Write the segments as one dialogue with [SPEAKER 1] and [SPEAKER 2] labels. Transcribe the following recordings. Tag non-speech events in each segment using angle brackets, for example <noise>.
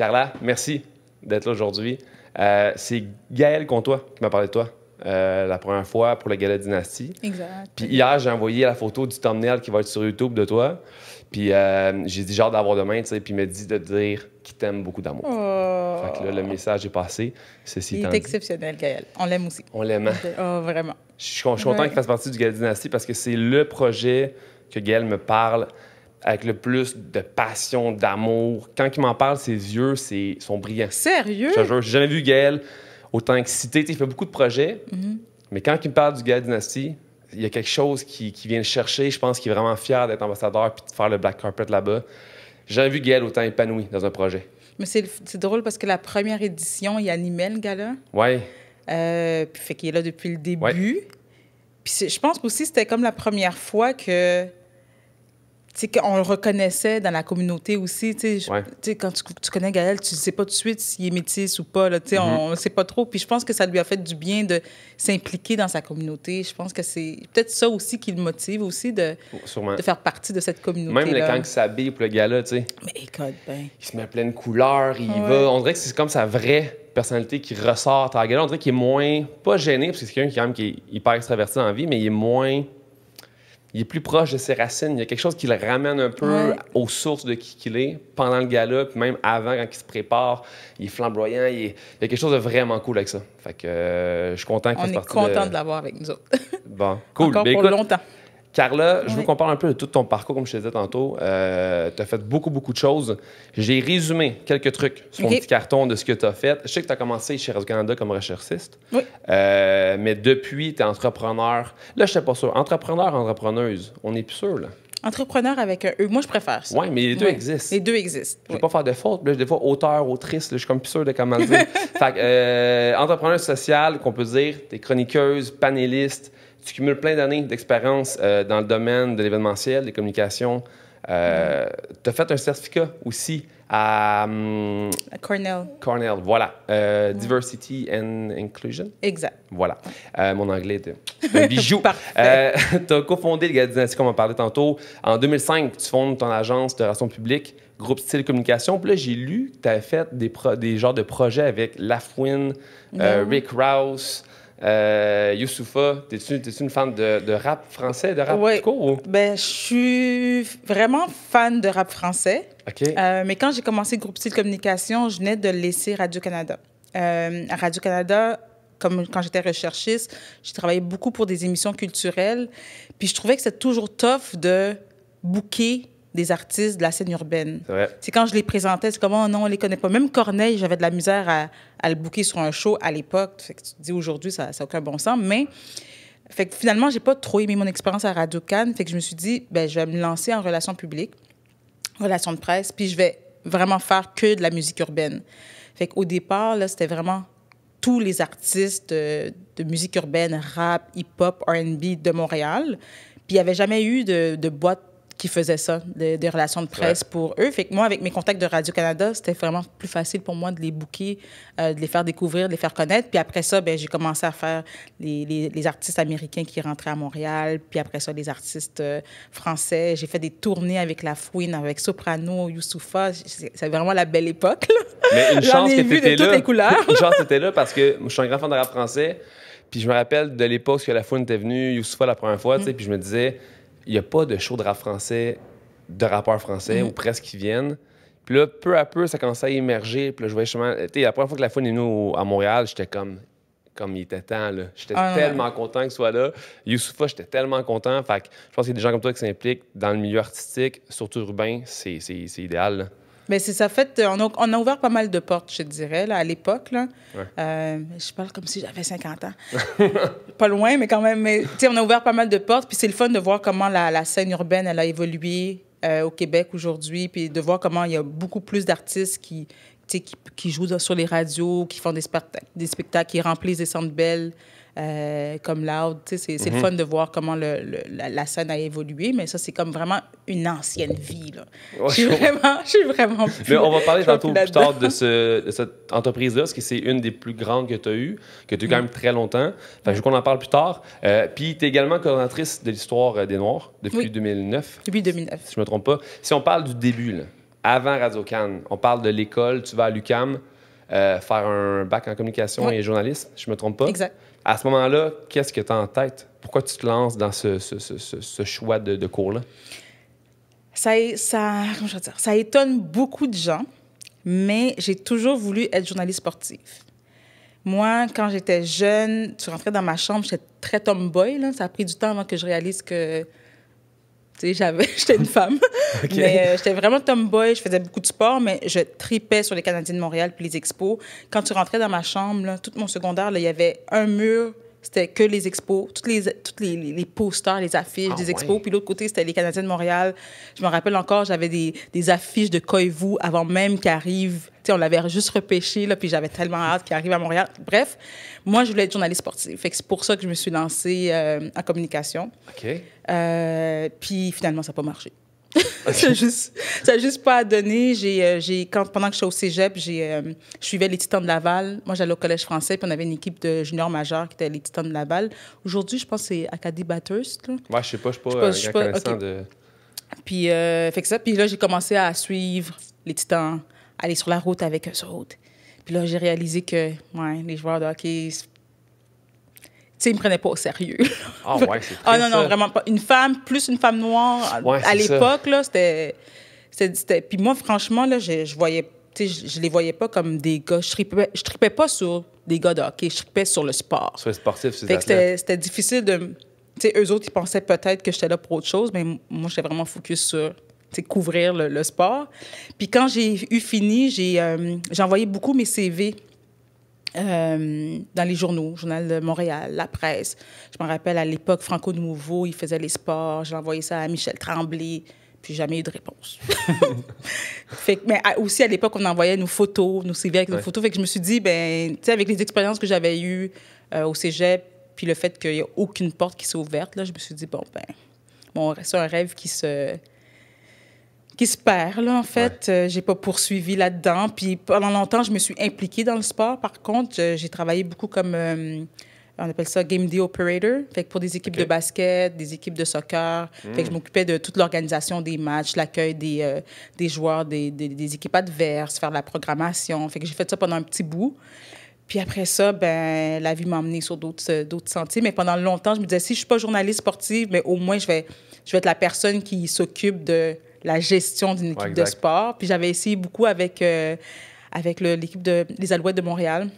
[SPEAKER 1] Carla, merci d'être là aujourd'hui. Euh, c'est Gaël Contois qui m'a parlé de toi. Euh, la première fois pour le Gala dynasty. Exact. Puis hier, j'ai envoyé la photo du thumbnail qui va être sur YouTube de toi. Puis euh, j'ai dit, genre d'avoir demain, tu sais. Puis il m'a dit de dire qu'il t'aime beaucoup d'amour.
[SPEAKER 2] Oh. Fait que là,
[SPEAKER 1] le message est passé. Ceci il est
[SPEAKER 2] exceptionnel, Gaël. On l'aime aussi.
[SPEAKER 1] On l'aime. Hein? <laughs> Oh, vraiment. Je suis content qu'il fasse partie du Gala dynasty parce que c'est le projet que Gaël me parle avec le plus de passion, d'amour. Quand il m'en parle, ses yeux sont brillants.
[SPEAKER 2] Sérieux? Je
[SPEAKER 1] jamais vu Gaël autant excité. il fait beaucoup de projets, mhm. mais quand il me parle du Gael Dynasty, il y a quelque chose qui, vient le chercher. Je pense qu'il est vraiment fier d'être ambassadeur et de faire le black carpet là-bas. J'ai jamais vu Gaël autant épanoui dans un projet.
[SPEAKER 2] Mais c'est drôle parce que la première édition, il animait le gala.
[SPEAKER 1] Oui. Euh, puis fait qu'il est là depuis le début. Puis je pense aussi que
[SPEAKER 2] c'était comme la première fois que on le reconnaissait dans la communauté aussi. Tu quand tu, connais Gaël, tu sais pas tout de suite s'il est métisse ou pas. Mm-hmm. On ne sait pas trop. Puis je pense que ça lui a fait du bien de s'impliquer dans sa communauté. Je pense que c'est peut-être ça aussi qui le motive aussi de, oh, faire partie de cette communauté. -là. Même le, quand il
[SPEAKER 1] s'habille pour le gars-là,
[SPEAKER 2] ben.
[SPEAKER 1] Il se met à pleine couleur, il va. On dirait que c'est comme sa vraie personnalité qui ressort à Gaël. On dirait qu'il est moins. pas gêné, parce que c'est quelqu'un qui, quand même, qui est hyper extraverti dans la vie, mais il est moins il est plus proche de ses racines. Il y a quelque chose qui le ramène un peu aux sources de qui il est pendant le galop, même avant, quand il se prépare. Il est flamboyant. Il, y a quelque chose de vraiment cool avec ça. Fait que euh, je suis content qu'il On est content de,
[SPEAKER 2] l'avoir avec nous autres.
[SPEAKER 1] bon, cool. Ben, longtemps là, je veux qu'on parle un peu de tout ton parcours, comme je te disais tantôt. Euh, tu as fait beaucoup, beaucoup de choses. J'ai résumé quelques trucs sur mon petit carton de ce que tu as fait. Je sais que tu as commencé chez Radio-Canada comme recherchiste. Oui. Euh, mais depuis, tu es entrepreneur. Là, je ne pas sûr. Entrepreneur, entrepreneuse, on n'est plus sûr, là.
[SPEAKER 2] Entrepreneur avec un E. Moi, je préfère
[SPEAKER 1] Oui, mais les deux existent. Les deux existent. Je ne vais pas faire de faute. des fois, auteur, autrice, je suis comme plus sûr de comment dire. <laughs> Euh, entrepreneur social, qu'on peut dire, tu es chroniqueuse, panéliste tu cumules plein d'années d'expérience euh, dans le domaine de l'événementiel, des communications. Euh, mm-hmm. Tu as fait un certificat aussi à, hum, à Cornell. Cornell, voilà. Euh, diversity and Inclusion. Exact. Voilà. Euh, mon anglais était un <laughs> bijou. tu <laughs> as cofondé le Gadinati, comme on parlait tantôt. En 2005, tu fondes ton agence de relations publiques, groupe Style Communication. Puis là, j'ai lu que tu avais fait des, des genres de projets avec Lafwin, Rick Rouse. Euh, Youssoufa, t'es-tu une fan de, rap français, de rap ouais. Ou?
[SPEAKER 2] Ben, je suis vraiment fan de rap français. OK. Euh, mais quand j'ai commencé le groupe style communication, je venais de laisser Radio-Canada. Euh, Radio-Canada, comme quand j'étais recherchiste, j'ai travaillé beaucoup pour des émissions culturelles. Puis je trouvais que c'était toujours tough de booker des artistes de la scène urbaine. C'est quand je les présentais, c'est comment oh non, on les connaît pas. Même Corneille, j'avais de la misère à, à, le booker sur un show à l'époque. Fait tu te dis aujourd'hui, ça n'a aucun bon sens. Mais fait que finalement, j'ai pas trop aimé mon expérience à Radio Cannes. Fait que je me suis dit, ben, je vais me lancer en relations publiques, relations de presse, puis je vais vraiment faire que de la musique urbaine. Fait qu'au départ, là, c'était vraiment tous les artistes euh, de, musique urbaine, rap, hip-hop, R&B de Montréal. Puis il n'y avait jamais eu de, de boîte qui faisaient ça, des, relations de presse pour eux. Fait que moi, avec mes contacts de Radio-Canada, c'était vraiment plus facile pour moi de les booker, euh, de les faire découvrir, de les faire connaître. Puis après ça, ben, j'ai commencé à faire les, les, artistes américains qui rentraient à Montréal, puis après ça, les artistes euh, français. J'ai fait des tournées avec La Fouine, avec Soprano, Youssoufa. C'est vraiment la belle époque. Là. Mais une <laughs> chance ai que vu là. Toutes les couleurs. <laughs> une
[SPEAKER 1] chance que t'étais là parce que je suis un grand fan de français. Puis je me rappelle de l'époque où La Fouine était venue, Youssoufa la première fois, mm. puis je me disais n'y a pas de show de rap français, de rappeurs français mhm. ou presque qui viennent. Puis là, peu à peu, ça commençait à émerger. Puis là, je voyais justement. Tu la première fois que la faune est nous à Montréal, j'étais comme. Comme il était temps, là. J'étais ah, tellement content qu'il soit là. Youssoufa, j'étais tellement content. Fait que je pense qu'il y a des gens comme toi qui s'impliquent dans le milieu artistique, surtout urbain, c'est idéal,
[SPEAKER 2] mais c'est ça. fait, euh, on a, on a, ouvert pas mal de portes, je dirais, là, à l'époque. Là. Euh, je parle comme si j'avais 50 ans. <laughs> pas loin, mais quand même. on a ouvert pas mal de portes. Puis c'est le fun de voir comment la, scène urbaine, elle a évolué euh, au Québec aujourd'hui. Puis de voir comment il y a beaucoup plus d'artistes qui, qui, qui jouent sur les radios, qui font des, des spectacles, qui remplissent des centres belles. Euh, comme Loud. C'est le mhm. fun de voir comment le, la, scène a évolué, mais ça, c'est comme vraiment une ancienne vie.
[SPEAKER 1] je, suis vraiment,
[SPEAKER 2] je <laughs> vraiment mais On va parler tantôt plus, tard de,
[SPEAKER 1] cette entreprise-là, parce que c'est une des plus grandes que tu as eues, que tu as quand mm. même très longtemps. Enfin, je veux qu'on en parle plus tard. Euh, puis, tu es également coordonnatrice de l'histoire euh, des Noirs depuis 2009. Depuis 2009. Si je me trompe pas. Si on parle du début, là, avant Radio Cannes, on parle de l'école, tu vas à l'UCAM. faire un bac en communication et journalisme, je me trompe pas. Exact. À ce moment-là, qu'est-ce que tu as en tête? Pourquoi tu te lances dans ce, choix de, cours-là?
[SPEAKER 2] Ça, ça étonne beaucoup de gens, mais j'ai toujours voulu être journaliste sportive. Moi, quand j'étais jeune, tu rentrais dans ma chambre, j'étais très tomboy. Là. Ça a pris du temps avant que je réalise que j'avais, <laughs> j'étais une femme. <laughs> Mais euh, j'étais vraiment tomboy. Je faisais beaucoup de sport, mais je tripais sur les Canadiens de Montréal puis les expos. Quand tu rentrais dans ma chambre, tout mon secondaire, il y avait un mur c'était que les expos, toutes les, toutes les, posters, les affiches ah des expos. Puis l'autre côté, c'était les Canadiens de Montréal. Je me rappelle encore, j'avais des, affiches de vous avant même qu'arrive. Tu sais, on l'avait juste repêché, là, puis j'avais tellement hâte qu'il arrive à Montréal. Bref, moi, je voulais être journaliste sportif. Fait c'est pour ça que je me suis lancée euh, en communication. OK. Euh, puis finalement, ça n'a pas marché. <laughs> ça n'a juste, juste, pas donné. Euh, j'ai, quand, pendant que je suis au cégep, j'ai, euh, je suivais les Titans de Laval. Moi, j'allais au Collège français, puis on avait une équipe de juniors majeurs qui étaient les Titans de Laval. Aujourd'hui, je pense que c'est Acadie Bathurst. Là.
[SPEAKER 1] Ouais, je sais pas, je suis pas, euh, connaissant. de...
[SPEAKER 2] Puis, fait que ça. Puis là, j'ai commencé à suivre les Titans, aller sur la route avec eux autres. Puis là, j'ai réalisé que ouais, les joueurs de hockey, sais, ils me prenaient pas au sérieux. Ah ouais,
[SPEAKER 3] c'est Ah non, non, vraiment
[SPEAKER 2] pas. Une femme, plus une femme noire, ouais, à l'époque, là, c'était... Puis moi, franchement, là, je, je voyais... Je, je les voyais pas comme des gars. Je tripais, pas sur des gars de hockey, je tripais sur le sport. Sur les sportifs, c'est C'était difficile de... Tu sais, eux autres, ils pensaient peut-être que j'étais là pour autre chose, mais moi, j'étais vraiment focus sur couvrir le, sport. Puis quand j'ai eu fini, j'ai euh, envoyé beaucoup mes CV euh, dans les journaux, Journal de Montréal, La Presse. Je me rappelle, à l'époque, Franco Nouveau, il faisait les sports. J'ai envoyé ça à Michel Tremblay, puis jamais eu de réponse. <laughs> mais aussi, à l'époque, on envoyait nos photos, nos CV avec nos photos. Fait que je me suis dit, ben, tu sais, avec les expériences que j'avais eues euh, au cégep, puis le fait qu'il n'y a aucune porte qui s'est ouverte, là, je me suis dit, bon, ben, bon, c'est un rêve qui se, qui se perd, là, en fait. Euh, j'ai pas poursuivi là-dedans. Puis pendant longtemps, je me suis impliquée dans le sport. Par contre, j'ai travaillé beaucoup comme, euh, on appelle ça Game Day Operator, fait que pour des équipes de basket, des équipes de soccer. Fait que je hmm. m'occupais de toute l'organisation des matchs, l'accueil des, euh, des joueurs des, des, équipes adverses, faire la programmation. Fait que j'ai fait ça pendant un petit bout. Puis après ça, ben, la vie m'a emmenée sur d'autres, d'autres sentiers. Mais pendant longtemps, je me disais, si je ne suis pas journaliste sportive, mais au moins, je vais, je vais être la personne qui s'occupe de, la gestion d'une équipe de sport. Puis j'avais essayé beaucoup avec, euh, avec l'équipe des Alouettes de Montréal.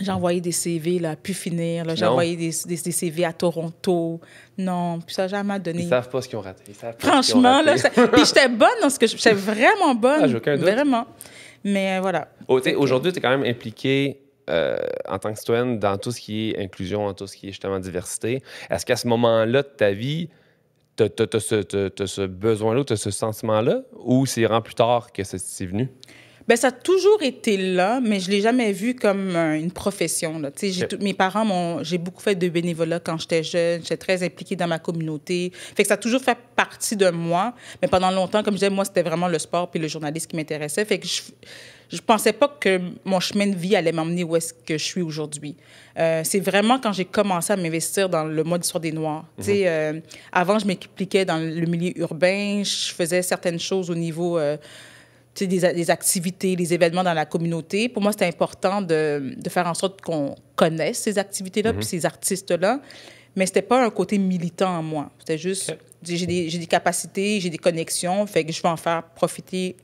[SPEAKER 2] J'ai envoyé des CV, là, pu finir. J'ai envoyé des, des, CV à Toronto. Non, puis ça n'a jamais donné. Ils savent
[SPEAKER 1] pas ce qu'ils ont raté. Franchement, là.
[SPEAKER 2] puis j'étais bonne dans ce que J'étais vraiment bonne. Ah, aucun doute. Vraiment. Mais euh, voilà.
[SPEAKER 1] Oh, aujourd'hui, tu es quand même impliqué euh, en tant que citoyenne dans tout ce qui est inclusion, dans tout ce qui est justement diversité. Est-ce qu'à ce moment-là de ta vie, tu as, ce besoin-là, tu as ce sentiment-là, ou c'est rend plus tard que c'est venu?
[SPEAKER 2] Bien, ça a toujours été là, mais je l'ai jamais vu comme euh, une profession. Là. Mes parents m'ont... J'ai beaucoup fait de bénévolat quand j'étais jeune. J'étais très impliquée dans ma communauté. Fait que ça a toujours fait partie de moi. Mais pendant longtemps, comme je disais, moi, c'était vraiment le sport puis le journaliste qui m'intéressait. Fait que je je pensais pas que mon chemin de vie allait m'emmener où est-ce que je suis aujourd'hui. Euh, c'est vraiment quand j'ai commencé à m'investir dans le mode histoire des Noirs. Mhm. Euh, avant, je m'impliquais dans le milieu urbain, je faisais certaines choses au niveau euh, des, activités, des événements dans la communauté. Pour moi, c'était important de, faire en sorte qu'on connaisse ces activités-là, mhm. puis ces artistes-là. Mais c'était pas un côté militant en moi. C'était juste, j'ai des, capacités, j'ai des connexions, fait que je vais en faire profiter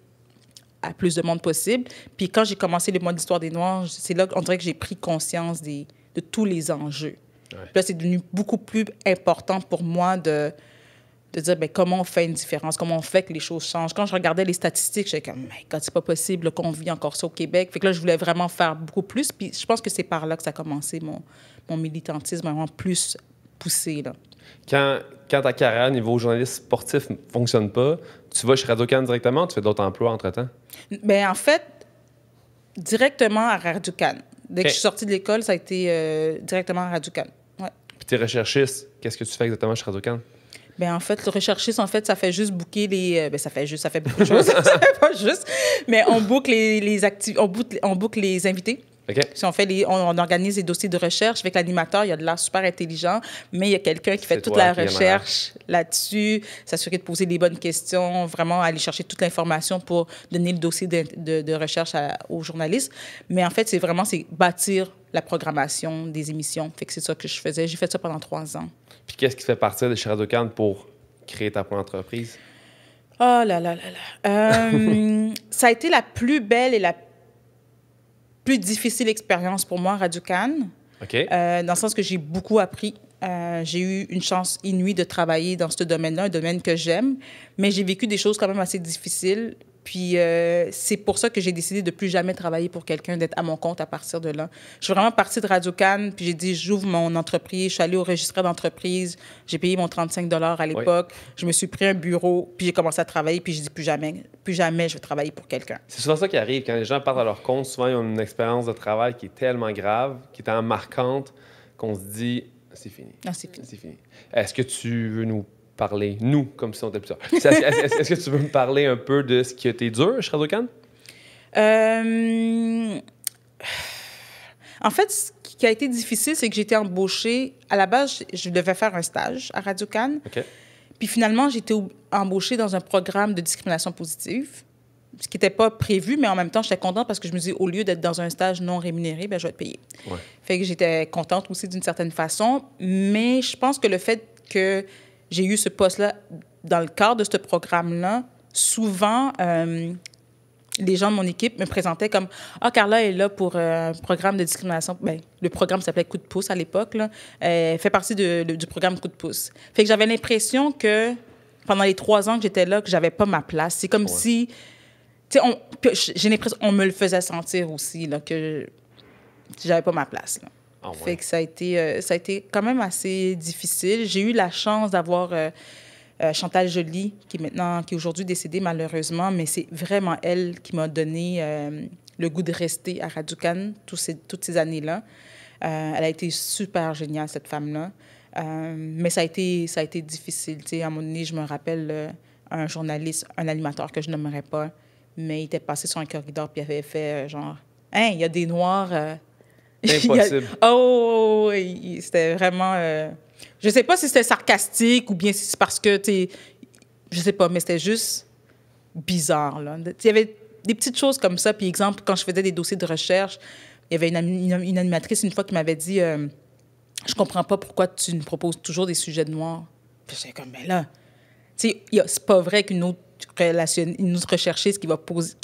[SPEAKER 2] à plus de monde possible. Puis quand j'ai commencé le mois d'histoire des Noirs, c'est là qu'on dirait que j'ai pris conscience des, de tous les enjeux. là, c'est devenu beaucoup plus important pour moi de, de dire ben comment on fait une différence, comment on fait que les choses changent. Quand je regardais les statistiques, j'étais comme, mais quand c'est pas possible qu'on vit encore ça au Québec. Fait que là, je voulais vraiment faire beaucoup plus. Puis je pense que c'est par là que ça a commencé mon, mon militantisme vraiment plus poussé. Là.
[SPEAKER 1] Quand, quand ta carrière au niveau journaliste sportif ne fonctionne pas, tu vas chez radio directement ou tu fais d'autres emplois entre-temps?
[SPEAKER 2] Bien, en fait, directement à Radio-Can. Dès que je suis sortie de l'école, ça a été euh, directement à Radio-Can. Ouais.
[SPEAKER 1] Puis t'es recherchistes, qu'est-ce que tu fais exactement chez Radio-Can?
[SPEAKER 2] Ben, en fait, le recherchiste, en fait, ça fait juste bouquer les... Euh, ben, ça fait juste, ça fait beaucoup de choses, <laughs> pas juste. Mais on boucle les, on on boucle les invités. Si on, fait on, organise des dossiers de recherche avec l'animateur, il y a de l'art super intelligent, mais il y a quelqu'un qui fait toute la recherche là-dessus, s'assurer de poser les bonnes questions, vraiment aller chercher toute l'information pour donner le dossier de, recherche aux journalistes. Mais en fait, c'est vraiment c'est bâtir la programmation des émissions. Fait c'est ça que je faisais. J'ai fait ça pendant trois ans.
[SPEAKER 1] Puis qu'est-ce qui fait partir de chez Can pour créer ta propre entreprise?
[SPEAKER 2] Oh là là là là. Euh, <laughs> ça a été la plus belle et la plus plus difficile expérience pour moi, Radio OK. Euh, dans le sens que j'ai beaucoup appris. Euh, j'ai eu une chance inouïe de travailler dans ce domaine-là, un domaine que j'aime, mais j'ai vécu des choses quand même assez difficiles. Puis euh, c'est pour ça que j'ai décidé de plus jamais travailler pour quelqu'un, d'être à mon compte à partir de là. Je suis vraiment partie de Radio puis j'ai dit j'ouvre mon entreprise, je suis allée au registre d'entreprise, j'ai payé mon 35 dollars à l'époque, je me suis pris un bureau, puis j'ai commencé à travailler, puis je dis plus jamais, plus jamais je vais travailler pour quelqu'un.
[SPEAKER 1] C'est souvent ça qui arrive quand les gens partent à leur compte, souvent ils ont une expérience de travail qui est tellement grave, qui est tellement marquante qu'on se dit c'est fini. Ah, c'est fini. Est-ce que tu veux nous parler, nous, comme si on était plus Est-ce que tu veux me parler un peu de ce qui a été dur chez Radio-Can?
[SPEAKER 2] Euh, en fait, ce qui a été difficile, c'est que j'étais été embauchée. À la base, je devais faire un stage à Radio-Can. Puis finalement, j'ai été embauchée dans un programme de discrimination positive, ce qui n'était pas prévu, mais en même temps, j'étais contente parce que je me disais, au lieu d'être dans un stage non rémunéré, ben, je vais être payée. Fait que j'étais contente aussi d'une certaine façon, mais je pense que le fait que j'ai eu ce poste-là dans le cadre de ce programme-là. Souvent, euh, les gens de mon équipe me présentaient comme Ah, Carla est là pour euh, un programme de discrimination. Ben, le programme s'appelait Coup de pouce à l'époque. Elle fait partie de, du programme Coup de pouce. Fait que j'avais l'impression que pendant les trois ans que j'étais là, que j'avais pas ma place. C'est comme si. J'ai l'impression qu'on me le faisait sentir aussi, là, que j'avais pas ma place. Là. Ah fait que ça a, été, euh, ça a été quand même assez difficile. J'ai eu la chance d'avoir euh, euh, Chantal Joly, qui est maintenant, qui est aujourd'hui décédée malheureusement, mais c'est vraiment elle qui m'a donné le goût de rester à Raducan ces, toutes ces années-là. elle a été super géniale, cette femme-là. mais ça a été, ça a été difficile. à un moment donné, je me rappelle un journaliste, un animateur que je n'aimerais pas, mais il était passé sur un corridor puis il avait fait genre Hein, il y a des Noirs <laughs> Impossible. Oh, oh, oh, oh c'était vraiment. Euh... Je sais pas si c'était sarcastique ou bien si c'est parce que, tu je sais pas, mais c'était juste bizarre, là. Il y avait des petites choses comme ça. Puis, exemple, quand je faisais des dossiers de recherche, il y avait une, animatrice une fois qui m'avait dit Je euh, Je comprends pas pourquoi tu nous proposes toujours des sujets de noir. » Je j'étais comme, mais ben là, tu c'est pas vrai qu'une autre, relation, nous ce qui va poser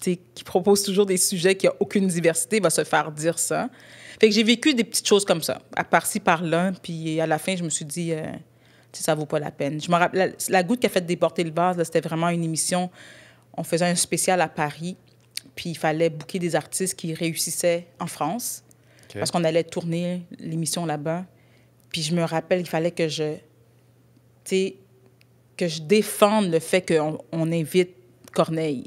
[SPEAKER 2] qui propose toujours des sujets qui n'ont aucune diversité va se faire dire ça. Fait que j'ai vécu des petites choses comme ça, à part ci par-là. Puis à la fin, je me suis dit, euh, ça vaut pas la peine. Je me rappelle, la, goutte qui a fait déporter le vase, c'était vraiment une émission. On faisait un spécial à Paris, puis il fallait booker des artistes qui réussissaient en France, parce qu'on allait tourner l'émission là-bas. Puis je me rappelle, il fallait que je, que je défende le fait qu'on invite Corneille.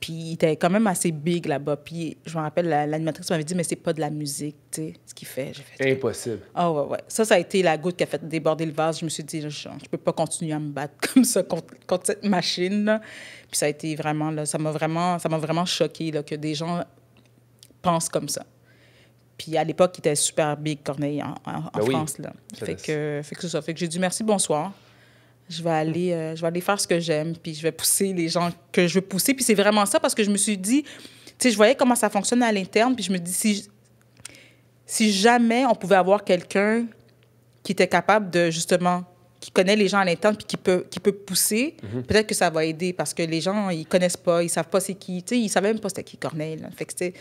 [SPEAKER 2] Puis il était quand même assez big là-bas. Puis je me rappelle, l'animatrice m'avait dit, mais c'est pas de la musique, tu sais, ce qu'il fait.
[SPEAKER 1] fait Impossible.
[SPEAKER 2] Ah oh, ouais, ouais. Ça, ça a été la goutte qui a fait déborder le vase. Je me suis dit, je, peux pas continuer à me battre <laughs> comme ça contre, cette machine. Puis ça a été vraiment, là, ça m'a vraiment, ça m'a vraiment choqué que des gens pensent comme ça. Puis à l'époque, il était super big, Corneille, en, ben France. Là. Fait, que, fait que c'est ça. Fait que j'ai dit merci, bonsoir. Je vais aller, euh, je vais aller faire ce que j'aime, puis je vais pousser les gens que je veux pousser. Puis c'est vraiment ça parce que je me suis dit, tu sais, je voyais comment ça fonctionne à l'interne, puis je me dis si, si jamais on pouvait avoir quelqu'un qui était capable de justement qui connaît les gens à l'interne puis qui peut, qui peut pousser, mhm. peut-être que ça va aider parce que les gens, ils connaissent pas, ils savent pas c'est qui. Tu sais, ils savaient même pas c'était qui Cornell. Fait que, tu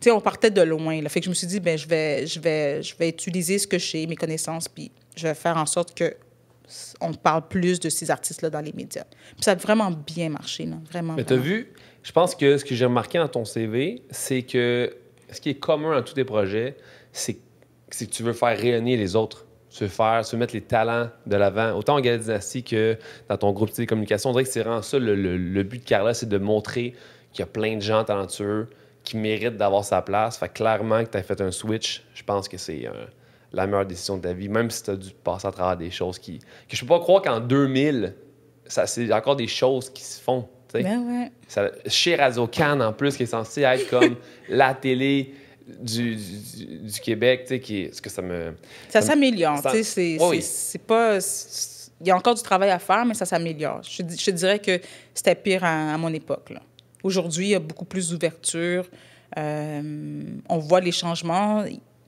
[SPEAKER 2] sais, on partait de loin. Là. Fait que je me suis dit, ben je vais, je vais, je vais utiliser ce que j'ai, mes connaissances, puis je vais faire en sorte que on parle plus de ces artistes-là dans les médias. Puis ça a vraiment bien marché, non vraiment. Mais t'as vu,
[SPEAKER 1] je pense que ce que j'ai remarqué dans ton CV, c'est que ce qui est commun à tous tes projets, c'est que tu veux faire réunir les autres. Tu veux faire, se mettre les talents de l'avant. Autant en ainsi que dans ton groupe de télécommunication, on dirait que c'est vraiment ça le, but de Carla, c'est de montrer qu'il y a plein de gens talentueux qui méritent d'avoir sa place. Fait clairement que tu as fait un switch, je pense que c'est... un la meilleure décision de ta vie, même si tu as dû passer à travers des choses qui. Que je peux pas croire qu'en 2000, ça, c'est encore des choses qui se font. Ben ouais. ça, chez Radio Cannes, en plus, qui est censé être comme <laughs> la télé. Du, du, Québec, tu sais, qui ce que ça me... Ça, s'améliore, tu sais, c'est oui.
[SPEAKER 2] pas... Il y a encore du travail à faire, mais ça s'améliore. Je, je, dirais que c'était pire à, mon époque, là. Aujourd'hui, il y a beaucoup plus d'ouverture. Euh, on voit les changements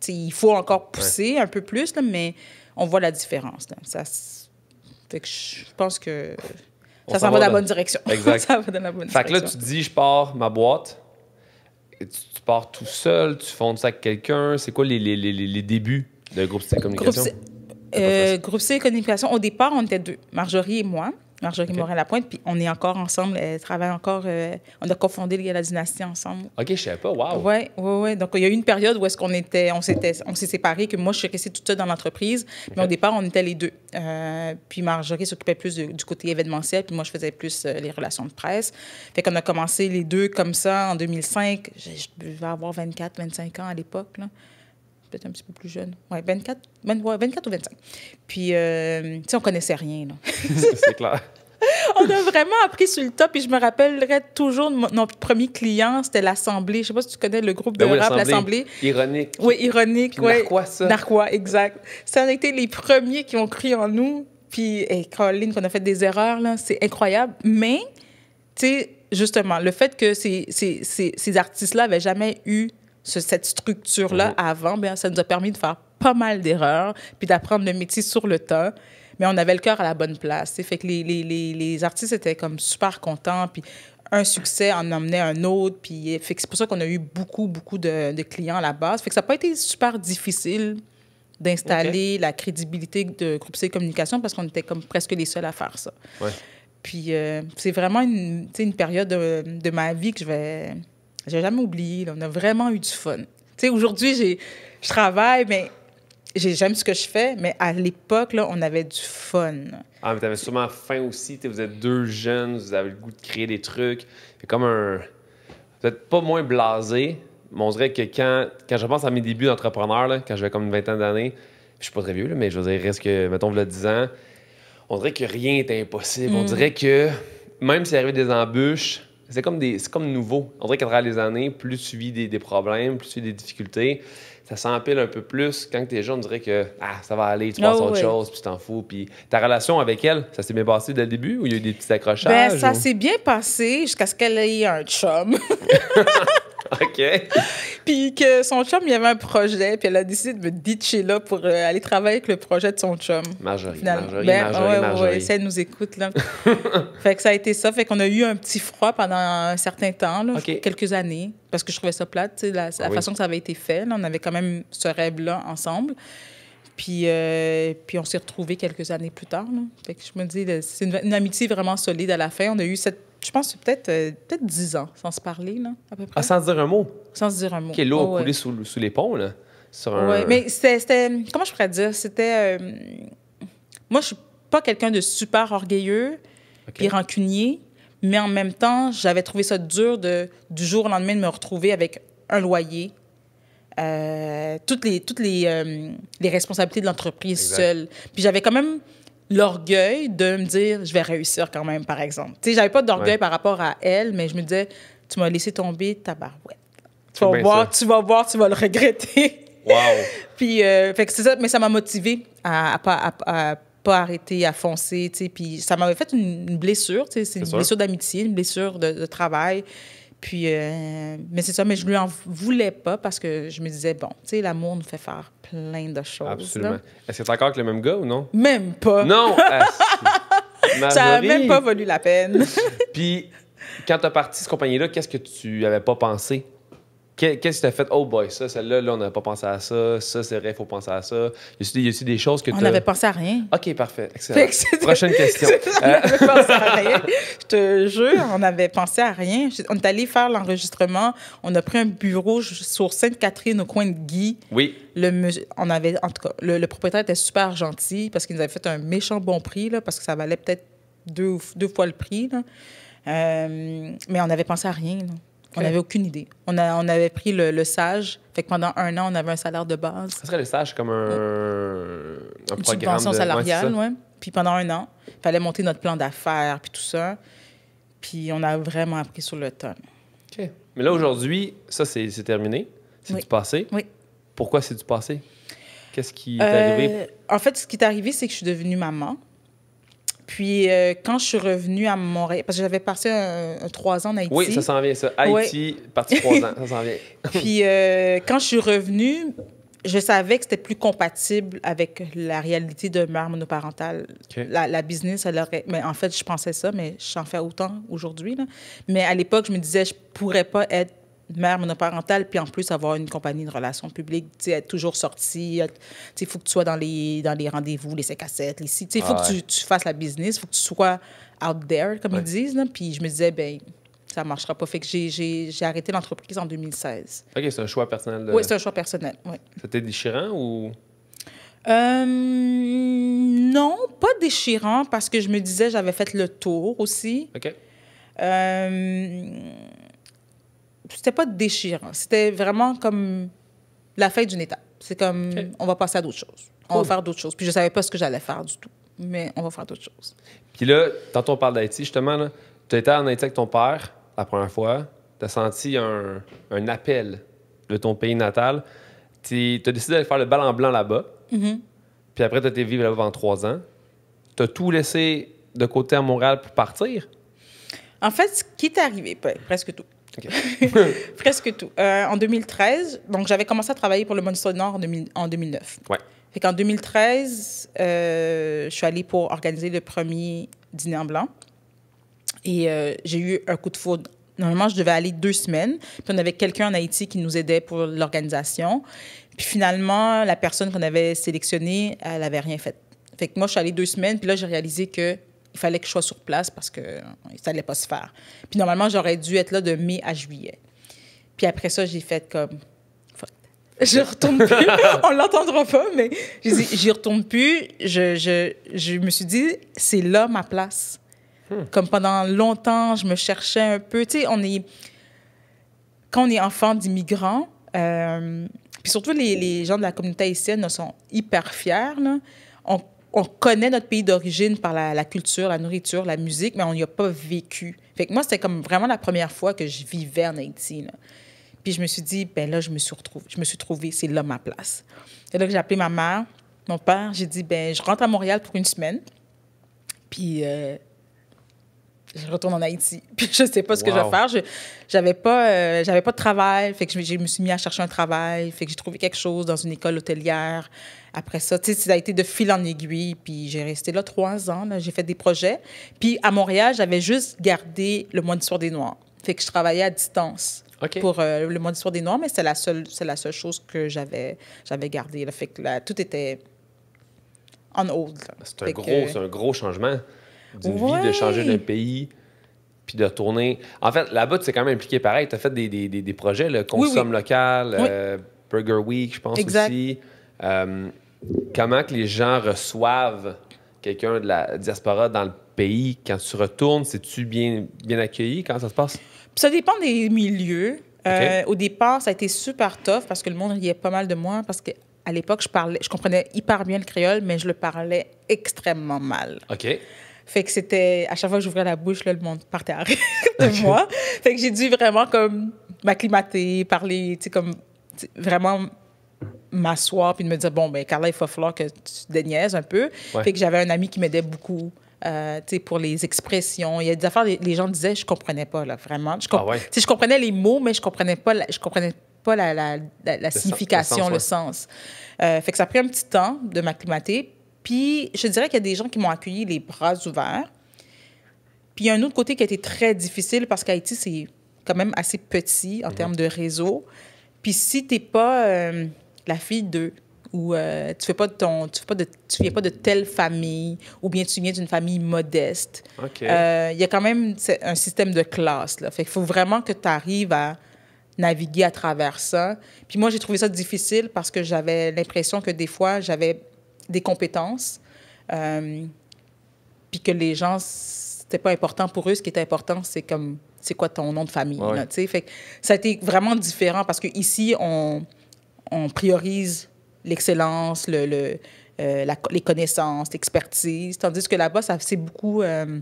[SPEAKER 2] il faut encore pousser un peu plus, là, mais on voit la différence. Ça, fait que je pense que ça s'en va, dans la bonne direction. <laughs> Exact. ça va dans la bonne fait que là, tu te dis,
[SPEAKER 1] je pars ma boîte, tu, pars tout seul, tu fondes ça avec quelqu'un. C'est quoi les, les, les, les, débuts de Groupe C Communication? Groupe
[SPEAKER 2] C, euh, Communication, au départ, on était deux, Marjorie et moi. Marjorie okay. morin pointe, Puis on est encore ensemble, elle travaille encore. Euh, on a cofondé le la Dynastie ensemble.
[SPEAKER 1] OK, je savais pas, wow.
[SPEAKER 2] Oui, oui, oui. Donc il y a eu une période où est-ce qu'on était, on s'était, on s'est séparés, que moi je suis restée toute seule dans l'entreprise. Mais au départ, on était les deux. Euh, puis Marjorie s'occupait plus du côté événementiel, puis moi je faisais plus euh, les relations de presse. Fait qu'on a commencé les deux comme ça en 2005. Je, je devais avoir 24, 25 ans à l'époque, là peut-être un petit peu plus jeune. Ouais, 24, 24 ou 25. Puis, euh, tu sais, on connaissait rien,
[SPEAKER 1] <laughs> c'est clair.
[SPEAKER 2] <laughs> on a vraiment appris sur le top. Et je me rappellerai toujours, notre premier client, c'était l'Assemblée. Je sais pas si tu connais le groupe de ben rap, l'Assemblée. Ironique. Oui, ironique. Puis ouais. Narquois, ça. Narquois, exact. Ça a été les premiers qui ont cru en nous. Puis, hey, Caroline, qu'on a fait des erreurs, là, c'est incroyable. Mais, tu sais, justement, le fait que ces, ces, ces artistes-là n'avaient jamais eu cette structure-là avant, ben, ça nous a permis de faire pas mal d'erreurs, puis d'apprendre le métier sur le temps. Mais on avait le cœur à la bonne place. Fait que les, artistes étaient comme super contents. Puis un succès en emmenait un autre. Puis c'est pour ça qu'on a eu beaucoup, beaucoup de, clients à la base. Fait que ça n'a pas été super difficile d'installer la crédibilité de Groupe C Communication parce qu'on était comme presque les seuls à faire ça. Puis euh, c'est vraiment une, période de ma vie que je vais j'ai jamais oublié. On a vraiment eu du fun. Tu sais, aujourd'hui, je travaille, mais j'aime ce que je fais, mais à l'époque, on avait du fun.
[SPEAKER 1] Ah, mais t'avais sûrement faim aussi. Vous êtes deux jeunes, vous avez le goût de créer des trucs. C'est comme un. Vous n'êtes pas moins blasé, mais on dirait que quand, quand je pense à mes débuts d'entrepreneur, quand j'avais comme 20 ans d'années, je suis pas très vieux, mais je veux dire, reste que, mettons, 10 ans, on dirait que rien n'était impossible. On mm. dirait que même s'il avait des embûches, c'est comme, des, comme nouveau. On dirait qu'à travers les années, plus tu vis des, des problèmes, plus tu vis des difficultés, ça s'empile un peu plus. Quand tu es jeune, on dirait que ah, ça va aller, tu passes à oh, autre chose, puis tu t'en fous. Puis ta relation avec elle, ça s'est bien passé dès le début ou il y a eu des petits ben, accrochages? Ben, ça s'est
[SPEAKER 2] bien passé jusqu'à ce qu'elle ait un chum. <laughs> <laughs> OK. puis que son chum, il y avait un projet, puis elle a décidé de me ditcher là pour euh, aller travailler avec le projet de son chum. Marjorie, Marjorie, ben, Marjorie, ouais, ça, elle nous écoute, là. <laughs> fait que ça a été ça. Fait qu'on a eu un petit froid pendant un certain temps, quelques années, parce que je trouvais ça plate, la, ah façon que ça avait été fait. on avait quand même ce rêve-là ensemble. Puis, euh, puis on s'est retrouvés quelques années plus tard. Fait que je me dis, c'est une, une amitié vraiment solide à la fin. On a eu cette je pense que c'est peut-être euh, peut-être dix ans sans se parler, à peu ah, près. Ah,
[SPEAKER 1] sans dire un mot?
[SPEAKER 2] Sans se dire un mot. Qui est l'eau oh, coulée
[SPEAKER 1] sous, sous les ponts, là? Oui, mais
[SPEAKER 2] c'était... Comment je pourrais dire? C'était... Euh, moi, je suis pas quelqu'un de super orgueilleux et rancunier, mais en même temps, j'avais trouvé ça dur de, du jour au lendemain de me retrouver avec un loyer, euh, toutes les, toutes les, les responsabilités de l'entreprise seule. Puis j'avais quand même l'orgueil de me dire je vais réussir quand même, par exemple. Tu sais, j'avais pas d'orgueil par rapport à elle, mais je me disais tu m'as laissé tomber ta barouette. Tu vas voir, tu vas voir, tu vas le regretter. <laughs> puis, euh, fait que c'est ça, mais ça m'a motivée à, pas, pas arrêter, à foncer, tu sais. Puis ça m'avait fait une, blessure, tu sais, c'est une blessure d'amitié, une blessure de, de travail. Puis, euh, mais c'est ça, mais je lui en voulais pas parce que je me disais, bon, tu sais, l'amour nous fait faire plein de choses. Absolument.
[SPEAKER 1] Est-ce que tu es encore avec le même gars ou non?
[SPEAKER 2] Même pas. Non! <laughs>
[SPEAKER 1] Ah, ça n'a même pas
[SPEAKER 2] valu la peine.
[SPEAKER 1] Puis, quand tu as parti ce compagnie-là, qu'est-ce que tu avais pas pensé? Qu'est-ce que tu as fait? Oh boy, ça, celle-là, là, on n'avait pas pensé à ça. Ça, c'est vrai, il faut penser à ça. Il Y a aussi des choses que tu. On n'avait pensé à rien. OK, parfait. Excellent. Prochaine question. <laughs> on euh, pensé
[SPEAKER 2] à <laughs> rien. Je te jure, on n'avait pensé à rien. On est allé faire l'enregistrement. On a pris un bureau sur Sainte-Catherine, au coin de Guy. Oui. Le, on avait, en tout cas, le, propriétaire était super gentil parce qu'il nous avait fait un méchant bon prix, là, parce que ça valait peut-être deux, fois le prix. Euh, mais on n'avait pensé à rien. On n'avait aucune idée. On, a, on avait pris le, sage. Fait que pendant un an, on avait un salaire de base. Ça
[SPEAKER 1] serait le sage comme un, Une subvention salariale, oui. Ouais.
[SPEAKER 2] Puis pendant un an, il fallait monter notre plan d'affaires, puis tout ça. Puis on a vraiment appris sur le ton. OK.
[SPEAKER 1] Mais là, aujourd'hui, ça, c'est terminé. C'est du passé. Oui. Pourquoi c'est du passé? Qu'est-ce qui est euh, arrivé?
[SPEAKER 2] En fait, ce qui est arrivé, c'est que je suis devenue maman. Puis euh, quand je suis revenue à Montréal, parce que j'avais passé trois ans en Haïti. Oui, ça s'en vient, ça. Haïti, partie parti trois ans, ça s'en vient. <laughs> Puis euh, quand je suis revenue, je savais que c'était plus compatible avec la réalité de mère monoparentale. La, business, elle aurait... Mais en fait, je pensais ça, mais j'en fais autant aujourd'hui. Mais à l'époque, je me disais, je pourrais pas être mère monoparentale, puis en plus avoir une compagnie de relations publiques, tu être toujours sorti, il faut que tu sois dans les, dans les rendez-vous, les 7, les sites. Il faut que ah tu, fasses la business, il faut que tu sois out there, comme ils disent. Puis je me disais, ben ça marchera pas. Fait que j'ai arrêté l'entreprise en 2016.
[SPEAKER 1] OK, c'est un choix personnel. Oui, c'est un
[SPEAKER 2] choix personnel, oui.
[SPEAKER 1] C'était déchirant ou...
[SPEAKER 2] Euh, non, pas déchirant parce que je me disais j'avais fait le tour aussi. OK. Euh, c'était pas déchirant. C'était vraiment comme la fin d'une étape. C'est comme, on va passer à d'autres choses. On va faire d'autres choses. Puis je savais pas ce que j'allais faire du tout, mais on va faire d'autres
[SPEAKER 1] choses. Puis là, quand on parle d'Haïti, justement, tu étais en Haïti avec ton père la première fois. Tu as senti un, appel de ton pays natal. Tu as décidé d'aller faire le bal en blanc là-bas. Mm-hmm. Puis après, tu as été vivre là-bas pendant trois ans. Tu as tout laissé de côté à Montréal pour partir?
[SPEAKER 2] En fait, ce qui t'est arrivé, presque tout, <laughs> Presque tout. Euh, en 2013, donc j'avais commencé à travailler pour le Monster Nord en, en 2009. Ouais. Fait qu'en 2013, euh, je suis allée pour organiser le premier dîner en blanc. Et euh, j'ai eu un coup de foudre. Normalement, je devais aller deux semaines. Puis on avait quelqu'un en Haïti qui nous aidait pour l'organisation. Puis finalement, la personne qu'on avait sélectionnée, elle n'avait rien fait. Fait que moi, je suis allée deux semaines. Puis là, j'ai réalisé que fallait que je sois sur place parce que euh, ça n'allait pas se faire. Puis normalement, j'aurais dû être là de mai à juillet. Puis après ça, j'ai fait comme je retourne <laughs> plus. On l'entendra pas, mais j'ai dit, j'y retourne plus. Je, je, je, me suis dit, c'est là ma place. Hmm. Comme pendant longtemps, je me cherchais un peu. Tu sais, on est. Quand on est enfant d'immigrants, euh, puis surtout les, les, gens de la communauté haïtienne sont hyper fiers, là on connaît notre pays d'origine par la, culture, la nourriture, la musique, mais on n'y a pas vécu. Fait moi, c'était comme vraiment la première fois que je vivais en Haïti. Puis je me suis dit, ben là, je me suis retrouvée, je me suis trouvée, c'est là ma place. C'est là que j'ai appelé ma mère, mon père, j'ai dit, ben je rentre à Montréal pour une semaine. Puis euh, je retourne en Haïti. <laughs> Puis je sais pas ce que je vais faire. Je j'avais pas euh, j'avais pas de travail, fait que je, me suis mis à chercher un travail, fait que j'ai trouvé quelque chose dans une école hôtelière. Après ça, tu sais, ça a été de fil en aiguille. Puis j'ai resté là trois ans. J'ai fait des projets. Puis à Montréal, j'avais juste gardé le mois d'histoire des Noirs. Fait que je travaillais à distance. pour euh, le mois d'histoire des Noirs, mais c'est la seule, c'est la seule chose que j'avais, j'avais gardée. Fait que tout était en hold. C'est gros, euh,
[SPEAKER 1] un gros changement d'une vie, de changer de pays, puis de retourner. En fait, là-bas, tu quand même impliqué pareil. Tu as fait des, des, des, projets, le Consomme local, euh, Burger Week, je pense aussi. Euh, comment que les gens reçoivent quelqu'un de la diaspora dans le pays quand tu retournes? C'est-tu bien, bien accueilli? Comment ça se passe? ça dépend
[SPEAKER 2] des milieux. Euh, au départ, ça a été super tough parce que le monde riait pas mal de moi parce que à l'époque, je parlais, je comprenais hyper bien le créole, mais je le parlais extrêmement mal. OK. Fait que c'était, à chaque fois que j'ouvrais la bouche, là, le monde partait à rire <laughs> de moi. Fait que j'ai dû vraiment comme m'acclimater, parler, tu sais, comme vraiment m'asseoir puis me dire, bon, ben Carla, il va falloir que tu déniaises un peu. Fait que j'avais un ami qui m'aidait beaucoup. Euh, pour les expressions. Il y a des affaires, les, gens disaient, je comprenais pas, là, vraiment. Je, ah je comprenais les mots, mais je comprenais pas, je comprenais pas la, la, signification, le sens. Euh, fait que ça a pris un petit temps de m'acclimater. Puis je dirais qu'il y a des gens qui m'ont accueilli les bras ouverts. Puis il y a un autre côté qui a été très difficile parce qu'Haïti, c'est quand même assez petit en mhm. termes de réseau. Puis si t'es pas euh, la fille d'eux, ou euh, tu fais pas de ton tu fais pas de tu viens pas de telle famille ou bien tu viens d'une famille modeste euh, il y a quand même un système de classe là fait qu'il faut vraiment que tu arrives à naviguer à travers ça puis moi j'ai trouvé ça difficile parce que j'avais l'impression que des fois j'avais des compétences, euh, puis que les gens, c'était pas important pour eux. Ce qui était important, c'est comme, c'est quoi ton nom de famille, sais, fait ça a été vraiment différent parce qu'ici, on, on priorise l'excellence, le, euh, les connaissances, l'expertise, tandis que là-bas, ça c'est beaucoup... Euh,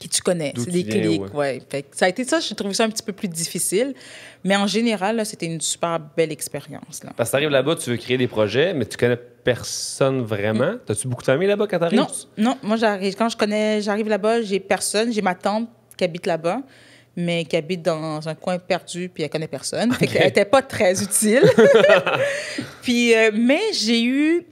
[SPEAKER 2] qui tu connais. C'est des clics, ouais. ça a été ça, j'ai trouvé ça un petit peu plus difficile. Mais en général, c'était une super belle expérience.
[SPEAKER 1] Parce que tu arrives là-bas, tu veux créer des projets, mais tu connais personne vraiment. Mm. T'as-tu beaucoup d'amis là-bas quand t'arrives? Non,
[SPEAKER 2] non. Moi, j'arrive, quand je connais, j'arrive là-bas, j'ai personne. J'ai ma tante qui habite là-bas mais qui habite dans un coin perdu puis elle connaît personne. elle n'était pas très utile. <laughs> <laughs> puis, euh, mais j'ai eu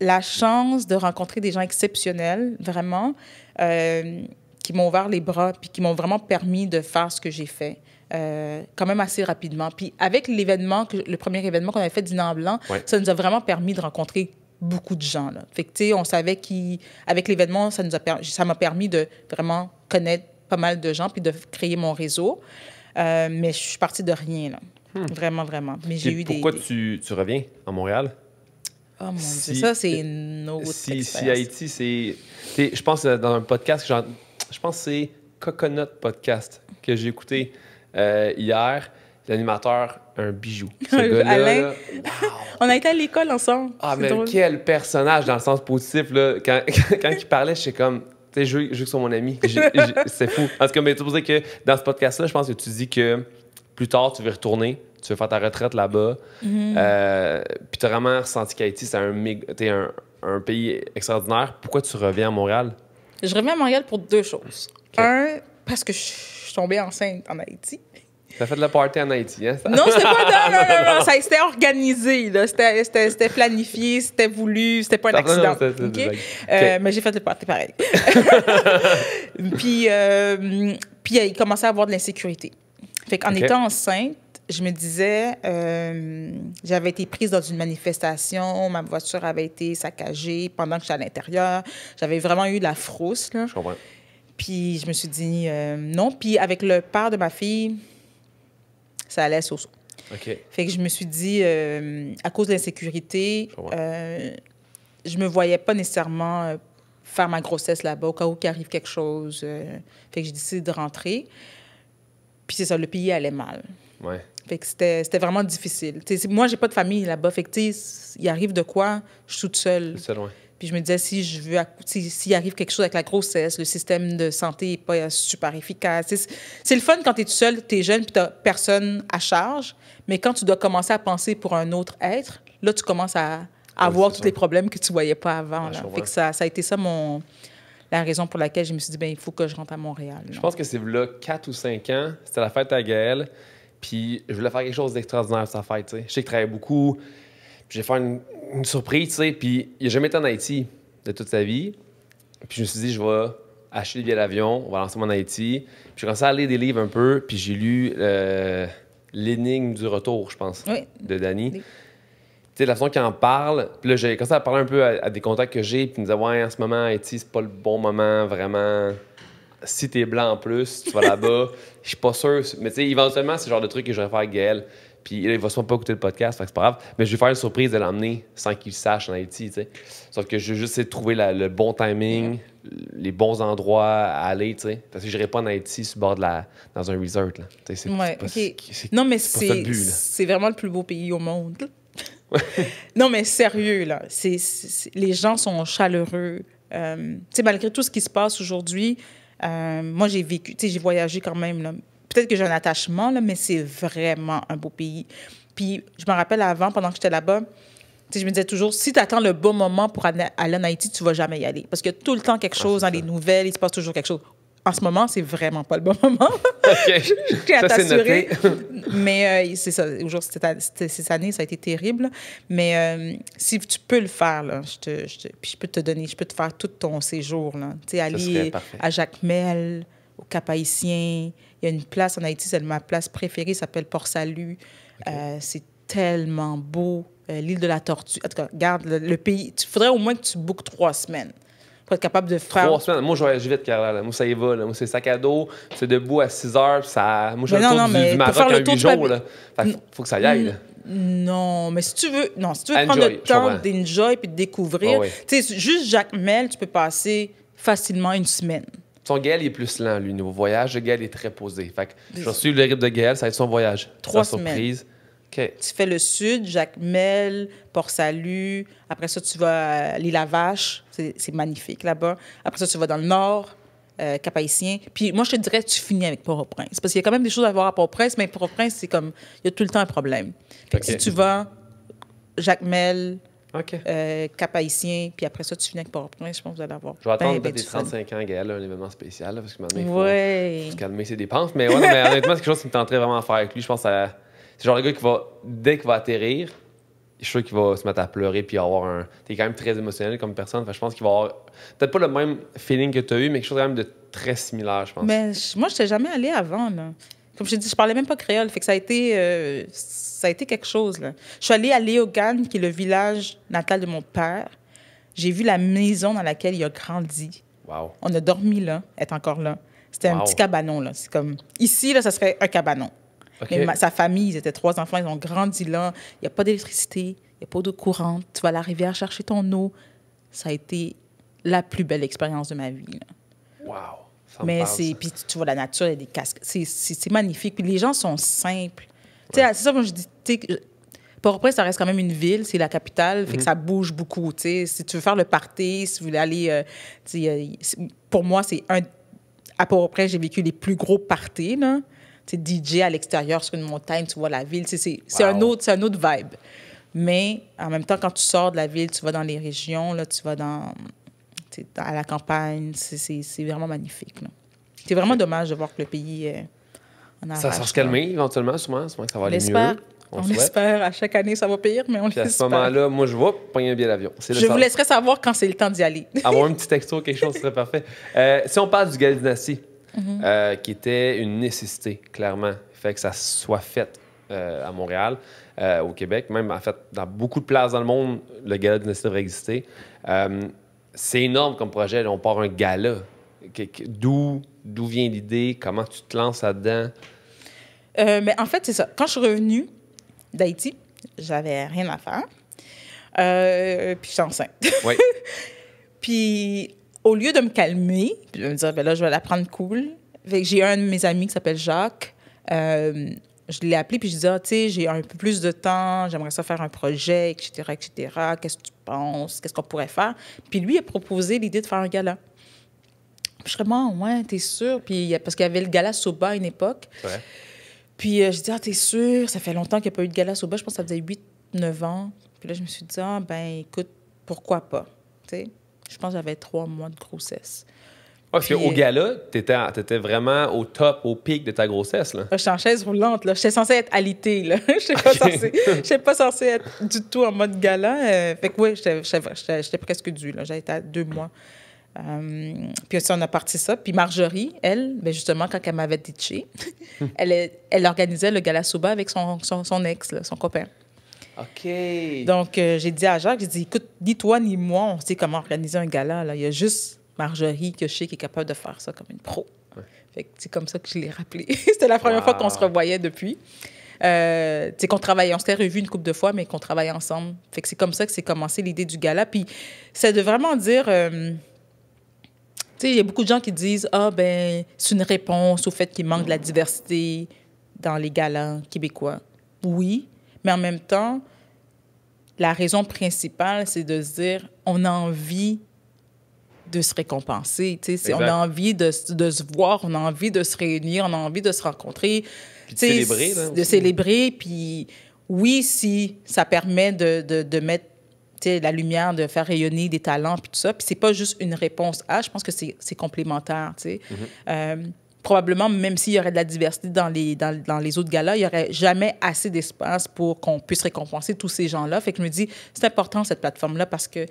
[SPEAKER 2] la chance de rencontrer des gens exceptionnels, vraiment. Euh, qui m'ont ouvert les bras, puis qui m'ont vraiment permis de faire ce que j'ai fait. Euh, quand même assez rapidement. Puis avec l'événement, le premier événement qu'on avait fait, Dîner blanc, ça nous a vraiment permis de rencontrer beaucoup de gens. Là. Fait que, on savait qu'avec l'événement, ça nous a ça m'a permis de vraiment connaître pas mal de gens puis de créer mon réseau. Euh, mais je suis partie de rien, là. Hmm. Vraiment, vraiment. Mais j'ai eu pourquoi des... Pourquoi
[SPEAKER 1] tu, tu, reviens à Montréal? Oh mon Dieu, ça, c'est une autre si, si Haïti, c'est... Je pense euh, dans un podcast que je pense que c'est Coconut Podcast que j'ai écouté euh, hier. L'animateur, un bijou. <laughs> Alain,
[SPEAKER 2] on a été à l'école ensemble. Ah, mais quel
[SPEAKER 1] personnage dans le sens positif. Là. Quand, <laughs> il parlait, suis comme, tu sais, je, que mon ami. C'est fou. Parce que, cas, tu que dans ce podcast-là, je pense que tu dis que plus tard, tu veux retourner, tu veux faire ta retraite là-bas. Mhm. Euh, puis tu as vraiment ressenti qu'Haïti, c'est un, pays extraordinaire. Pourquoi tu reviens à Montréal?
[SPEAKER 2] Je reviens à Montréal pour deux choses. Un, parce que je suis tombée enceinte en Haïti.
[SPEAKER 1] T'as fait de la party en Haïti, hein? Non, c'était pas... <laughs> Non, non, non, Ça,
[SPEAKER 2] c'était organisé, là. C'était, c'était, planifié, c'était voulu, c'était pas un accident. Euh, mais j'ai fait le party pareil. <laughs> puis, euh, puis, il commençait à avoir de l'insécurité. Fait qu'en étant enceinte, je me disais, euh, j'avais été prise dans une manifestation, ma voiture avait été saccagée pendant que j'étais à l'intérieur. J'avais vraiment eu de la frousse. Là. Je comprends. Puis je me suis dit euh, non. Puis avec le père de ma fille, ça allait sauce. OK. Fait que je me suis dit, euh, à cause de l'insécurité, je, je me voyais pas nécessairement faire ma grossesse là-bas au cas où qu'arrive arrive quelque chose. fait que j'ai décidé de rentrer. Puis c'est ça, le pays allait mal. Ouais. Fait que c'était vraiment difficile. Moi, moi, j'ai pas de famille là-bas. Fait que, il arrive de quoi, je suis toute seule. C'est loin. Puis je me disais, si je veux, s'il arrive quelque chose avec la grossesse, le système de santé n'est pas super efficace. C'est le fun quand tu es toute seul, tu es jeune, puis tu personne à charge. Mais quand tu dois commencer à penser pour un autre être, là, tu commences à, ah avoir tous les problèmes que tu voyais pas avant. Fait que ça, ça a été ça mon, la raison pour laquelle je me suis dit, ben il faut que je rentre à Montréal. Je pense
[SPEAKER 1] que c'est là 4 ou 5 ans, c'était la fête à Gaël. Puis je voulais faire quelque chose d'extraordinaire sa fête, tu sais. Je sais qu'il travaille beaucoup. puis J'ai fait une, surprise, tu sais. Puis il n'a jamais été en Haïti de toute sa vie. Puis je me suis dit, je vais acheter le l'avion, on va lancer mon Haïti. Puis j'ai commencé à lire des livres un peu, puis j'ai lu euh, L'énigme du retour, je pense, de Danny. Tu sais, la façon qu'il en parle, puis là, j'ai commencé à parler un peu à, des contacts que j'ai, puis il me disait, ouais, en ce moment, Haïti, c'est pas le bon moment, vraiment si t'es blanc en plus, tu vas là-bas. Je suis pas sûr. Mais tu sais, éventuellement, c'est le genre de truc que vais faire avec Gaël. Puis il va sûrement pas écouter le podcast, c'est pas grave. Mais je vais faire une surprise de l'emmener sans qu'il sache en Haïti, tu sais. Sauf que je vais juste essayer de trouver le bon timing, les bons endroits à aller, tu sais. Parce que j'irai pas en Haïti sur bord de la, dans un resort, là. c'est,
[SPEAKER 2] Non, mais c'est, vraiment le plus beau pays au monde. <laughs> non, mais sérieux, là. C'est, les gens sont chaleureux. Euh, tu sais, malgré tout ce qui se passe aujourd'hui, euh, moi, j'ai vécu, tu sais, j'ai voyagé quand même. Là. Peut-être que j'ai un attachement, là, mais c'est vraiment un beau pays. Puis, je me rappelle avant, pendant que j'étais là-bas, je me disais toujours, si tu attends le bon moment pour aller en Haïti, tu vas jamais y aller. Parce que tout le temps quelque ah, chose dans les nouvelles, il se passe toujours quelque chose en ce moment, c'est vraiment pas le bon moment. <laughs> OK.
[SPEAKER 3] <laughs> je t'assurer.
[SPEAKER 2] <laughs> mais euh, c'est ça. Aujourd'hui, cette année, ça a été terrible. Mais euh, si tu peux le faire, je, je, puis je peux te donner, je peux te faire tout ton séjour. Tu sais, aller euh, à Jacmel, au Cap-Haïtien. Il y a une place en Haïti, c'est ma place préférée, s'appelle Port-Salut. c'est tellement beau. L'île de la Tortue. En tout cas, garde le, pays. Il faudrait au moins que tu bookes trois semaines être capable de faire. Trois semaines.
[SPEAKER 1] Moi, je voyage vite, car Là. Moi, ça y va. Moi, c'est sac à dos. C'est debout à 6 heures. Ça... Moi, je suis tour du, Maroc en 8 jours. Là. Fait il faut que ça y aille.
[SPEAKER 2] Non, mais si tu veux, non, si tu veux prendre le temps d'enjoy puis de découvrir, ah tu sais, juste Jacques Mel, tu peux passer facilement une semaine.
[SPEAKER 1] Son Gaël est plus lent, lui, niveau voyage. Gaël est très posé. Fait que, je suis le rythme de Gaël, ça va être son voyage. Trois semaines. Tu
[SPEAKER 2] fais le sud, Jacquemel, Port-Salut. Après ça, tu vas à l'île-la-Vache. C'est magnifique là-bas. Après ça, tu vas dans le nord, euh, Cap-Haïtien. Puis moi, je te dirais, tu finis avec Port-au-Prince. Parce qu'il y a quand même des choses à voir à Port-au-Prince, mais Port-au-Prince, c'est comme. Il y a tout le temps un problème. Fait que si tu vas, Jacmel, Okay. Euh, Cap-Haïtien, puis après ça, tu finis avec Port-au-Prince, je pense que vous allez avoir. Je vais attendre ben, 35
[SPEAKER 1] ans, Gaël, un événement spécial, parce que maintenant,
[SPEAKER 2] il faut, se
[SPEAKER 1] calmer ses dépenses. Mais, ouais, mais honnêtement, c'est quelque chose qui me tenterait vraiment à faire avec lui. Je pense à c'est genre le gars qui va, dès qu'il va atterrir, je suis sûr qu'il va se mettre à pleurer puis avoir un. T'es quand même très émotionnel comme personne. je pense qu'il va avoir peut-être pas le même feeling que tu as eu, mais quelque chose quand même de très similaire, je pense.
[SPEAKER 2] Mais moi, je jamais allé avant, Comme je te dit, je parlais même pas créole. Fait que ça a été, euh, ça a été quelque chose, là. Je suis allée à Léogane, qui est le village natal de mon père. J'ai vu la maison dans laquelle il a grandi. On a dormi là, est encore là. C'était un petit cabanon, là. C'est comme... Ici, là, ça serait un cabanon. Mais sa famille, ils étaient trois enfants, ils ont grandi là. Il n'y a pas d'électricité, il n'y a pas d'eau courante. Tu vas à la rivière chercher ton eau. Ça a été la plus belle expérience de ma vie. Wow! Ça Mais c'est. Puis tu, vois la nature, il y a des casques. C'est magnifique. Puis les gens sont simples. C'est ça, moi, je dis. Port-au-Prince, ça reste quand même une ville, c'est la capitale, fait que mhm. ça bouge beaucoup. sais, Si tu veux faire le party, si vous voulez aller. Euh, euh, pour moi, c'est un. À Port-au-Prince, j'ai vécu les plus gros parties. Là. DJ à l'extérieur sur une montagne, tu vois la ville. C'est un, autre, un autre vibe. Mais en même temps, quand tu sors de la ville, tu vas dans les régions, là, tu vas dans, à la campagne. C'est vraiment magnifique. C'est vraiment dommage de voir que le pays Ça va se calmer
[SPEAKER 1] éventuellement, souvent. Souvent que ça va aller mieux. On, on espère.
[SPEAKER 2] À chaque année, ça va pire, mais on l'espère. À ce moment-là,
[SPEAKER 1] moi, je vois, prendre un billet d'avion. Je vous laisserai
[SPEAKER 2] savoir quand c'est le temps d'y aller. Avoir
[SPEAKER 1] un petit texto, quelque chose serait parfait. Euh, si on parle du Galignassi, Mhm. Euh, qui était une nécessité, clairement. Fait que ça soit fait euh, à Montréal, euh, au Québec, même en fait dans beaucoup de places dans le monde, le gala de nécessité devrait exister. c'est énorme comme projet. on part un gala. D'où, d'où vient l'idée? Comment tu te lances là-dedans?
[SPEAKER 2] mais en fait, c'est ça. Quand je suis revenue d'Haïti, j'avais rien à faire. puis suis enceinte. Oui. <laughs> puis au lieu de me calmer, je me dire, ben là, je vais la prendre cool, j'ai un de mes amis qui s'appelle Jacques. Euh, je l'ai appelé, puis je lui ai dit, ah, tu sais, j'ai un peu plus de temps, j'aimerais ça faire un projet, etc., etc. Qu'est-ce que tu penses? Qu'est-ce qu'on pourrait faire? Puis lui, a proposé l'idée de faire un gala. je suis vraiment, ouais, t'es sûr? Puis parce qu'il y avait le gala Soba à une époque. Puis euh, je dis, ah, t'es sûr? Ça fait longtemps qu'il n'y a pas eu de gala Soba. Je pense que ça faisait 8, 9 ans. Puis là, je me suis dit, ah, ben, écoute, pourquoi pas? Tu je pense que j'avais trois mois de grossesse. parce qu'au
[SPEAKER 1] gala, t'étais, étais vraiment au top, au pic de ta grossesse. Là.
[SPEAKER 2] Ah, je suis en chaise roulante. Là. J'étais censée être alitée. <laughs> Je n'étais pas, censée être du tout en mode gala. Euh, fait que oui, j'étais, presque due. Là. J'étais à deux mois. Euh, puis aussi, on a parti ça. Puis Marjorie, elle, ben, justement, quand elle m'avait ditché, <laughs> elle, elle organisait le gala Souba avec son, ex, son copain. OK. Donc, euh, j'ai dit à Jacques, j'ai dit, écoute, ni toi ni moi, on sait comment organiser un gala. Là. Il y a juste Marjorie que je sais qui est capable de faire ça comme une pro. Fait que c'est comme ça que je l'ai rappelé. <laughs> C'était la première fois qu'on se revoyait depuis. Euh, qu'on travaillait, on s'était revu une couple de fois, mais qu'on travaillait ensemble. Fait que c'est comme ça que c'est commencé l'idée du gala. Puis, c'est de vraiment dire... Euh, tu sais, il y a beaucoup de gens qui disent « Ah, ben c'est une réponse au fait qu'il manque de la diversité dans les galas québécois. » Oui, mais en même temps, la raison principale, c'est de se dire, on a envie de se récompenser. On a envie de, se voir, on a envie de se réunir, on a envie de se rencontrer. de célébrer. de célébrer. Puis oui, si ça permet de, mettre la lumière, de faire rayonner des talents, puis tout ça. Puis c'est pas juste une réponse à, je pense que c'est complémentaire. tu mm-hmm. euh, probablement, même s'il y aurait de la diversité dans les, dans, dans les autres galas, il n'y aurait jamais assez d'espace pour qu'on puisse récompenser tous ces gens-là. Fait que je me dis, c'est important cette plateforme-là parce que,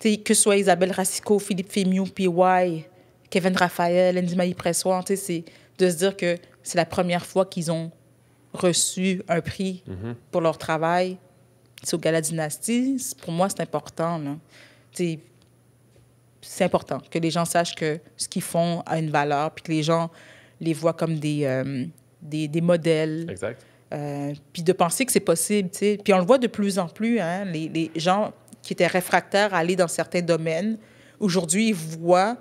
[SPEAKER 2] que ce soit Isabelle Racicot, Philippe Femiou, PY, Kevin Raphaël, Andy Maï Pressoir, c'est de se dire que c'est la première fois qu'ils ont reçu un prix mhm. pour leur travail. C'est au Gala Dynastie, pour moi, c'est important. Là c'est important que les gens sachent que ce qu'ils font a une valeur, puis que les gens les voient comme des, euh, des, des, modèles. Exact. Euh, puis de penser que c'est possible, tu sais. Puis on le voit de plus en plus, hein, les, les, gens qui étaient réfractaires à aller dans certains domaines, aujourd'hui, ils voient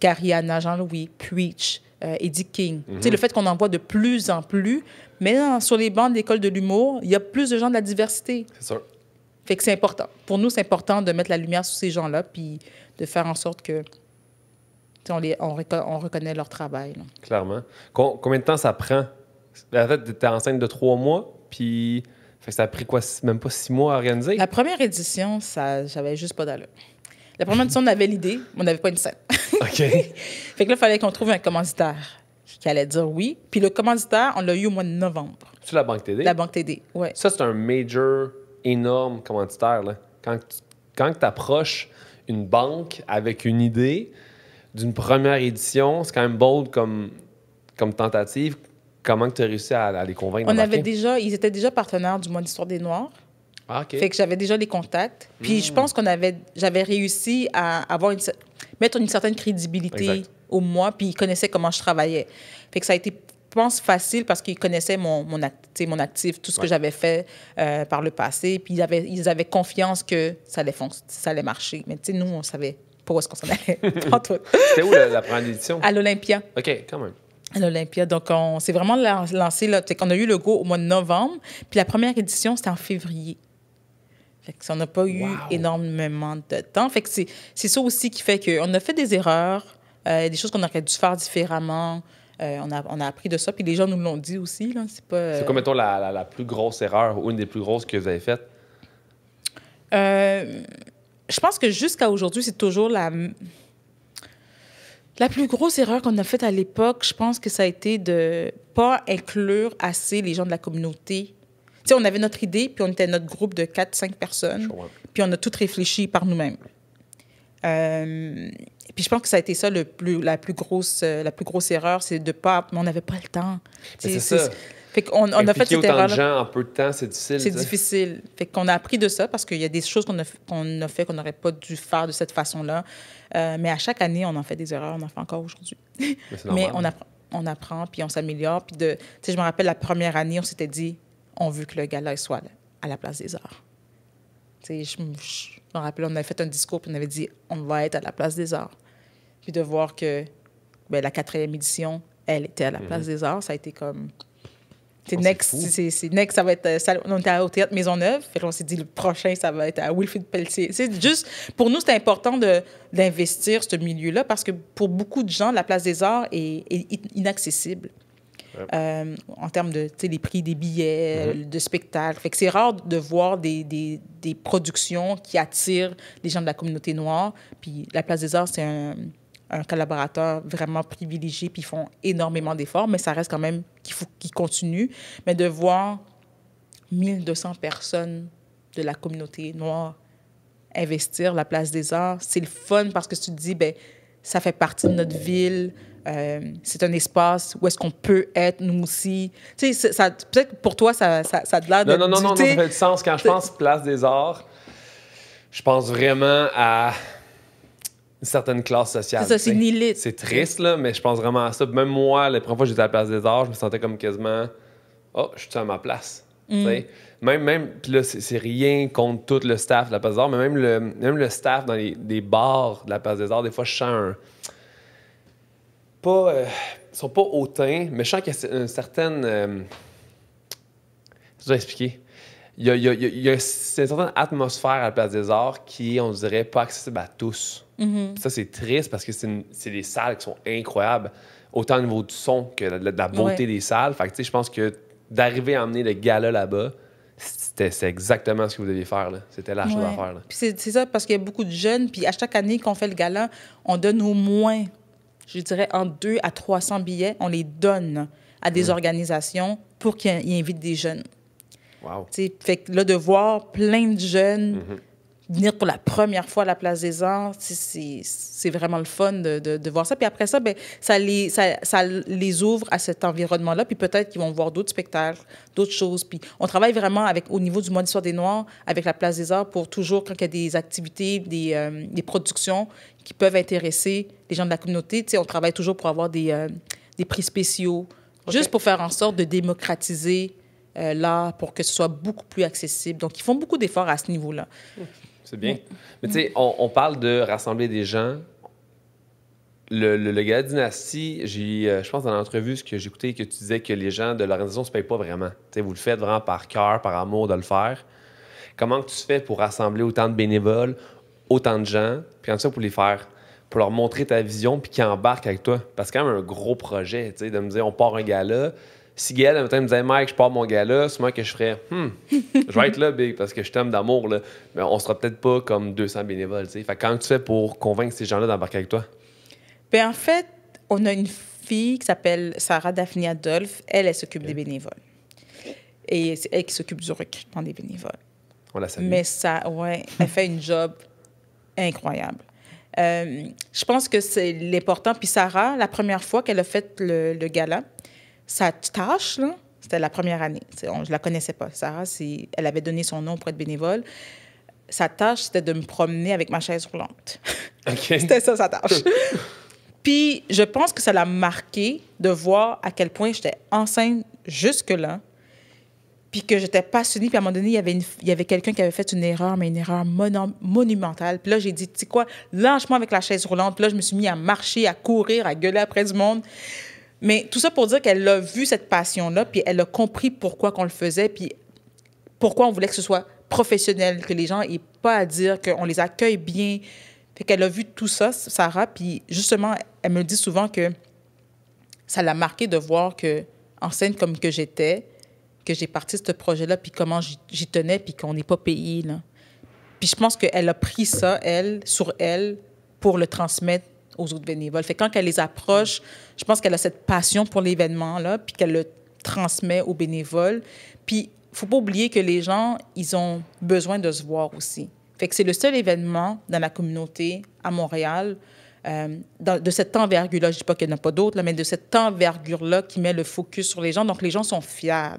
[SPEAKER 2] Cariana, Jean-Louis, Preach, euh, Eddie King. Mm Le fait qu'on en voit de plus en plus, mais sur les bancs l'école de l'humour, il y a plus de gens de la diversité. C'est sûr. Fait que c'est important. Pour nous, c'est important de mettre la lumière sur ces gens-là, puis de faire en sorte que on, les, on, reconnaît leur travail.
[SPEAKER 1] Clairement. combien de temps ça prend? En fait, tu enceinte de trois mois, puis fait ça a pris quoi, même pas six mois à organiser? La
[SPEAKER 2] première édition, ça, j'avais juste pas d'allure. La première édition, on avait l'idée, mais on n'avait pas une scène. <laughs>
[SPEAKER 1] OK. <laughs> fait
[SPEAKER 2] que là, il fallait qu'on trouve un commanditaire qui allait dire oui. Puis le commanditaire, on l'a eu au mois de novembre.
[SPEAKER 1] C'est la Banque TD? La Banque TD, oui. Ça, c'est un major énorme commanditaire. Quand tu approches une banque avec une idée d'une première édition, c'est quand même bold comme, comme tentative. Comment tu as réussi à, les convaincre? On avait déjà,
[SPEAKER 2] ils étaient déjà partenaires du mois d'histoire des Noirs.
[SPEAKER 1] Ah, fait que j'avais
[SPEAKER 2] déjà les contacts. Puis je hmm. pense qu'on avait, j'avais réussi à avoir une, mettre une certaine crédibilité au mois, puis ils connaissaient comment je travaillais. Fait que ça a été pense facile parce qu'ils connaissaient mon, mon, actif, mon actif, tout ce que j'avais fait euh, par le passé. Puis ils avaient, ils avaient confiance que ça allait, ça allait marcher. Mais tu sais, nous, on savait pas où est-ce qu'on s'en allait. <laughs> <laughs> C'était
[SPEAKER 1] où la, première édition? À l'Olympia. OK, quand même.
[SPEAKER 2] À l'Olympia. Donc, on s'est vraiment lancé. Là, on a eu le go au mois de novembre. Puis la première édition, c'était en février. Fait que ça, on n'a pas eu énormément de temps. Fait que c'est ça aussi qui fait qu'on a fait des erreurs, euh, des choses qu'on aurait dû faire différemment. Euh, on, a, on, a, appris de ça. Puis les gens nous l'ont dit aussi. C'est pas. C'est quoi, euh,
[SPEAKER 1] mettons, la, la, plus grosse erreur ou une des plus grosses que vous avez faites?
[SPEAKER 2] Euh, je pense que jusqu'à aujourd'hui, c'est toujours la. La plus grosse erreur qu'on a faite à l'époque, je pense que ça a été de pas inclure assez les gens de la communauté. Tu sais, on avait notre idée, puis on était notre groupe de 4-5 personnes, puis on a tout réfléchi par nous-mêmes. Euh, puis je pense que ça a été ça le plus, la, plus grosse, euh, la plus grosse erreur, c'est de pas. Mais on n'avait pas le temps. C'est ça. Fait qu'on on a fait cette erreur. de gens
[SPEAKER 1] en peu de temps, c'est difficile. C'est difficile.
[SPEAKER 2] Fait qu'on a appris de ça parce qu'il y a des choses qu'on a, qu'on a fait qu'on n'aurait pas dû faire de cette façon-là. Euh, mais à chaque année, on en fait des erreurs. On en fait encore aujourd'hui.
[SPEAKER 3] Mais, <laughs> on apprend.
[SPEAKER 2] On apprend, puis on s'améliore. Puis de, je me rappelle la première année, on s'était dit, on veut que le gala soit à la place des arts. Tu sais je, me rappelle, on avait fait un discours, puis on avait dit, on va être à la place des arts. Puis de voir que ben, la quatrième édition, elle était à la Place mhm. des Arts. Ça a été comme. C'est oh, next, next, ça va être. Euh, on était au théâtre Maisonneuve, fait on s'est dit le prochain, ça va être à Wilfrid Pelletier. C'est juste, pour nous, c'est important d'investir ce milieu-là parce que pour beaucoup de gens, la place des arts est, inaccessible. Euh, en termes de les prix des billets, mhm. de spectacles. Fait que c'est rare de voir des, des, des productions qui attirent les gens de la communauté noire. Puis la place des arts, c'est un un collaborateur vraiment privilégié, puis ils font énormément d'efforts, mais ça reste quand même qu'il faut qu'ils continuent. Mais de voir 1200 personnes de la communauté noire investir la place des arts, c'est le fun parce que tu te dis, ben ça fait partie de notre ville, euh, c'est un espace où est-ce qu'on peut être, nous aussi. Tu sais, ça, peut-être pour toi, ça, ça, ça l'air de... Non, non, non, non, ça fait du sens. Quand je pense
[SPEAKER 1] place des arts, je pense vraiment à une certaine classe sociale. C'est ça, c'est une élite. C'est triste, là, mais je pense vraiment à ça. Même moi, la première fois que j'étais à la place des arts, je me sentais comme quasiment Oh, je suis à ma place. Mm. Même, même, puis là, c'est rien contre tout le staff de la place des arts, mais même le, même le staff dans les, des bars de la place des arts, des fois, je sens un. Pas. Euh, ils sont pas hautains, mais je sens qu'il y a une certaine. Euh, je dois expliquer il y a, une certaine atmosphère à la place des arts qui on dirait, pas accessible à tous. Mhm. Ça, c'est triste parce que c'est des salles qui sont incroyables, autant au niveau du son que de, la beauté des salles. Fait sais, je pense que d'arriver à emmener le gala là-bas, c'est exactement ce que vous deviez faire. C'était la chose à faire.
[SPEAKER 2] c'est ça, parce qu'il y a beaucoup de jeunes. Puis à chaque année qu'on fait le gala, on donne au moins, je dirais, entre 2 à 300 billets. On les donne à des organisations pour qu'ils invitent des jeunes c'est Fait là, de voir plein de jeunes mm-hmm. venir pour la première fois à la Place des Arts, c'est vraiment le fun de, de, voir ça. Puis après ça, ben, ça, les, ça, ça, les ouvre à cet environnement-là. Puis peut-être qu'ils vont voir d'autres spectacles, d'autres choses. Puis on travaille vraiment avec, au niveau du mois d'histoire des Noirs avec la Place des Arts pour toujours, quand il y a des activités, des, euh, des productions qui peuvent intéresser les gens de la communauté, on travaille toujours pour avoir des, euh, des prix spéciaux, juste pour faire en sorte de démocratiser euh, là pour que ce soit beaucoup plus accessible. Donc, ils font beaucoup d'efforts à ce niveau-là.
[SPEAKER 1] C'est bien. Mais tu sais, on, parle de rassembler des gens. Le, le, de gars Dynastie, euh, je pense dans l'entrevue, ce que j'écoutais, que tu disais que les gens de l'organisation ne se payent pas vraiment. sais vous le faites vraiment par cœur, par amour de le faire. Comment tu fais pour rassembler autant de bénévoles, autant de gens, puis comme ça, pour les faire pour leur montrer ta vision puis qu'ils embarquent avec toi. Parce que c'est quand même un gros projet, tu sais, de me dire, on part un gala, si Gaël, me disait Mike, je pars mon gala, c'est moi que je ferais hmm, je vais être là, Big, parce que je t'aime d'amour. Là. Mais on sera peut-être pas comme 200 bénévoles. sais. Fait comment tu fais pour convaincre ces gens-là d'embarquer avec toi?
[SPEAKER 2] Bien, en fait, on a une fille qui s'appelle Sarah Daphne Adolphe. Elle, elle s'occupe des bénévoles. Et c'est elle qui s'occupe du recrutement des bénévoles. On la Mais ça, ouais, elle fait une job incroyable. Euh, je pense que c'est l'important. Puis Sarah, la première fois qu'elle a fait le gala, sa tâche, c'était la première année. je la connaissais pas. Sarah, elle avait donné son nom pour être bénévole. Sa tâche, c'était de me promener avec ma chaise roulante. <laughs> c'était ça, sa tâche. <laughs> Puis je pense que ça l'a marqué de voir à quel point j'étais enceinte jusque-là, puis que j'étais passionnée. Puis à un moment donné, il y avait, quelqu'un qui avait fait une erreur, mais une erreur monumentale. Puis là, j'ai dit, tu sais quoi, lâche-moi avec la chaise roulante. Puis là, je me suis mis à marcher, à courir, à gueuler après du monde. Mais tout ça pour dire qu'elle a vu cette passion-là, puis elle a compris pourquoi qu'on le faisait, puis pourquoi on voulait que ce soit professionnel, que les gens aient pas à dire qu'on les accueille bien. Fait qu'elle a vu tout ça, Sarah, puis justement, elle me dit souvent que ça l'a marqué de voir que, en scène comme que j'étais, que j'ai parti de ce projet-là, puis comment j'y tenais, puis qu'on n'est pas payé, là. Puis je pense qu'elle a pris ça, elle, sur elle, pour le transmettre aux autres bénévoles. Fait quand elle les approche, je pense qu'elle a cette passion pour l'événement, là, puis qu'elle le transmet aux bénévoles. Puis, faut pas oublier que les gens, ils ont besoin de se voir aussi. Fait que c'est le seul événement dans la communauté à Montréal euh, de cette envergure-là, je ne dis pas qu'il n'y en a pas d'autres, mais de cette envergure-là qui met le focus sur les gens. Donc, les gens sont fiers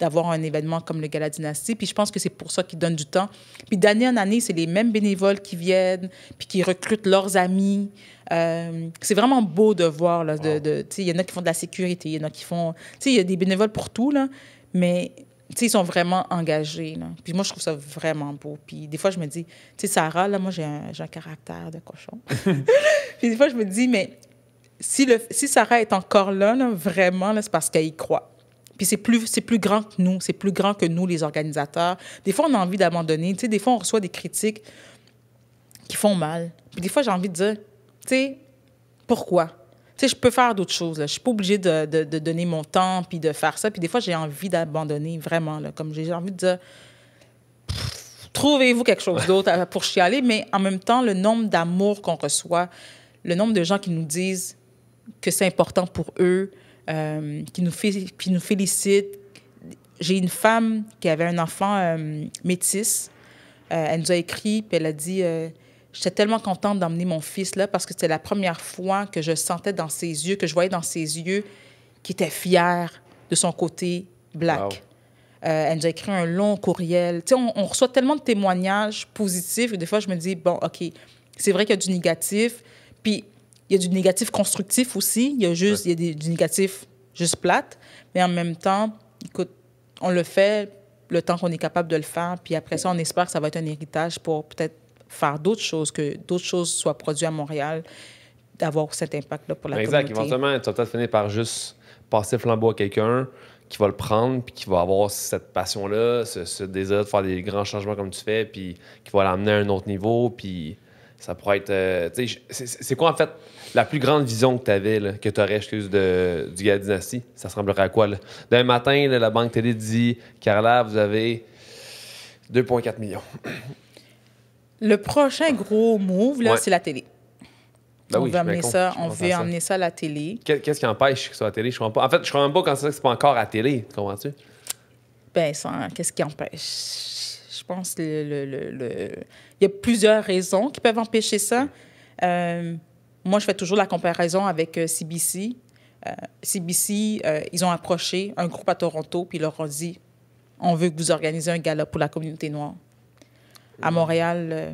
[SPEAKER 2] d'avoir un événement comme le Gala Dynastie. Puis, je pense que c'est pour ça qu'ils donnent du temps. Puis, d'année en année, c'est les mêmes bénévoles qui viennent, puis qui recrutent leurs amis. Euh, c'est vraiment beau de voir. Il de, y en a qui font de la sécurité, il y en a qui font. Tu sais, il y a des bénévoles pour tout, là. Mais ils sont vraiment engagés. Puis moi, je trouve ça vraiment beau. Puis des fois, je me dis, tu sais, Sarah, là, moi, j'ai un, caractère de cochon. <laughs> puis des fois, je me dis, mais si, le, si Sarah est encore là, vraiment, c'est parce qu'elle y croit. Puis c'est plus, c'est plus grand que nous, c'est plus grand que nous, les organisateurs. Des fois, on a envie d'abandonner. Tu sais, des fois, on reçoit des critiques qui font mal. Puis des fois, j'ai envie de dire, tu sais, pourquoi? sais, je peux faire d'autres choses. Je Je suis pas obligée de, de, donner mon temps puis de faire ça. Puis des fois, j'ai envie d'abandonner, vraiment. Là, comme j'ai envie de dire, trouvez-vous quelque chose d'autre pour chialer. Mais en même temps, le nombre d'amour qu'on reçoit, le nombre de gens qui nous disent que c'est important pour eux, euh, qui, nous qui nous félicitent. J'ai une femme qui avait un enfant métis. Euh, métisse. Euh, elle nous a écrit, puis elle a dit J'étais tellement contente d'emmener mon fils là parce que c'était la première fois que je sentais dans ses yeux, que je voyais dans ses yeux qu'il était fier de son côté black. Euh, elle nous a écrit un long courriel. Tu sais, on, reçoit tellement de témoignages positifs que des fois, je me dis, bon, OK, c'est vrai qu'il y a du négatif. Puis, il y a du négatif constructif aussi. Il y a juste, il y a du négatif juste plate. Mais en même temps, écoute, on le fait le temps qu'on est capable de le faire. Puis après ça, on espère que ça va être un héritage pour peut-être faire d'autres choses, que d'autres choses soient produites à Montréal, d'avoir cet impact-là pour la exact, communauté. Exact.
[SPEAKER 1] Éventuellement, tu vas peut-être finir par juste passer le flambeau à quelqu'un qui va le prendre, puis qui va avoir cette passion-là, ce, désir de faire des grands changements comme tu fais, puis qui va l'amener à un autre niveau, puis ça pourrait être... Euh, c'est quoi, en fait, la plus grande vision que tu avais, là, que tu aurais, excuse, de, du gars Ça ressemblerait à quoi, là? D'un matin, la banque télé dit « Carla, vous avez 2,4 millions. »
[SPEAKER 2] Le prochain gros move, là, c'est la télé.
[SPEAKER 1] Ben on veut amener ça, on veut emmener
[SPEAKER 2] ça à la télé.
[SPEAKER 1] Qu'est-ce qui empêche que ce soit à la télé? Je pas. En fait, je même pas quand c'est c'est pas encore à la télé. Tu comprends-tu?
[SPEAKER 2] Ben, qu'est-ce qui empêche? Je pense le, le, le, il y a plusieurs raisons qui peuvent empêcher ça. Euh, moi, je fais toujours la comparaison avec CBC. Euh, CBC, euh, ils ont approché un groupe à Toronto, puis ils leur ont dit on veut que vous organisez un gala pour la communauté noire. À Montréal, euh,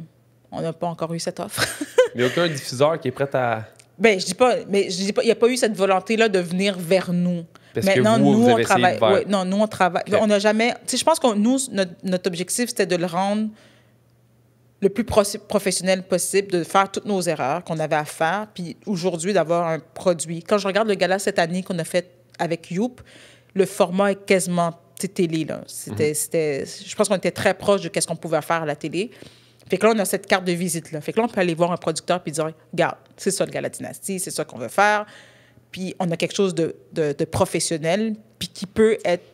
[SPEAKER 2] on n'a pas encore eu cette offre.
[SPEAKER 1] <laughs> Il n'y a aucun diffuseur qui est prêt à.
[SPEAKER 2] Ben, je dis pas, mais je dis pas, il n'y a pas eu cette volonté-là de venir vers nous.
[SPEAKER 1] Parce Maintenant, que nous, on travaille.
[SPEAKER 2] non, nous, on travaille. On n'a jamais. Tu sais, je pense que nous, notre, objectif, c'était de le rendre le plus professionnel possible, de faire toutes nos erreurs qu'on avait à faire, puis aujourd'hui d'avoir un produit. Quand je regarde le gala cette année qu'on a fait avec Youp, le format est quasiment télé. Là. Mhm. C'était, je pense qu'on était très proche de ce qu'on pouvait faire à la télé. Fait que là, on a cette carte de visite-là. Fait que là, on peut aller voir un producteur puis dire Regarde, c'est ça le gars la dynastie, c'est ça qu'on veut faire. Puis on a quelque chose de, professionnel, puis qui peut être.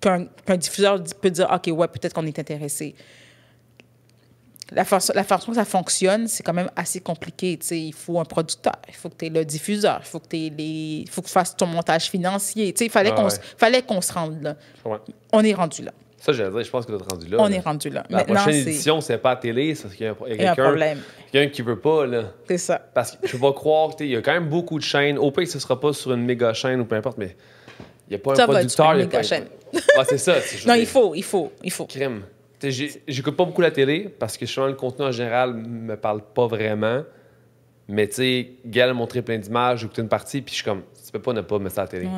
[SPEAKER 2] qu'un, qu'un diffuseur peut dire Ok, ouais, peut-être qu'on est intéressé la, façon, la façon que ça fonctionne, c'est quand même assez compliqué. Il faut un producteur, il faut que tu aies le diffuseur, il faut que tu les... faut que fasses ton montage financier. Il fallait qu'on se rende là. On est rendu là.
[SPEAKER 1] Ça, je dire, je pense que vous rendu là. On est rendu là. La prochaine édition, c'est pas à télé, c'est qu'il y a, quelqu'un qui ne qui veut pas. là. C'est ça. Parce que tu vas croire, il y a quand même beaucoup de chaînes. Au pire, ce sera pas sur une méga chaîne ou peu importe, mais il n'y a pas un producteur. une méga chaîne. c'est ça. Non, il faut, il faut, il faut. Crème. J'écoute pas beaucoup la télé parce que souvent le contenu en général me parle pas vraiment. Mais tu sais, a plein d'images, j'ai écouté une partie, puis je suis comme, tu peux pas ne pas mettre ça à la télé.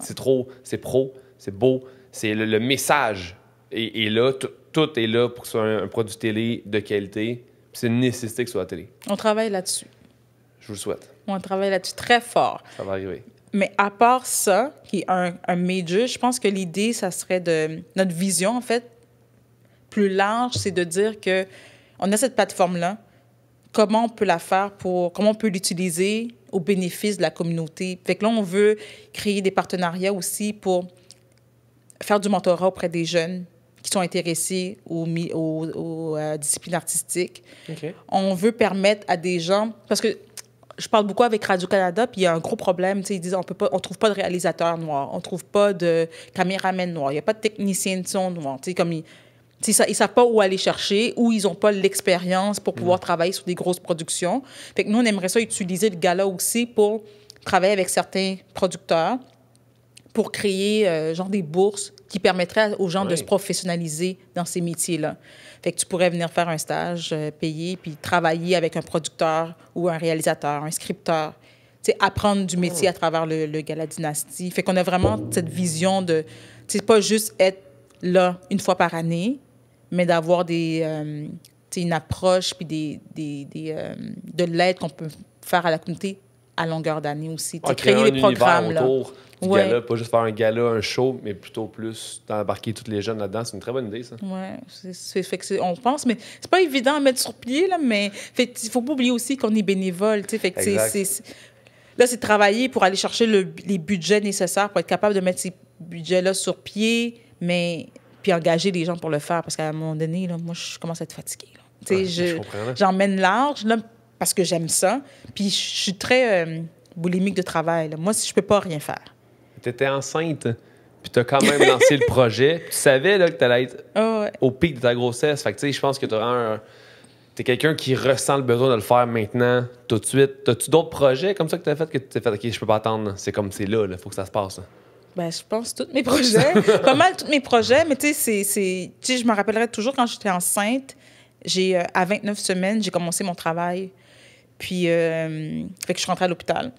[SPEAKER 1] C'est trop, c'est pro, c'est beau, c'est le, message Et là, tout est là pour que ce soit un, produit télé de qualité. C'est une nécessité que ce soit la télé.
[SPEAKER 2] On travaille là-dessus. Je vous le souhaite. On travaille là-dessus très fort. Ça va arriver. Mais à part ça, qui est un, un major, je pense que l'idée, ça serait de. Notre vision, en fait, large, c'est de dire que on a cette plateforme-là. Comment on peut la faire pour, comment on peut l'utiliser au bénéfice de la communauté. Fait que là, on veut créer des partenariats aussi pour faire du mentorat auprès des jeunes qui sont intéressés aux, euh, disciplines artistiques. On veut permettre à des gens, parce que je parle beaucoup avec Radio-Canada, puis il y a un gros problème. Ils disent on peut pas, on trouve pas de réalisateur noir, on trouve pas de caméraman noir, il n'y a pas de technicien de son noir. Tu sais, Comme ils, ils ne savent pas où aller chercher où ils n'ont pas l'expérience pour pouvoir mm. travailler sur des grosses productions. Fait que nous, on aimerait ça utiliser le gala aussi pour travailler avec certains producteurs pour créer euh, genre des bourses qui permettraient aux gens de se professionnaliser dans ces métiers-là. Fait que tu pourrais venir faire un stage euh, payé puis travailler avec un producteur ou un réalisateur, un scripteur. sais, apprendre du métier mm. à travers le, gala dynastie. Fait qu'on a vraiment cette vision de, c'est pas juste être là une fois par année, mais d'avoir des euh, une approche puis des, des, des euh, de l'aide qu'on peut faire à la communauté à longueur d'année aussi. créer, créer des programmes Autour du gala,
[SPEAKER 1] pas juste faire un gala, un show, mais plutôt plus d'embarquer toutes les jeunes là-dedans. C'est une très bonne idée, ça.
[SPEAKER 2] ouais c'est on pense, mais c'est pas évident à mettre sur pied, là, mais fait, il faut pas oublier aussi qu'on est bénévole. Fait c'est, là, c'est travailler pour aller chercher les budgets nécessaires pour être capable de mettre ces budgets-là sur pied, mais puis engager des gens pour le faire. Parce qu'à un moment donné, moi, je commence à être fatiguée. J'emmène large parce que j'aime ça. Puis je suis très euh, boulimique de travail. Moi, je peux pas rien faire.
[SPEAKER 1] Tu étais enceinte, puis tu as quand même lancé le projet. <laughs> Tu savais que tu allais être ah, au pic de ta grossesse. Fait tu sais, je pense que tu un. quelqu'un qui ressent le besoin de le faire maintenant, tout de suite. T'as-tu d'autres projets comme ça que t'as fait que tu t'es fait, OK, je peux pas attendre, c'est comme c'est là, il faut que ça se passe?
[SPEAKER 2] ben, je pense tous mes projets, <laughs> pas mal tous mes projets, mais tu sais, je me rappellerai toujours quand j'étais enceinte, j'ai euh, à 29 semaines, j'ai commencé mon travail, puis euh, fait que je suis rentrée à l'hôpital.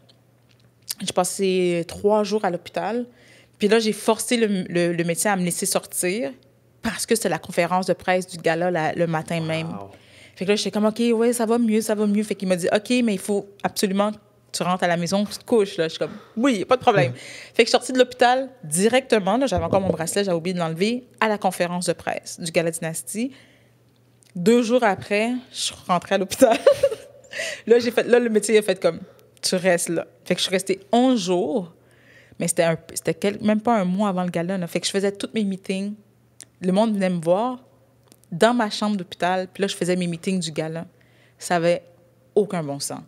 [SPEAKER 2] J'ai passé trois jours à l'hôpital, puis là j'ai forcé le, le, médecin à me laisser sortir parce que c'était la conférence de presse du gala le matin même. Fait que là j'étais comme ok ouais ça va mieux, ça va mieux, fait qu'il m'a dit ok mais il faut absolument tu rentres à la maison, tu te couches. Là. Je suis comme, oui, pas de problème. Fait que je suis sortie de l'hôpital directement. Là, j'avais encore mon bracelet, j'avais oublié de l'enlever, à la conférence de presse du Gala Dynastie. Deux jours après, je suis rentrée à l'hôpital. <laughs> là, j'ai fait, là, le métier a fait comme, tu restes là. Fait que je suis restée 11 jours, mais c'était même pas un mois avant le gala. Fait que je faisais tous mes meetings. Le monde venait me voir dans ma chambre d'hôpital, puis là, je faisais mes meetings du gala. Ça avait aucun bon sens.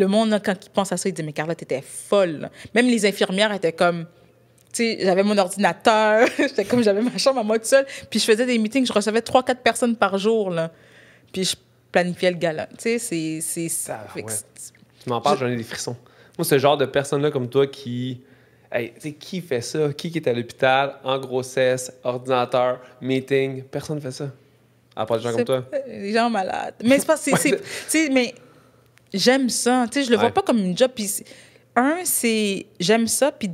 [SPEAKER 2] Le monde, quand il pense à ça, il dit, mais Carlotte était folle. Même les infirmières étaient comme, tu sais, j'avais mon ordinateur, <laughs> j'étais comme, j'avais ma chambre à moi toute seule, puis je faisais des meetings, je recevais trois quatre personnes par jour, là. Puis je planifiais le gala. Tu sais, c'est ça. Ah, tu
[SPEAKER 1] m'en parles, j'en ai des frissons. Moi, ce genre de personne-là comme toi qui... Hey, tu sais, qui fait ça? Qui est à l'hôpital, en grossesse, ordinateur, meeting? Personne fait ça. À part des gens comme toi.
[SPEAKER 2] Euh, des gens malades. Mais c'est pas... C'est, mais j'aime ça. Tu sais, je le vois pas comme une job. Puis, un, c'est j'aime ça. Puis,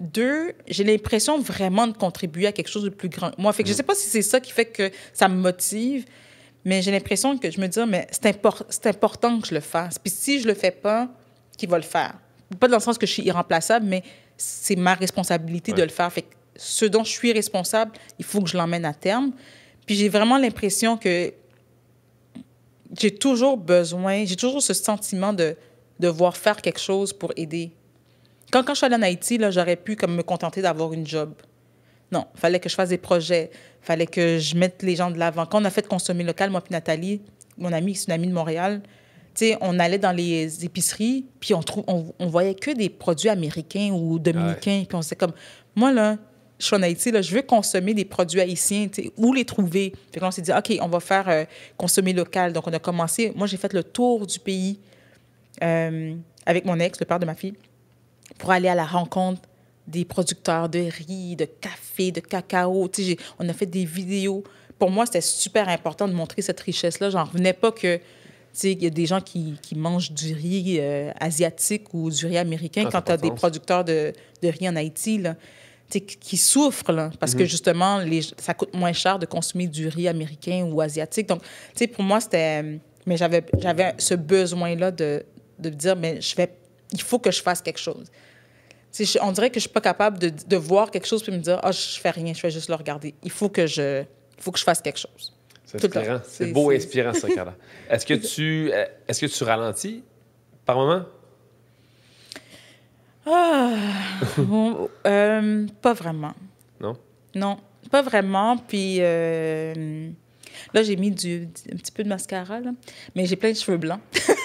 [SPEAKER 2] deux, j'ai l'impression vraiment de contribuer à quelque chose de plus grand que moi. Fait que je mm. sais pas si c'est ça qui fait que ça me motive, mais j'ai l'impression que je me dis, ah, mais c'est important que je le fasse. Puis, si je le fais pas, qui va le faire? Pas dans le sens que je suis irremplaçable, mais c'est ma responsabilité de le faire. Fait ce dont je suis responsable, il faut que je l'emmène à terme. Puis j'ai vraiment l'impression que j'ai toujours besoin, j'ai toujours ce sentiment de devoir faire quelque chose pour aider. Quand, quand je suis allée en Haïti, j'aurais pu comme, me contenter d'avoir une job. Non, il fallait que je fasse des projets, il fallait que je mette les gens de l'avant. Quand on a fait consommer local, moi et Nathalie, mon amie, c'est une amie de Montréal, on allait dans les épiceries, puis on, trouve, on, voyait que des produits américains ou ah dominicains, puis on comme, moi là, je suis en Haïti, là, je veux consommer des produits haïtiens, où les trouver? On s'est dit, OK, on va faire euh, consommer local. Donc, on a commencé. Moi, j'ai fait le tour du pays euh, avec mon ex, le père de ma fille, pour aller à la rencontre des producteurs de riz, de café, de cacao. On a fait des vidéos. Pour moi, c'était super important de montrer cette richesse-là. J'en revenais pas que il y a des gens qui, mangent du riz euh, asiatique ou du riz américain quand tu as des producteurs de, riz en Haïti qui souffrent, là, parce que mhm. justement, les, ça coûte moins cher de consommer du riz américain ou asiatique. Donc, pour moi, c'était. Mais j'avais, j'avais ce besoin-là de, de me dire, mais je vais, il faut que je fasse quelque chose. Je, on dirait que je suis pas capable de, de voir quelque chose puis me dire, ah, je fais rien, je vais juste le regarder. Il faut que je, il faut que je fasse quelque chose. C'est inspirant. C'est beau et inspirant, ça, Carla.
[SPEAKER 1] <laughs> Est-ce que, tu, euh, est-ce que tu ralentis par moment?
[SPEAKER 2] Ah, bon, euh, pas vraiment. Non? Non, pas vraiment. Puis euh, là, j'ai mis du, un petit peu de mascara, mais j'ai plein de cheveux blancs.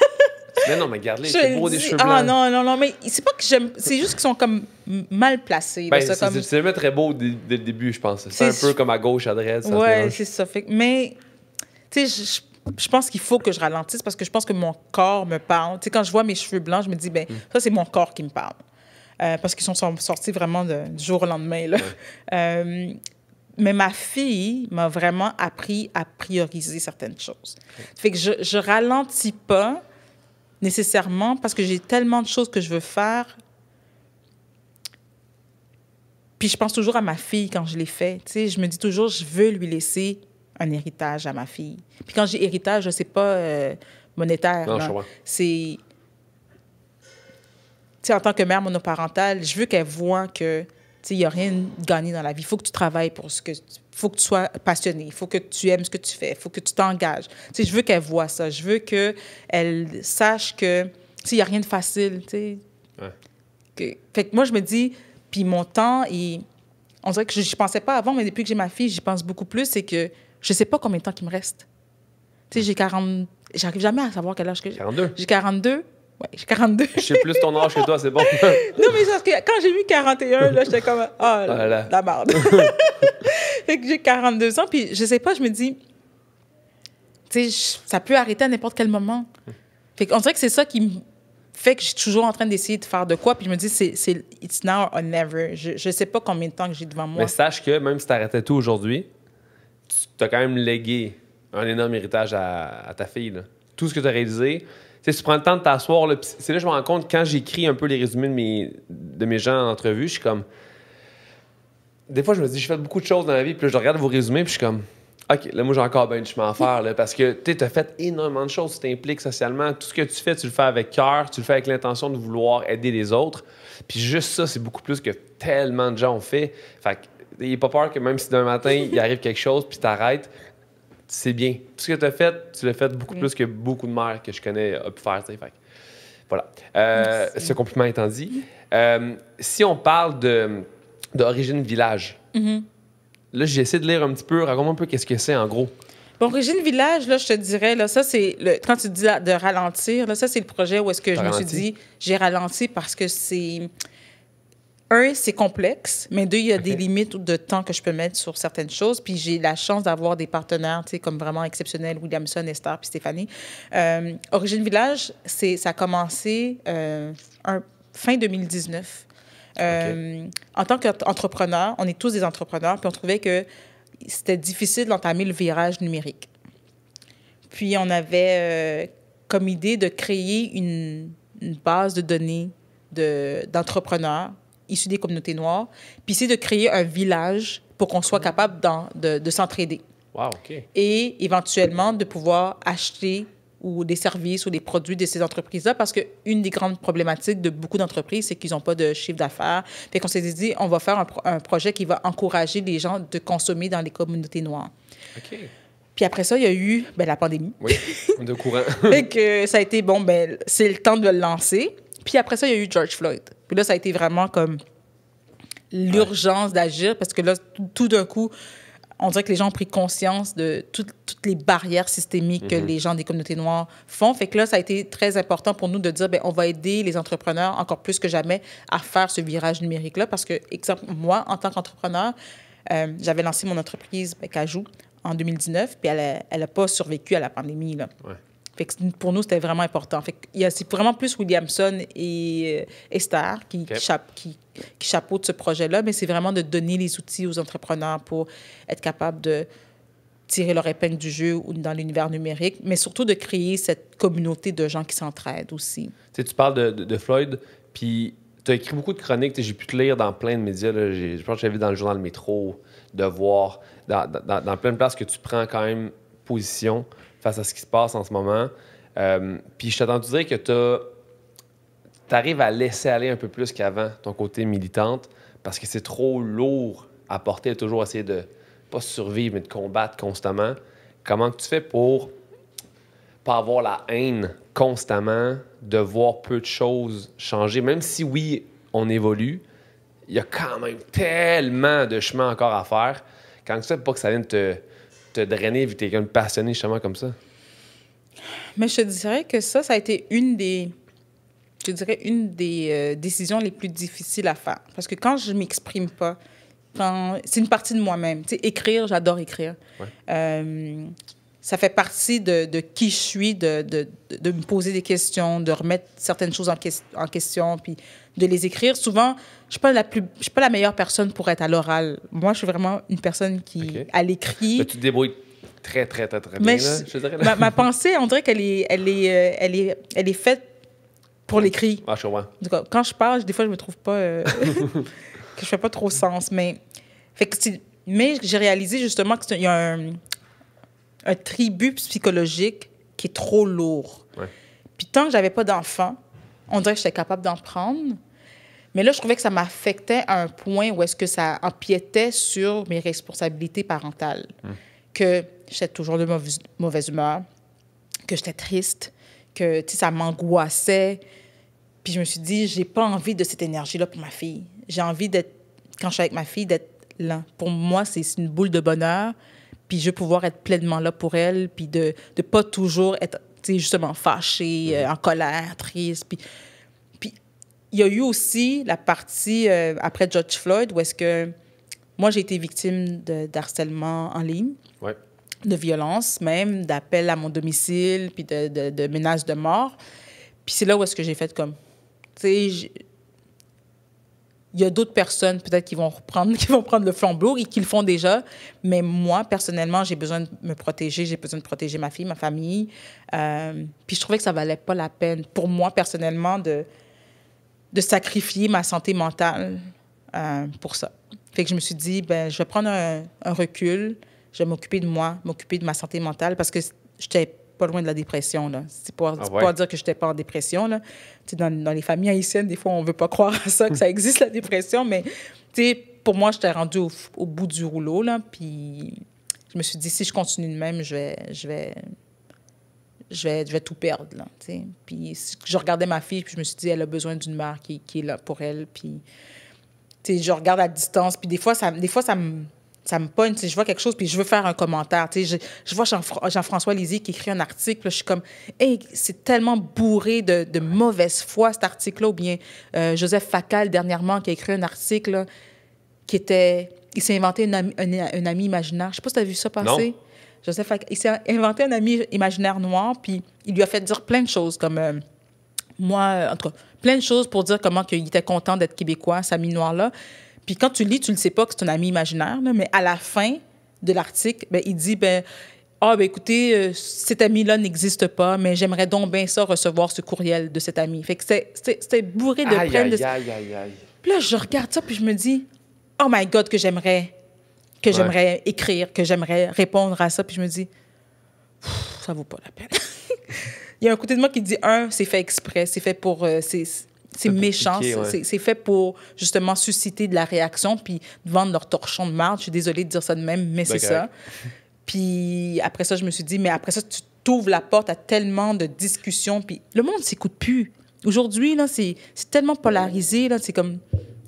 [SPEAKER 1] <laughs> mais non, mais garde-les, c'est beau des cheveux ah, blancs. Ah non,
[SPEAKER 2] non, non, mais c'est pas que j'aime, c'est juste qu'ils sont comme mal placés. Ben, c'est comme...
[SPEAKER 1] jamais très beau dès, le début, je pense. C'est un peu comme à gauche, à droite. Ouais, c'est
[SPEAKER 2] ça. Fait, mais, tu sais, je je pense qu'il faut que je ralentisse parce que je pense que mon corps me parle. Tu sais, quand je vois mes cheveux blancs, je me dis, ben mm. ça, c'est mon corps qui me parle. Euh, parce qu'ils sont sortis vraiment du jour au lendemain. Là. Euh, mais ma fille m'a vraiment appris à prioriser certaines choses. Fait que je, je ralentis pas nécessairement parce que j'ai tellement de choses que je veux faire. Puis je pense toujours à ma fille quand je l'ai fais. Tu sais, je me dis toujours, je veux lui laisser un héritage à ma fille. Puis quand j'ai héritage, c'est pas euh, monétaire. Non, je c'est... Tu sais, en tant que mère monoparentale, je veux qu'elle voit que il n'y a rien de gagné dans la vie. Il faut que tu travailles pour ce que... Il faut que tu sois passionné. Il faut que tu aimes ce que tu fais. Il faut que tu t'engages. Tu sais, je veux qu'elle voit ça. Je veux qu'elle sache que, il n'y a rien de facile, ouais. fait que moi, je me dis... Puis mon temps, et on dirait que je pensais pas avant, mais depuis que j'ai ma fille, j'y pense beaucoup plus. C'est que je sais pas combien de temps qu'il me reste. Tu sais, j'ai 40. J'arrive jamais à savoir quel âge que j'ai. 42. J'ai 42. Ouais, j'ai 42.
[SPEAKER 1] Je sais plus ton âge que toi, c'est bon. <laughs> non,
[SPEAKER 2] mais parce que quand j'ai vu 41, là, j'étais comme, oh, la merde. <laughs> fait que j'ai 42 ans, puis je sais pas, je me dis, tu sais, ça peut arrêter à n'importe quel moment. Fait qu'on dirait que c'est ça qui fait que je suis toujours en train d'essayer de faire de quoi, puis je me dis, c'est it's now or never. Je, ne sais pas combien de temps que j'ai devant moi. Mais
[SPEAKER 1] sache que même si tu arrêtais tout aujourd'hui, tu as quand même légué un énorme héritage à, ta fille. Tout ce que tu as réalisé, sais, tu prends le temps de t'asseoir, c'est là que je me rends compte, quand j'écris un peu les résumés de mes, de mes gens en entrevue, je suis comme. Des fois, je me dis, j'ai fait beaucoup de choses dans la vie, puis là, je regarde vos résumés, puis je suis comme. OK, là, moi, j'ai encore ben du chemin à faire, parce que tu as fait énormément de choses, tu t'impliques socialement. Tout ce que tu fais, tu le fais avec cœur, tu le fais avec l'intention de vouloir aider les autres. Puis juste ça, c'est beaucoup plus que tellement de gens ont fait. Fait N'ayez pas peur que même si d'un matin, il arrive quelque chose, puis t'arrêtes, c'est bien. Tout ce que tu as fait, tu l'as fait beaucoup plus que beaucoup de mères que je connais ont pu faire. Voilà. Euh, ce compliment étant dit, euh, si on parle d'origine village, mm là, j'essaie de lire un petit peu. Raconte-moi un peu qu'est-ce que c'est en gros.
[SPEAKER 2] Bon, Origine Village, là, je te dirais, là, ça, c'est le, quand tu dis de ralentir, là, ça, c'est le projet où est-ce que je me suis dit, j'ai ralenti parce que c'est, un, c'est complexe, mais deux, il y a des limites de temps que je peux mettre sur certaines choses. Puis j'ai la chance d'avoir des partenaires, tu sais, comme vraiment exceptionnels, Williamson, Esther, puis Stéphanie. Euh, Origine Village, c'est, ça a commencé euh, fin 2019. Euh, en tant qu'entrepreneur, on est tous des entrepreneurs, puis on trouvait que c'était difficile d'entamer le virage numérique. Puis on avait comme idée de créer une, base de données d'entrepreneurs issus des communautés noires, puis c'est de créer un village pour qu'on soit capable de, s'entraider. Wow, OK. Et éventuellement de pouvoir acheter ou des services ou des produits de ces entreprises-là parce qu'une des grandes problématiques de beaucoup d'entreprises, c'est qu'ils n'ont pas de chiffre d'affaires. Fait qu'on s'est dit, on va faire un, projet qui va encourager les gens de consommer dans les communautés noires. OK. Puis après ça, il y a eu ben, la pandémie. Oui,
[SPEAKER 1] de courant. <laughs>
[SPEAKER 2] fait que ça a été, bon, ben, c'est le temps de le lancer. Puis après ça, il y a eu George Floyd. Puis là, ça a été vraiment comme l'urgence d'agir parce que là, tout d'un coup, on dirait que les gens ont pris conscience de toutes les barrières systémiques que mhm. les gens des communautés noires font. Fait que là, ça a été très important pour nous de dire, ben, on va aider les entrepreneurs encore plus que jamais à faire ce virage numérique-là. Parce que, exemple, moi, en tant qu'entrepreneur, euh, j'avais lancé mon entreprise ben, Cajou en 2019, puis elle n'a a pas survécu à la pandémie. Là pour nous, c'était vraiment important. Fait c'est vraiment plus Williamson et euh, Esther qui, chapeau qui, chapeautent ce projet-là, mais c'est vraiment de donner les outils aux entrepreneurs pour être capables de tirer leur épingle du jeu ou dans l'univers numérique, mais surtout de créer cette communauté de gens qui s'entraident aussi.
[SPEAKER 1] Tu tu parles de, Floyd, puis tu as écrit beaucoup de chroniques, j'ai pu te lire dans plein de médias, je pense que j'avais dans le journal Métro, de voir dans plein de places que tu prends quand même position face à ce qui se passe en ce moment. Euh, puis je t'attends dire que tu arrives à laisser aller un peu plus qu'avant ton côté militante parce que c'est trop lourd à porter, toujours essayer de pas survivre, mais de combattre constamment. Comment tu fais pour pas avoir la haine constamment, de voir peu de choses changer, même si oui, on évolue, il y a quand même tellement de chemin encore à faire. Quand tu fais pas que ça vienne te, te drainer vu que t'es passionné justement comme ça?
[SPEAKER 2] Mais je te dirais que ça, ça a été une des je dirais, une des euh, décisions les plus difficiles à faire. Parce que quand je m'exprime pas, quand... c'est une partie de moi-même. Tu écrire, j'adore écrire. Euh, ça fait partie de, de qui je suis, de, de, de, me poser des questions, de remettre certaines choses en, question, puis de les écrire. Souvent, je ne suis pas la meilleure personne pour être à l'oral. Moi, je suis vraiment une personne qui, à l'écrit... Tu
[SPEAKER 1] te débrouilles très, très, très, très bien. Ma,
[SPEAKER 2] pensée, on dirait qu'elle est, elle est, euh, elle est, elle est faite pour l'écrit. Ah, je Quand je parle, des fois, je me trouve pas... Euh,
[SPEAKER 1] <laughs>
[SPEAKER 2] que je fais pas trop sens, mais... mais j'ai réalisé justement qu'il y a un un tribut psychologique qui est trop lourd. Puis tant que j'avais pas d'enfant, on dirait que j'étais capable d'en prendre. Mais là, je trouvais que ça m'affectait à un point où est-ce que ça empiétait sur mes responsabilités parentales. Hum. Que j'étais toujours de mauvaise, mauvaise humeur, que j'étais triste, que ça m'angoissait. Puis je me suis dit, j'ai pas envie de cette énergie-là pour ma fille. J'ai envie d'être, quand je suis avec ma fille, d'être là. Pour moi, c'est une boule de bonheur puis je vais pouvoir être pleinement là pour elle, puis de ne pas toujours être, tu sais, justement, fâchée, mm-hmm. euh, en colère, triste. Puis, il y a eu aussi la partie euh, après George Floyd où est-ce que moi, j'ai été victime d'harcèlement en ligne, de violence même, d'appels à mon domicile, puis de, de, de menaces de mort. Puis c'est là où est-ce que j'ai fait comme, tu sais, il y a d'autres personnes peut-être qui vont reprendre, <laughs> qui vont prendre le flambeau et qui le font déjà. Mais moi, personnellement, j'ai besoin de me protéger, j'ai besoin de protéger ma fille, ma famille. Euh, puis je trouvais que ça valait pas la peine pour moi personnellement de de sacrifier ma santé mentale euh, pour ça. Fait que je me suis dit, ben, je vais prendre un, recul, je vais m'occuper de moi, m'occuper de ma santé mentale parce que je j'étais loin de la dépression. C'est pour ah pas dire que je n'étais pas en dépression. Là. Dans, dans, les familles haïtiennes, des fois, on ne veut pas croire à ça, que ça existe, la dépression. Mais pour moi, j'étais rendue au, au, bout du rouleau. Là, puis je me suis dit, si je continue de même, je vais, je vais, je vais, je vais tout perdre. Là, puis je regardais ma fille, puis je me suis dit, elle a besoin d'une mère qui, qui, est là pour elle. Puis je regarde à distance. Puis des fois, ça, des fois, ça me ça me pogne. Je vois quelque chose, puis je veux faire un commentaire. Je, vois Jean-François Lizier qui écrit un article. Je suis comme, c'est tellement bourré de, mauvaise foi, cet article-là. Ou bien euh, Joseph Facal, dernièrement, qui a écrit un article qui était. Il s'est inventé un ami, imaginaire. Je sais pas si tu as vu ça passer. Joseph Facal, il s'est inventé un ami imaginaire noir, puis il lui a fait dire plein de choses, comme euh, moi, entre plein de choses pour dire comment il était content d'être québécois, cet ami noir-là. Puis quand tu lis, tu ne sais pas que c'est ton ami imaginaire, mais à la fin de l'article, ben, il dit ben, Ah, ben, écoutez, euh, cet ami-là n'existe pas, mais j'aimerais donc bien ça recevoir ce courriel de cet ami. Fait que c'était bourré de aïe, De...
[SPEAKER 1] Aïe, aïe, aïe.
[SPEAKER 2] Puis là, je regarde ça, puis je me dis Oh my God, que j'aimerais que j'aimerais écrire, que j'aimerais répondre à ça. Puis je me dis Ça vaut pas la peine. <laughs> Il y a un côté de moi qui dit Un, c'est fait exprès, c'est fait pour. Euh, c'est méchant, c'est fait pour justement susciter de la réaction puis vendre leur torchon de marde. Je suis désolée de dire ça de même, mais ben, c'est ça. <laughs> Puis après ça, je me suis dit, mais après ça, tu t'ouvres la porte à tellement de discussions. Puis le monde s'écoute plus. Aujourd'hui, c'est tellement polarisé, là, c'est comme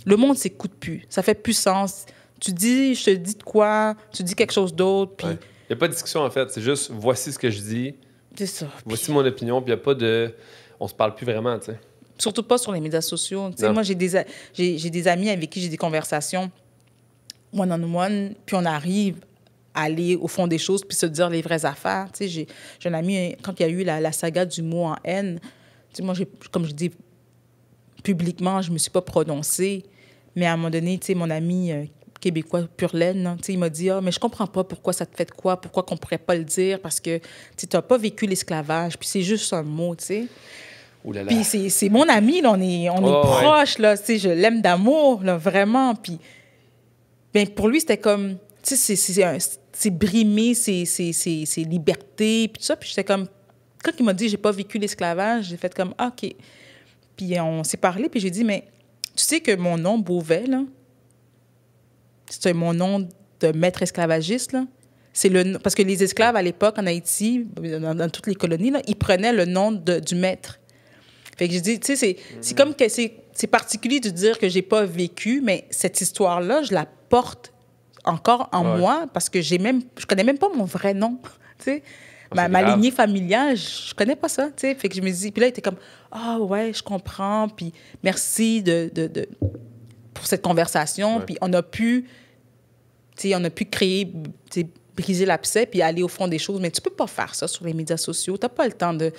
[SPEAKER 2] le monde s'écoute plus. Ça fait plus sens. Tu dis, je te dis de quoi, tu dis quelque chose d'autre, puis.
[SPEAKER 1] Il n'y a pas de discussion en fait, c'est juste voici ce que je dis. C'est ça. Voici mon opinion, puis il n'y a pas de. On se parle plus vraiment, tu sais.
[SPEAKER 2] Surtout pas sur les médias sociaux. Tu sais, moi, j'ai des, j'ai, des amis avec qui j'ai des conversations one-on-one, puis on arrive à aller au fond des choses puis se dire les vraies affaires. Tu sais, j'ai, un ami, quand il y a eu la, saga du mot en haine, tu sais, moi, comme je dis publiquement, je me suis pas prononcée, mais à un moment donné, tu sais, mon ami euh, québécois pur laine. Il m'a dit, ah, mais je comprends pas pourquoi ça te fait quoi, pourquoi qu'on pourrait pas le dire, parce que tu n'as pas vécu l'esclavage, puis c'est juste un mot, tu sais. Puis c'est mon ami, là, on est, on est oh, proche, là, tu je l'aime d'amour, là, vraiment. Puis ben, pour lui, c'était comme, tu sais, c'est brimé, c'est liberté, puis tout ça. Puis j'étais comme, quand il m'a dit, j'ai pas vécu l'esclavage, j'ai fait comme, ah, OK. Puis on s'est parlé, puis j'ai dit, mais tu sais que mon nom, Beauvais, là, c'est mon nom de maître esclavagiste, là. C'est le, parce que les esclaves, à l'époque, en Haïti, dans, dans toutes les colonies, là, ils prenaient le nom de, du maître. Fait que je dis, tu sais, c'est, mm. comme que c'est, particulier de dire que j'ai pas vécu, mais cette histoire-là, je la porte encore en moi parce que j'ai même, je connais même pas mon vrai nom, <laughs> tu sais. Ah, ma, lignée familiale, je, connais pas ça, tu sais. Fait que je me dis, puis là, il était comme, ah ouais, je comprends, puis merci de, de, pour cette conversation. Puis on a pu, tu sais, on a pu créer, briser l'abcès puis aller au fond des choses. Mais tu peux pas faire ça sur les médias sociaux. T'as pas le temps de,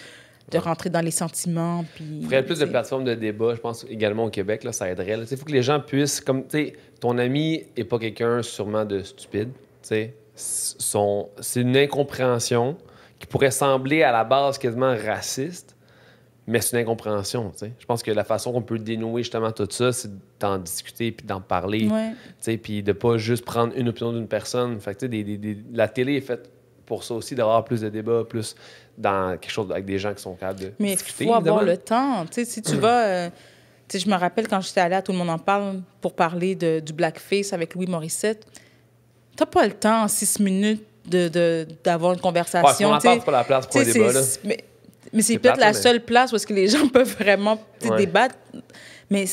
[SPEAKER 2] de rentrer dans les sentiments. Puis, il faudrait plus de
[SPEAKER 1] plateformes de débat, je pense, également au Québec, là, ça aiderait. Il faut que les gens puissent, comme, tu sais, ton ami n'est pas quelqu'un sûrement de stupide, tu sais, c'est une incompréhension qui pourrait sembler à la base quasiment raciste, mais c'est une incompréhension, tu sais. Je pense que la façon qu'on peut dénouer justement tout ça, c'est d'en discuter, puis d'en parler, tu sais, puis de pas juste prendre une opinion d'une personne. Fait tu sais, des, la télé est faite pour ça aussi, d'avoir plus de débats, plus dans quelque chose avec des gens qui sont capables de Mais discuter. Mais il faut avoir le
[SPEAKER 2] temps. si tu mm. vas... Euh, je me rappelle quand j'étais allée à Tout le monde en parle pour parler de, du blackface avec Louis Morissette. T'as pas le temps en six minutes d'avoir de, d'avoir une conversation. Ouais, on pas la place pour un débat. Là. Mais,
[SPEAKER 1] c'est peut-être la seule
[SPEAKER 2] place où est-ce que les gens <laughs> peuvent vraiment débattre. Mais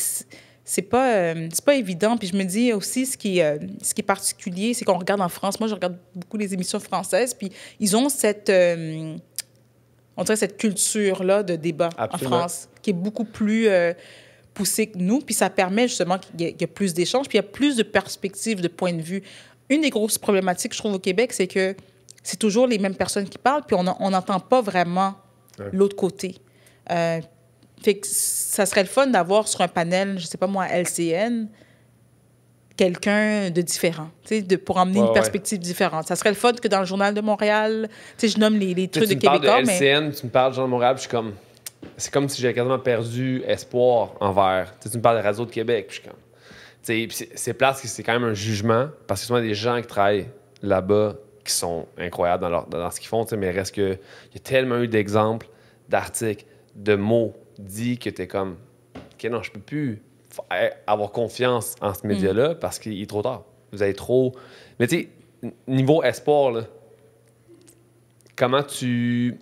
[SPEAKER 2] c'est pas euh, c'est pas évident puis je me dis aussi ce qui euh, ce qui est particulier c'est qu'on regarde en France moi je regarde beaucoup les émissions françaises puis ils ont cette euh, on dirait cette culture là de débat en France qui est beaucoup plus poussée que nous puis ça permet justement qu'il y, ait plus d'échanges puis il y a plus de perspectives de points de vue une des grosses problématiques je trouve au Québec c'est que c'est toujours les mêmes personnes qui parlent puis on n'entend pas vraiment l'autre côté euh, ça serait le fun d'avoir sur un panel, je sais pas moi, LCN, quelqu'un de différent, de, pour emmener une perspective différente. Ça serait le fun que dans le Journal de Montréal, je nomme les, trucs tu de Québécois. De LCN,
[SPEAKER 1] Tu me parles de Journal de Montréal, je suis comme. C'est comme si j'avais quasiment perdu espoir envers. tu me parles de Radio de Québec, je suis comme. C'est que c'est quand même un jugement, parce y a des gens qui travaillent là-bas qui sont incroyables dans, ce qu'ils font, mais reste que. Il y a tellement eu d'exemples, d'articles, de mots, dit que tu es comme, OK, non, je peux plus avoir confiance en ce média-là mm. parce qu'il est trop tard. Vous avez trop. Mais tu sais, niveau espoir, comment tu.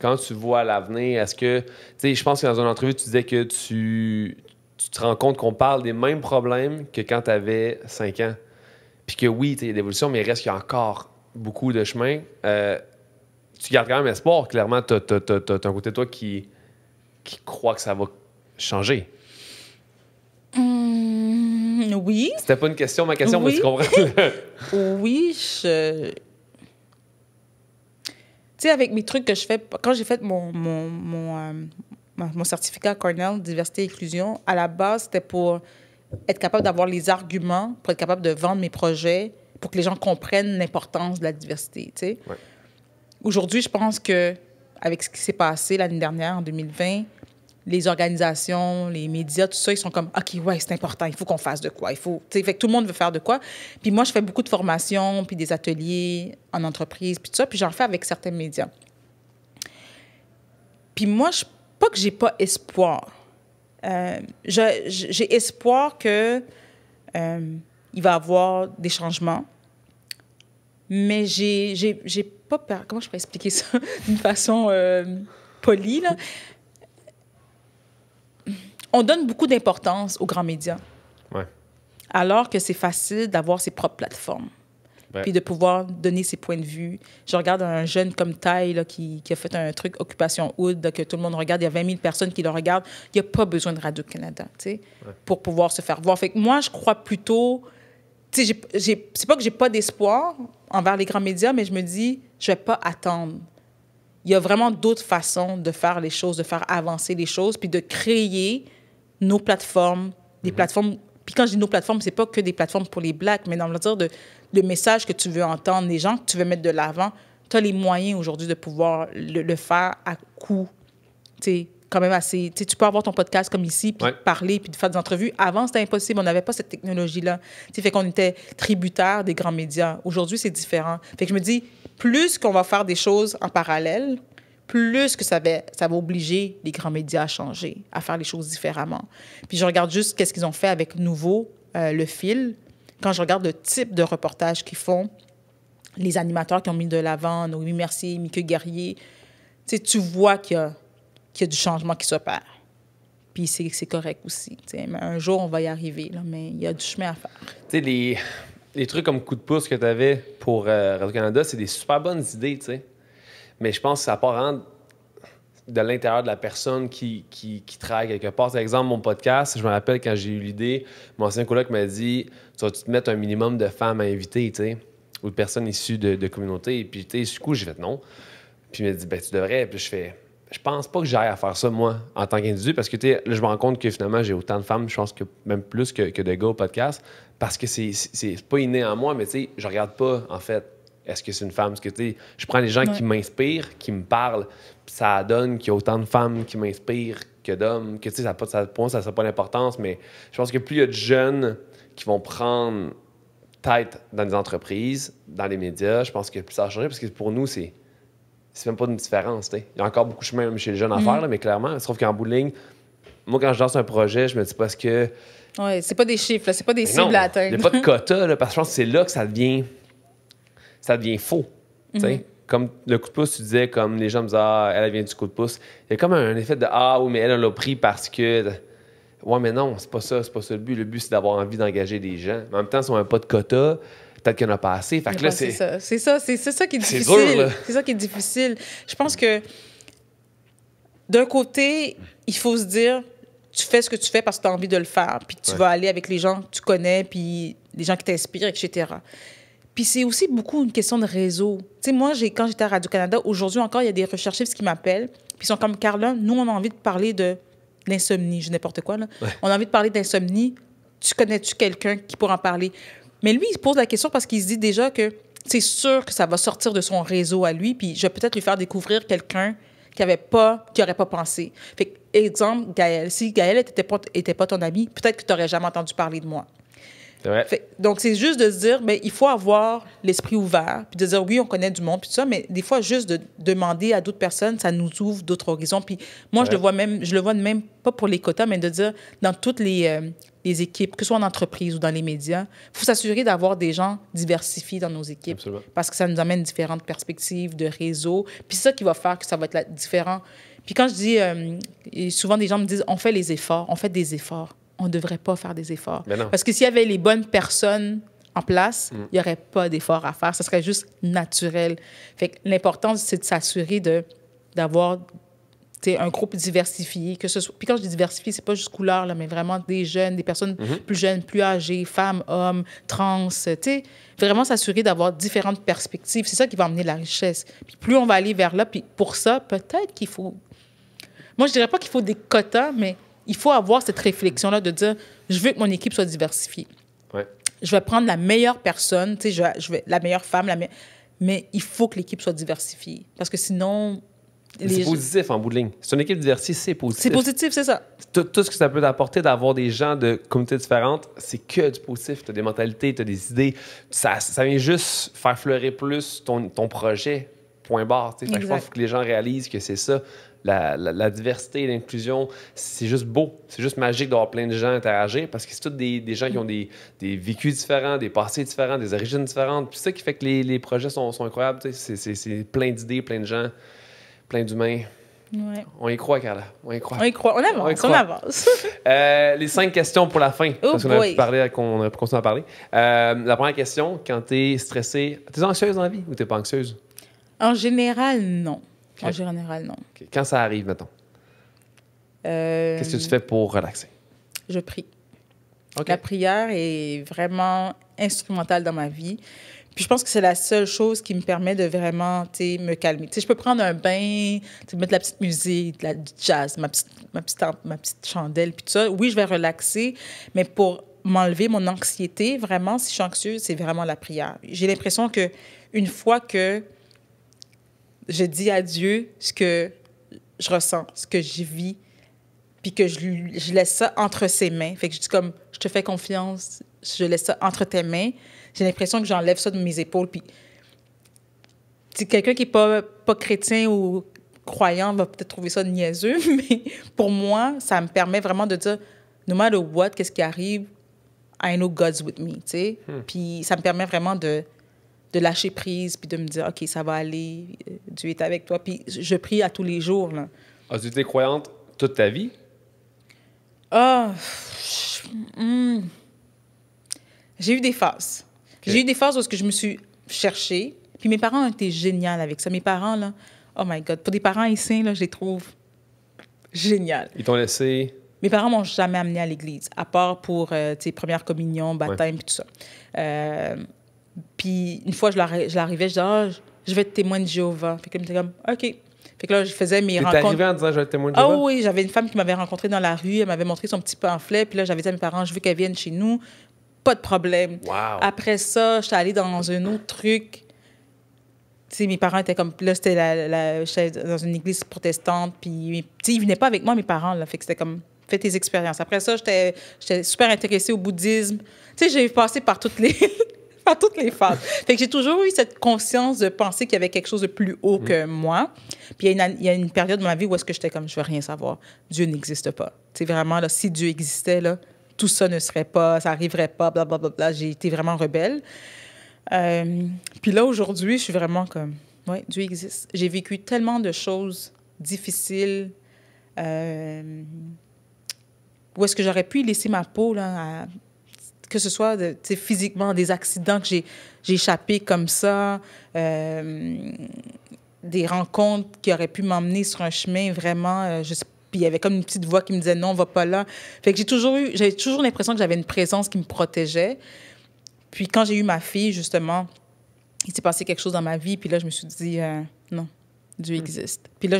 [SPEAKER 1] Quand tu vois l'avenir, est-ce que. Tu sais, je pense que dans une entrevue, tu disais que tu, te rends compte qu'on parle des mêmes problèmes que quand tu avais 5 ans. Puis que oui, il y a l'évolution, mais il reste qu'il y a encore beaucoup de chemin. Euh, tu gardes quand même espoir. Clairement, tu un côté de toi qui qui croient que ça va changer?
[SPEAKER 2] Hmm, oui. C'était pas une question, ma question, oui. mais tu comprends. <laughs> oui, je. Tu sais, avec mes trucs que je fais, quand j'ai fait mon, mon, euh, mon, mon certificat Cornell, diversité et inclusion, à la base, c'était pour être capable d'avoir les arguments pour être capable de vendre mes projets pour que les gens comprennent l'importance de la diversité. Aujourd'hui, je pense que avec ce qui s'est passé l'année dernière, en 2020, les organisations, les médias, tout ça, ils sont comme, OK, ouais, c'est important, il faut qu'on fasse de quoi. Il faut, fait que tout le monde veut faire de quoi. Puis moi, je fais beaucoup de formations, puis des ateliers en entreprise, puis tout ça, puis j'en fais avec certains médias. Puis moi, je, pas que j'ai pas espoir. Euh, j'ai espoir que euh, il va y avoir des changements, mais j'ai pas... Comment je peux expliquer ça <laughs> d'une façon... Euh, polie, là on donne beaucoup d'importance aux grands médias. Ouais. Alors que c'est facile d'avoir ses propres plateformes. Ben. Puis de pouvoir donner ses points de vue. Je regarde un jeune comme Ty qui, a fait un truc Occupation Hood que tout le monde regarde. Il y a 20 000 personnes qui le regardent. Il n'y a pas besoin de Radio-Canada sais, pour pouvoir se faire voir. Fait que moi, je crois plutôt. C'est pas que j'ai pas d'espoir envers les grands médias, mais je me dis, je vais pas attendre il y a vraiment d'autres façons de faire les choses, de faire avancer les choses, puis de créer nos plateformes, des mhm. plateformes. Puis quand je dis nos plateformes, c'est pas que des plateformes pour les blacks, mais dans le sens de le message que tu veux entendre, les gens que tu veux mettre de l'avant, tu as les moyens aujourd'hui de pouvoir le, faire à coup, tu sais, quand même assez. Tu peux avoir ton podcast comme ici, puis parler, puis faire des entrevues. Avant, c'était impossible. On n'avait pas cette technologie-là. Tu fait qu'on était tributaire des grands médias. Aujourd'hui, c'est différent. Fait que je me dis, plus qu'on va faire des choses en parallèle, plus que ça va, obliger les grands médias à changer, à faire les choses différemment. Puis je regarde juste qu'est-ce qu'ils ont fait avec Nouveau, euh, le fil. Quand je regarde le type de reportage qu'ils font, les animateurs qui ont mis de l'avant, Noémie Mercier, Mickey Guerrier, tu vois qu'il y, a du changement qui s'opère. Puis c'est correct aussi. un jour, on va y arriver, là, mais il y a du chemin à faire.
[SPEAKER 1] Tu sais, les, trucs comme coup de pouce que tu avais pour euh, Radio-Canada, c'est des super bonnes idées, tu sais. Mais je pense que ça part rendre de l'intérieur de la personne qui, qui, travaille quelque part. Par exemple, mon podcast, je me rappelle quand j'ai eu l'idée, mon ancien collègue m'a dit Tu vas te mettre un minimum de femmes à inviter, ou de personnes issues de, de communautés. puis, tu sais, du coup, j'ai fait non. Puis il m'a dit ben, Tu devrais. Puis je fais Je pense pas que j'aille à faire ça, moi, en tant qu'individu, parce que, tu sais, je me rends compte que finalement, j'ai autant de femmes, je pense que même plus que, de gars au podcast, parce que c'est pas inné en moi, mais tu sais, je regarde pas, en fait est-ce que c'est une femme? Parce que, tu sais, je prends les gens qui m'inspirent, qui me parlent, ça donne qu'il y a autant de femmes qui m'inspirent que d'hommes, que, tu sais, ça, ça, pour ça pas d'importance, mais je pense que plus il y a de jeunes qui vont prendre tête dans les entreprises, dans les médias, je pense que plus ça va changer, parce que pour nous, c'est c'est même pas une différence. sais, Il y a encore beaucoup de chemin chez les jeunes à faire, clairement, mm. mais clairement, sauf qu'en bout de ligne, moi, quand je lance un projet, je me dis parce que.
[SPEAKER 2] Oui, c'est pas des chiffres, c'est pas des cibles à atteindre. Il n'y a pas de <laughs>
[SPEAKER 1] quota, parce que je pense que c'est là que ça devient ça devient faux. Mhm. Comme le coup de pouce, tu disais, comme les gens me disaient, ah, elle vient du coup de pouce. Il y a comme un effet de, ah oui, mais elle, l'a pris parce que. Ouais, mais non, c'est pas ça, c'est pas ça le but. Le but, c'est d'avoir envie d'engager des gens. en même temps, si on n'a pas de quota, peut-être qu'il n'y en a pas assez. c'est ça.
[SPEAKER 2] C'est ça, c'est ça qui est difficile. C'est ça qui est difficile. Je pense que d'un côté, il faut se dire tu fais ce que tu fais parce que tu as envie de le faire, puis tu vas aller avec les gens que tu connais, puis les gens qui t'inspirent, etc. Puis c'est aussi beaucoup une question de réseau. Tu sais, moi, quand j'étais à Radio-Canada, aujourd'hui encore, il y a des chercheurs qui m'appellent. Puis ils sont comme, Carla, nous, on a envie de parler de l'insomnie, je n'importe quoi. Là. On a envie de parler d'insomnie. Tu connais-tu quelqu'un qui pourra en parler? Mais lui, il se pose la question parce qu'il se dit déjà que c'est sûr que ça va sortir de son réseau à lui. Puis je vais peut-être lui faire découvrir quelqu'un qui avait pas, qui n'aurait pas pensé. Fait exemple, Gaël, si Gaël n'était pas, était pas ton ami, peut-être que tu n'aurais jamais entendu parler de moi donc, c'est juste de se dire, mais ben, il faut avoir l'esprit ouvert, puis de dire, oui, on connaît du monde, puis tout ça, mais des fois, juste de demander à d'autres personnes, ça nous ouvre d'autres horizons. Puis moi, je le vois même, je le vois même pas pour les quotas, mais de dire, dans toutes les, euh, les équipes, que ce soit en entreprise ou dans les médias, il faut s'assurer d'avoir des gens diversifiés dans nos équipes. Parce que ça nous amène différentes perspectives de réseau, puis c'est ça qui va faire que ça va être différent. Puis quand je dis, euh, souvent des gens me disent, on fait les efforts, on fait des efforts on ne devrait pas faire des efforts. Ben Parce que s'il y avait les bonnes personnes en place, mm. il n'y aurait pas d'efforts à faire. Ce serait juste naturel. Fait l'important, c'est de s'assurer de, d'avoir un groupe diversifié. Que ce soit... Puis quand je dis diversifié, c'est pas juste couleur, là, mais vraiment des jeunes, des personnes mm-hmm. plus jeunes, plus âgées, femmes, hommes, trans. Vraiment s'assurer d'avoir différentes perspectives. C'est ça qui va amener la richesse. Puis plus on va aller vers là, puis pour ça, peut-être qu'il faut... Moi, je dirais pas qu'il faut des quotas, mais il faut avoir cette réflexion-là de dire, je veux que mon équipe soit diversifiée. Je vais prendre la meilleure personne, tu sais, je, la meilleure femme, mais il faut que l'équipe soit diversifiée. Parce que sinon, c'est positif
[SPEAKER 1] en bout de ligne. C'est une équipe diversifiée, c'est positif. C'est positif, c'est ça. Tout, ce que ça peut apporter d'avoir des gens de communautés différentes, c'est que du positif. Tu as des mentalités, tu as des idées. Ça, ça, vient juste faire fleurir plus ton, ton projet, point barre. je pense que les gens réalisent que c'est ça la, diversité, l'inclusion, c'est juste beau. C'est juste magique d'avoir plein de gens interagir parce que c'est tous des, gens qui ont des, des, vécus différents, des passés différents, des origines différentes. Puis c'est ça qui fait que les, les projets sont, sont incroyables. C'est plein d'idées, plein de gens, plein d'humains. On y croit, Carla. On y croit. On y croit. On
[SPEAKER 2] avance. <laughs>
[SPEAKER 1] Euh, les cinq questions pour la fin. Oh parce qu'on a parlé, qu'on a à parler. Euh, la première question, quand tu es stressée, es anxieuse dans la vie ou t'es pas anxieuse?
[SPEAKER 2] En général, non. En général, non.
[SPEAKER 1] Quand ça arrive, mettons,
[SPEAKER 2] euh, qu'est-ce que tu fais
[SPEAKER 1] pour relaxer?
[SPEAKER 2] Je prie. La prière est vraiment instrumentale dans ma vie. Puis je pense que c'est la seule chose qui me permet de vraiment me calmer. je peux prendre un bain, mettre de la petite musique, de la, du jazz, ma petite, ma, petite, ma petite chandelle, puis tout ça. Oui, je vais relaxer, mais pour m'enlever mon anxiété, vraiment, si je suis anxieuse, c'est vraiment la prière. J'ai l'impression que une fois que je dis à Dieu ce que je ressens, ce que j'y vis, puis que je, laisse ça entre ses mains. Fait que je dis comme, je te fais confiance, je laisse ça entre tes mains. J'ai l'impression que j'enlève ça de mes épaules. Puis, quelqu'un qui n'est pas, pas chrétien ou croyant va peut-être trouver ça niaiseux, <laughs> mais pour moi, ça me permet vraiment de dire, no matter what, qu'est-ce qui arrive, I know God's with me, tu sais. Hmm. Puis ça me permet vraiment de de lâcher prise, puis de me dire, OK, ça va aller, euh, Dieu est avec toi. Puis je
[SPEAKER 1] prie à tous les jours. Là. As-tu été croyante toute ta vie?
[SPEAKER 2] Ah, hmm. j'ai eu des phases. J'ai eu des phases où je me suis cherchée. Puis mes parents ont été géniaux avec ça. Mes parents, là, oh my God, pour des parents ici, là, je les trouve géniaux. Ils
[SPEAKER 1] t'ont laissé...
[SPEAKER 2] Mes parents m'ont jamais amené à l'église, à part pour, euh, tes premières communions, baptême, tout ça. Euh, puis une fois, je l'arrivais, je disais, ah, je vais être témoin de Jéhovah. Fait que me comme, OK. Fait que là, je faisais mes rencontres. arrivé en disant,
[SPEAKER 1] je vais être témoin de Jéhovah? Ah oui,
[SPEAKER 2] j'avais une femme qui m'avait rencontrée dans la rue, elle m'avait montré son petit pamphlet. Puis là, j'avais dit à mes parents, je veux qu'elle vienne chez nous. Pas de problème. Wow. Après ça, j'étais allée dans un autre truc. sais, mes parents étaient comme là c'était la, dans une église protestante puis ils venaient pas avec moi mes parents là fait que c'était comme fais tes expériences après ça j'étais super intéressée au bouddhisme tu sais j'ai passé par toutes les <laughs> à toutes les phases. <laughs> Fait que j'ai toujours eu cette conscience de penser qu'il y avait quelque chose de plus haut mm. que moi. Puis il y, a une, y, a une période de ma vie où est-ce que j'étais comme, je veux rien savoir. Dieu n'existe pas. C'est vraiment, là, si Dieu existait, là, tout ça ne serait pas, ça arriverait pas, blablabla. J'ai été vraiment rebelle. Euh, puis là, aujourd'hui, je suis vraiment comme, oui, Dieu existe. J'ai vécu tellement de choses difficiles. Euh, où est-ce que j'aurais pu laisser ma peau là, à que ce soit de, physiquement des accidents que j'ai échappé comme ça, euh, des rencontres qui auraient pu m'emmener sur un chemin vraiment, euh, puis il y avait comme une petite voix qui me disait non, on va pas là. Fait que j'ai toujours eu, j'avais toujours l'impression que j'avais une présence qui me protégeait. Puis quand j'ai eu ma fille, justement, il s'est passé quelque chose dans ma vie, puis là, je me suis dit euh, non, Dieu hmm. existe. Puis là,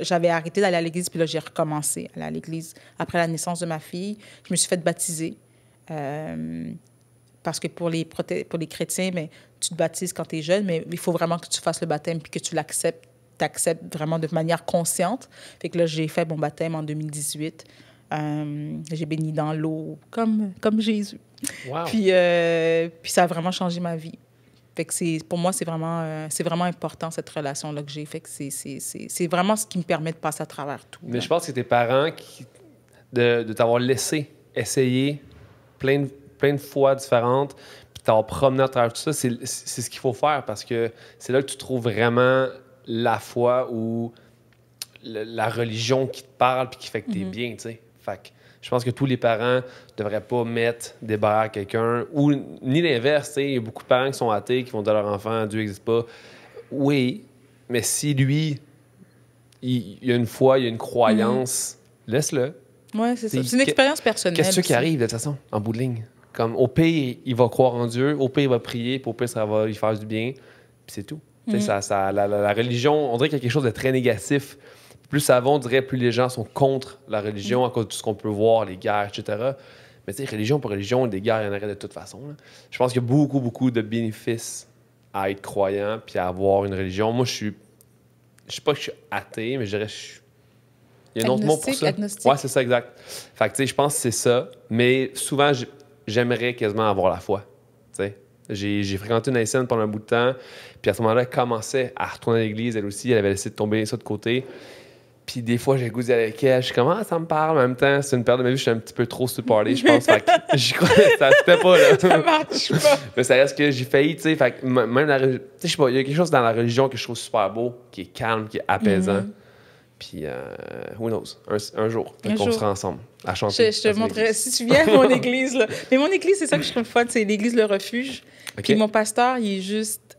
[SPEAKER 2] j'avais arrêté d'aller à l'église, puis là, j'ai recommencé à aller à l'église. Après la naissance de ma fille, je me suis faite baptiser. Euh, parce que pour les, pour les chrétiens, mais ben, tu te baptises quand tu es jeune, mais il faut vraiment que tu fasses le baptême puis que tu l'acceptes, t'acceptes vraiment de manière consciente. Fait que là, j'ai fait mon baptême en 2018. Euh, j'ai béni dans l'eau comme, comme Jésus. Puis, euh, puis ça a vraiment changé ma vie. Fait que pour moi, c'est vraiment, c'est vraiment important, cette relation-là que j'ai. Fait que c'est vraiment ce qui me permet de passer à travers tout.
[SPEAKER 1] Mais je pense que tes parents, qui, de, de t'avoir laissé essayer plein de, plein de fois différentes, puis t'en promener à travers tout ça, c'est ce qu'il faut faire parce que c'est là que tu trouves vraiment la foi ou la religion qui te parle puis qui fait que t'es mhm. bien, tu sais. je pense que tous les parents devraient pas mettre des barres à quelqu'un, ou ni l'inverse. Il y a beaucoup de parents qui sont athées, qui vont de à leur enfant Dieu n'existe pas. Oui, mais si lui, il, y a une foi, il a une croyance, mhm. laisse-le
[SPEAKER 2] c'est ça. C'est une expérience personnelle. Qu'est-ce qui arrive de toute
[SPEAKER 1] façon, en bout de ligne? Comme au pays, il va croire en Dieu, au pays, il va prier, puis au pays, ça va lui faire du bien, puis c'est tout. Mm-hmm. ça, ça, la, religion, on dirait quelque chose de très négatif. Plus ça va, on dirait plus les gens sont contre la religion à cause de tout ce qu'on peut voir, les guerres, etc. Mais tu sais, religion pour religion, des guerres, il y en aurait de toute façon. Je pense qu'il y a beaucoup, beaucoup de bénéfices à être croyant puis à avoir une religion. Moi, je suis. Je sais pas que je suis athée, mais je dirais que je suis il y a un autre mot pour ça. Agnostique. Ouais, c'est ça, exact. Fait que, tu sais, je pense que c'est ça. Mais souvent, j'aimerais quasiment avoir la foi. Tu sais, j'ai fréquenté une haïtienne pendant un bout de temps. Puis à ce moment-là, elle commençait à retourner à l'église. Elle aussi, elle avait laissé de tomber ça de côté. Puis des fois, j'ai goûté avec elle. Je suis comme, ah, ça me parle. En même temps, c'est une perte de ma vie, je suis un petit peu trop supporté, je pense. fait que j'y que ça se fait pas, là. <laughs> ça marche pas. Mais ça reste que j'ai failli, tu sais. Fait que même la tu sais, je sais pas, il y a quelque chose dans la religion que je trouve super beau, qui est calme, qui est apaisant. Mm-hmm. Puis, euh, who knows, un, jour, on sera ensemble à chanter. Je, te
[SPEAKER 2] montrerai, si tu viens à mon <laughs> église, là. Mais mon église, c'est ça que je trouve fun, c'est l'église Le Refuge. Puis mon pasteur, il est juste.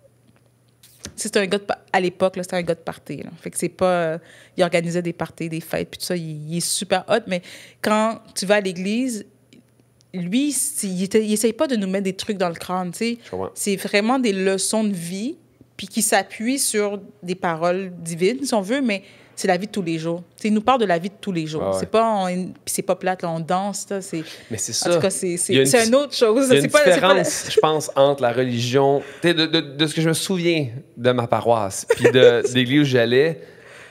[SPEAKER 2] C'est un gars de... à l'époque, c'était un gars de party. Fait que c'est pas. Euh, il organisait des parties, des fêtes, puis tout ça. Il, est super hot, mais quand tu vas à l'église, lui, il, était, essaye pas de nous mettre des trucs dans le crâne, tu sais. C'est vraiment des leçons de vie, puis qui s'appuient sur des paroles divines, si on veut, mais c'est la vie de tous les jours. il nous parle de la vie de tous les jours. C'est pas, c'est pas plate, on danse, c'est.
[SPEAKER 1] Mais c'est ça. En tout cas, c'est, une, autre chose. Il une différence, <laughs> je pense, entre la religion, de, de, de, ce que je me souviens de ma paroisse, puis de, l'église <laughs> où j'allais,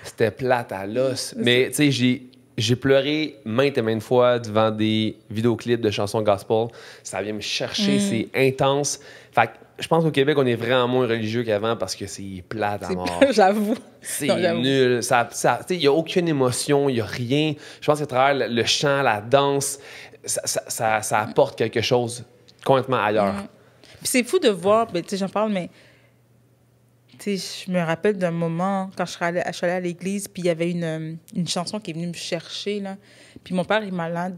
[SPEAKER 1] c'était plate à l'os. Mais tu sais, j'ai j'ai pleuré maintes et maintes fois devant des vidéoclips de chansons gospel. Ça vient me chercher, mm. c'est intense. Fait je pense qu'au Québec, on est vraiment moins religieux qu'avant parce que c'est plat à mort. <laughs>
[SPEAKER 2] J'avoue. C'est
[SPEAKER 1] nul. il n'y a aucune émotion, il n'y a rien. Je pense que travers le chant, la danse, ça, ça, apporte quelque chose complètement ailleurs. l'heure mm.
[SPEAKER 2] c'est fou de voir, ben, j'en parle, mais je me rappelle d'un moment quand je suis allée, à l'église, puis il y avait une, euh, une, chanson qui est venue me chercher. Là. Puis mon père est malade.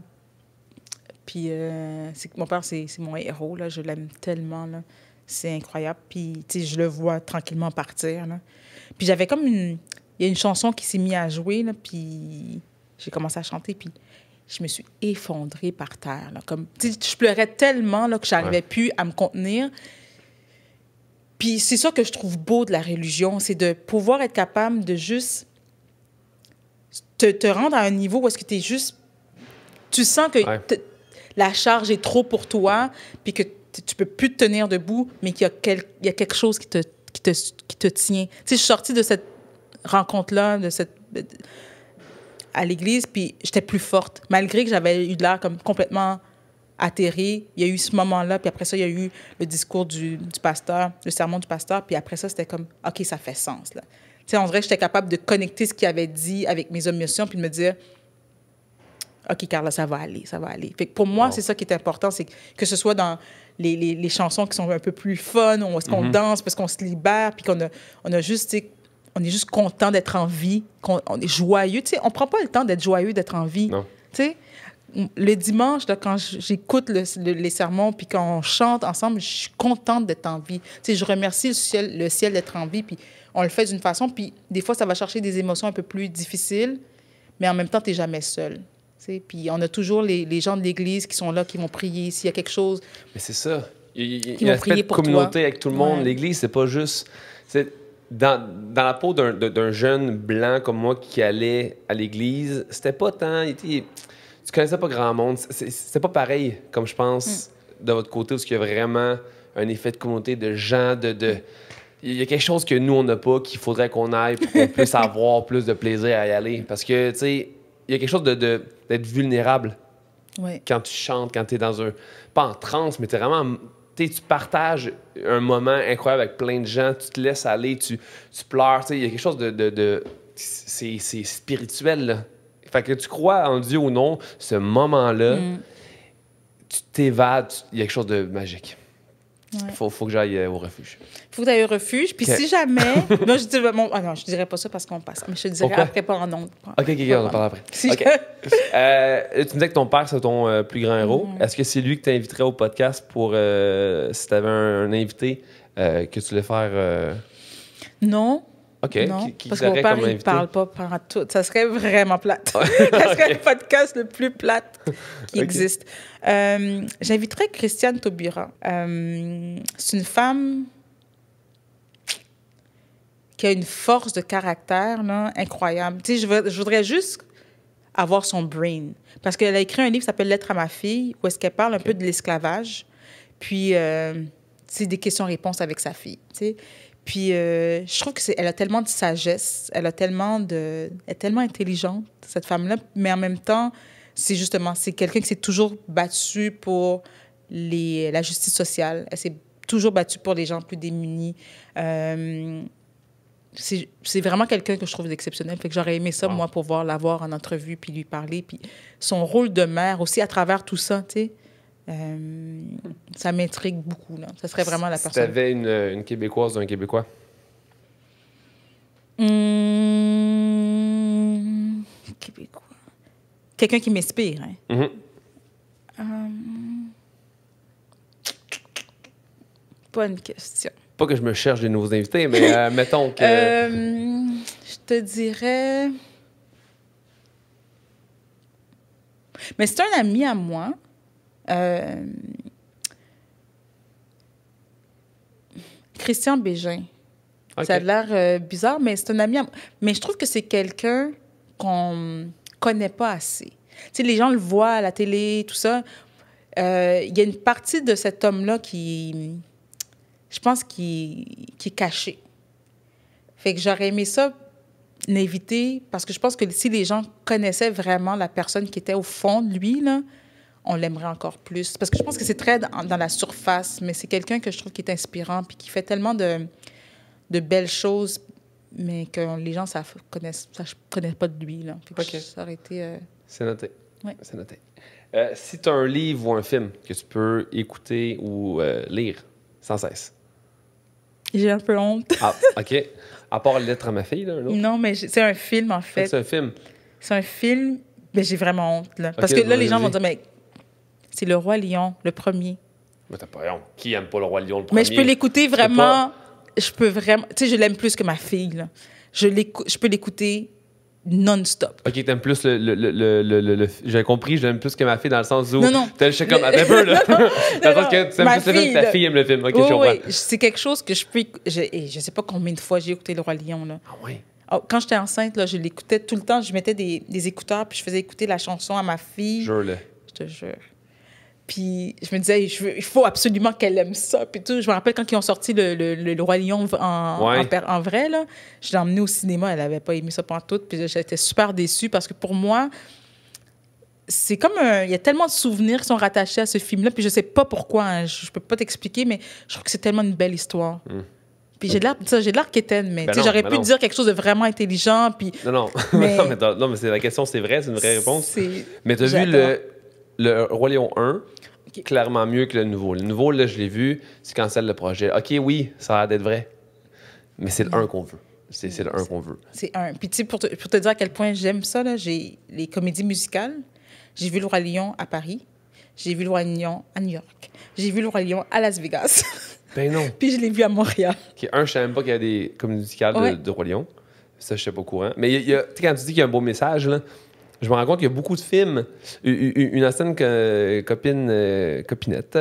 [SPEAKER 2] Puis euh, mon père, c'est mon héros. Là. Je l'aime tellement. Là. C'est incroyable. Puis, tu sais, je le vois tranquillement partir. Là. Puis j'avais comme une... Il y a une chanson qui s'est mise à jouer, là, puis j'ai commencé à chanter, puis je me suis effondrée par terre. Là, comme, je pleurais tellement là, que j'arrivais plus à me contenir. Puis c'est ça que je trouve beau de la religion, c'est de pouvoir être capable de juste te, te rendre à un niveau où est-ce que tu es juste... Tu sens que la charge est trop pour toi, puis que tu peux plus te tenir debout, mais qu'il y, a il y a quelque chose qui te, qui te, qui te tient. Tu sais, je suis sortie de cette rencontre-là, de cette à l'église, puis j'étais plus forte. Malgré que j'avais eu de l'air comme complètement atterrée, il y a eu ce moment-là, puis après ça, il y a eu le discours du, pasteur, le sermon du pasteur, puis après ça, c'était comme, OK, ça fait sens, là. Tu sais, on dirait j'étais capable de connecter ce qu'il avait dit avec mes émotions, puis de me dire, OK, Carla, ça va aller, ça va aller. Fait pour moi, c'est ça qui est important, c'est que ce soit dans les, les, chansons qui sont un peu plus fun, où est-ce qu'on mhm. danse parce qu'on se libère, puis qu'on a, on a juste, on est juste content d'être en vie, qu'on on est joyeux. Tu sais, on prend pas le temps d'être joyeux, d'être en vie. le dimanche, quand j'écoute les sermons, puis quand on chante ensemble, je suis contente d'être en vie. je remercie le ciel, le ciel d'être en vie, puis on le fait d'une façon, puis des fois, ça va chercher des émotions un peu plus difficiles, mais en même temps, tu n'es jamais seul. Puis on a toujours les, gens de l'Église qui sont là, qui vont prier s'il y a quelque chose.
[SPEAKER 1] Mais c'est ça. Il, y a une communauté avec tout le monde. L'Église, c'est pas juste. Dans, la peau d'un jeune blanc comme moi qui allait à l'Église, c'était pas tant. tu connaissais pas grand monde. C'est pas pareil, comme je pense, mm. de votre côté, parce qu'il y a vraiment un effet de communauté, de gens, de. il y a quelque chose que nous, on n'a pas, qu'il faudrait qu'on aille pour qu'on puisse <laughs> avoir plus de plaisir à y aller. Parce que, tu sais, il y a quelque chose de d'être vulnérable. Quand tu chantes, quand tu es dans un. Pas en transe, mais tu vraiment. tu partages un moment incroyable avec plein de gens, tu te laisses aller, tu, tu pleures. Il y a quelque chose de. de, c'est, spirituel. Là. Fait que tu crois en Dieu ou non, ce moment-là, mm. tu t'évades, il y a quelque chose de magique. Il Faut, que j'aille euh, au refuge.
[SPEAKER 2] Il Faut que tu au refuge. Puis si jamais. <laughs> non, je dirais, euh, ah dirais pas ça parce qu'on passe. Mais je dirais après, pas en nombre.
[SPEAKER 1] OK, OK, on en parle après. Si <laughs> euh, tu me disais que ton père, c'est ton euh, plus grand héros. Mhm. Est-ce que c'est lui que tu inviterais au podcast pour. si tu avais un, un invité, que tu voulais faire. Non, OK. Non, parce qu'on ne parle
[SPEAKER 2] pas partout. Ça serait vraiment plate. <laughs>
[SPEAKER 1] ça serait
[SPEAKER 2] le podcast le plus plate qui existe. Euh, J'inviterais Christiane Taubira. Euh, c'est une femme qui a une force de caractère incroyable. je, voudrais juste avoir son brain. Parce qu'elle a écrit un livre qui s'appelle Lettre à ma fille, où est-ce qu'elle parle un peu de l'esclavage. Puis, euh, c'est des questions-réponses avec sa fille. Tu sais. Puis euh, je trouve qu'elle a tellement de sagesse, elle a tellement de, est tellement intelligente cette femme-là, mais en même temps, c'est justement c'est quelqu'un qui s'est toujours battu pour les, la justice sociale. Elle s'est toujours battue pour les gens plus démunis. Euh, c'est vraiment quelqu'un que je trouve exceptionnel. Fait que j'aurais aimé ça, moi, pouvoir l'avoir en entrevue, puis lui parler, puis son rôle de mère aussi à travers tout ça, tu sais. Euh, ça m'intrigue beaucoup. Là. Ça serait vraiment la personne. Si tu avais
[SPEAKER 1] une, une Québécoise un Québécois?
[SPEAKER 2] Hum, Québécois. Quelqu'un qui m'inspire. Hein? Pas mm-hmm. une hum. question.
[SPEAKER 1] Pas que je me cherche des nouveaux invités, mais euh, <laughs> mettons que.
[SPEAKER 2] Hum, je te dirais. Mais c'est un ami à moi. Euh, Christian Bégin. Ça a l'air euh, bizarre, mais c'est un ami. Mais je trouve que c'est quelqu'un qu'on connaît pas assez. Si les gens le voient à la télé, tout ça. Euh, il y a une partie de cet homme-là qui, je pense, qui, qui est cachée. Fait que j'aurais aimé ça l'éviter parce que je pense que si les gens connaissaient vraiment la personne qui était au fond de lui, là, on l'aimerait encore plus. Parce que je pense que c'est très dans, la surface, mais c'est quelqu'un que je trouve qui est inspirant, puis qui fait tellement de, de belles choses, mais que les gens ne connaissent, ça, pas de lui. Là. ça aurait été... Euh,
[SPEAKER 1] c'est noté. C'est noté. Euh, si tu as un livre ou un film que tu peux écouter ou euh, lire sans cesse.
[SPEAKER 2] J'ai un peu honte.
[SPEAKER 1] ah, OK. À part L'être à ma fille, là, Non,
[SPEAKER 2] mais c'est un film, en fait. C'est un film. C'est un film, mais j'ai vraiment honte, là. Parce que là, les gens vont dire, mais c'est le roi lion, le premier.
[SPEAKER 1] Mais t'as pas raison. Qui aime pas le roi lion le premier? Mais je peux l'écouter vraiment.
[SPEAKER 2] Je peux vraiment. Tu sais, je l'aime plus que ma fille. Là. Je, je peux l'écouter
[SPEAKER 1] non-stop. Ok, t'aimes plus le. le, le, J'ai compris, j'aime plus que ma fille dans le sens où. Non, non. comme. peu, là. <laughs> le que t'aimes plus ta fille aime le film. Ok, je
[SPEAKER 2] C'est quelque chose que je peux. Je, et eh, je sais pas combien de fois j'ai écouté Le Roi Lion, là. Ah oui. Oh, quand j'étais enceinte, là, je l'écoutais tout le temps. Je mettais des, des, écouteurs puis je faisais écouter la chanson à ma fille. Jure-le. Je te jure. Puis je me disais, il faut absolument qu'elle aime ça. Puis tout, je me rappelle quand ils ont sorti le, le, le Roi Lion en, en, vrai, là, je l'ai emmené au cinéma, elle n'avait pas aimé ça pendant tout. Puis j'étais super déçue parce que pour moi, c'est comme un, il y a tellement de souvenirs qui sont rattachés à ce film-là. Puis je sais pas pourquoi, hein, je, peux pas t'expliquer, mais je trouve que c'est tellement une belle histoire. Hmm. Puis j'ai de l'air, j'ai l'air quétaine, mais ben sais, j'aurais ben pu dire quelque chose de vraiment intelligent. Puis,
[SPEAKER 1] non, non, <laughs> mais... non, mais, non, la question, c'est vrai, c'est une vraie réponse. Mais t'as vu le, le Roi Lion 1, clairement mieux que le nouveau. Le nouveau, là, je l'ai vu, c'est cancel le projet. OK, oui, ça a l'air d'être vrai, mais c'est le 1 qu'on veut. C'est le 1 qu'on veut.
[SPEAKER 2] C'est un. Puis, tu sais, pour, te, dire à quel point j'aime ça, j'ai les comédies musicales. J'ai vu Le Roi Lion à Paris. J'ai vu Le Roi Lion à New York. J'ai vu Le Roi Lion à Las Vegas. <laughs> Ben non. <laughs> Puis je l'ai vu à
[SPEAKER 1] Montréal. Okay, un, je savais même pas qu'il y a des comédies musicales de, Roi Lion. Ça, je sais pas au courant. Mais tu quand tu dis qu'il y a un beau message, là, je me rends compte qu'il y a beaucoup de films. Une ancienne copine, euh, euh, copinette,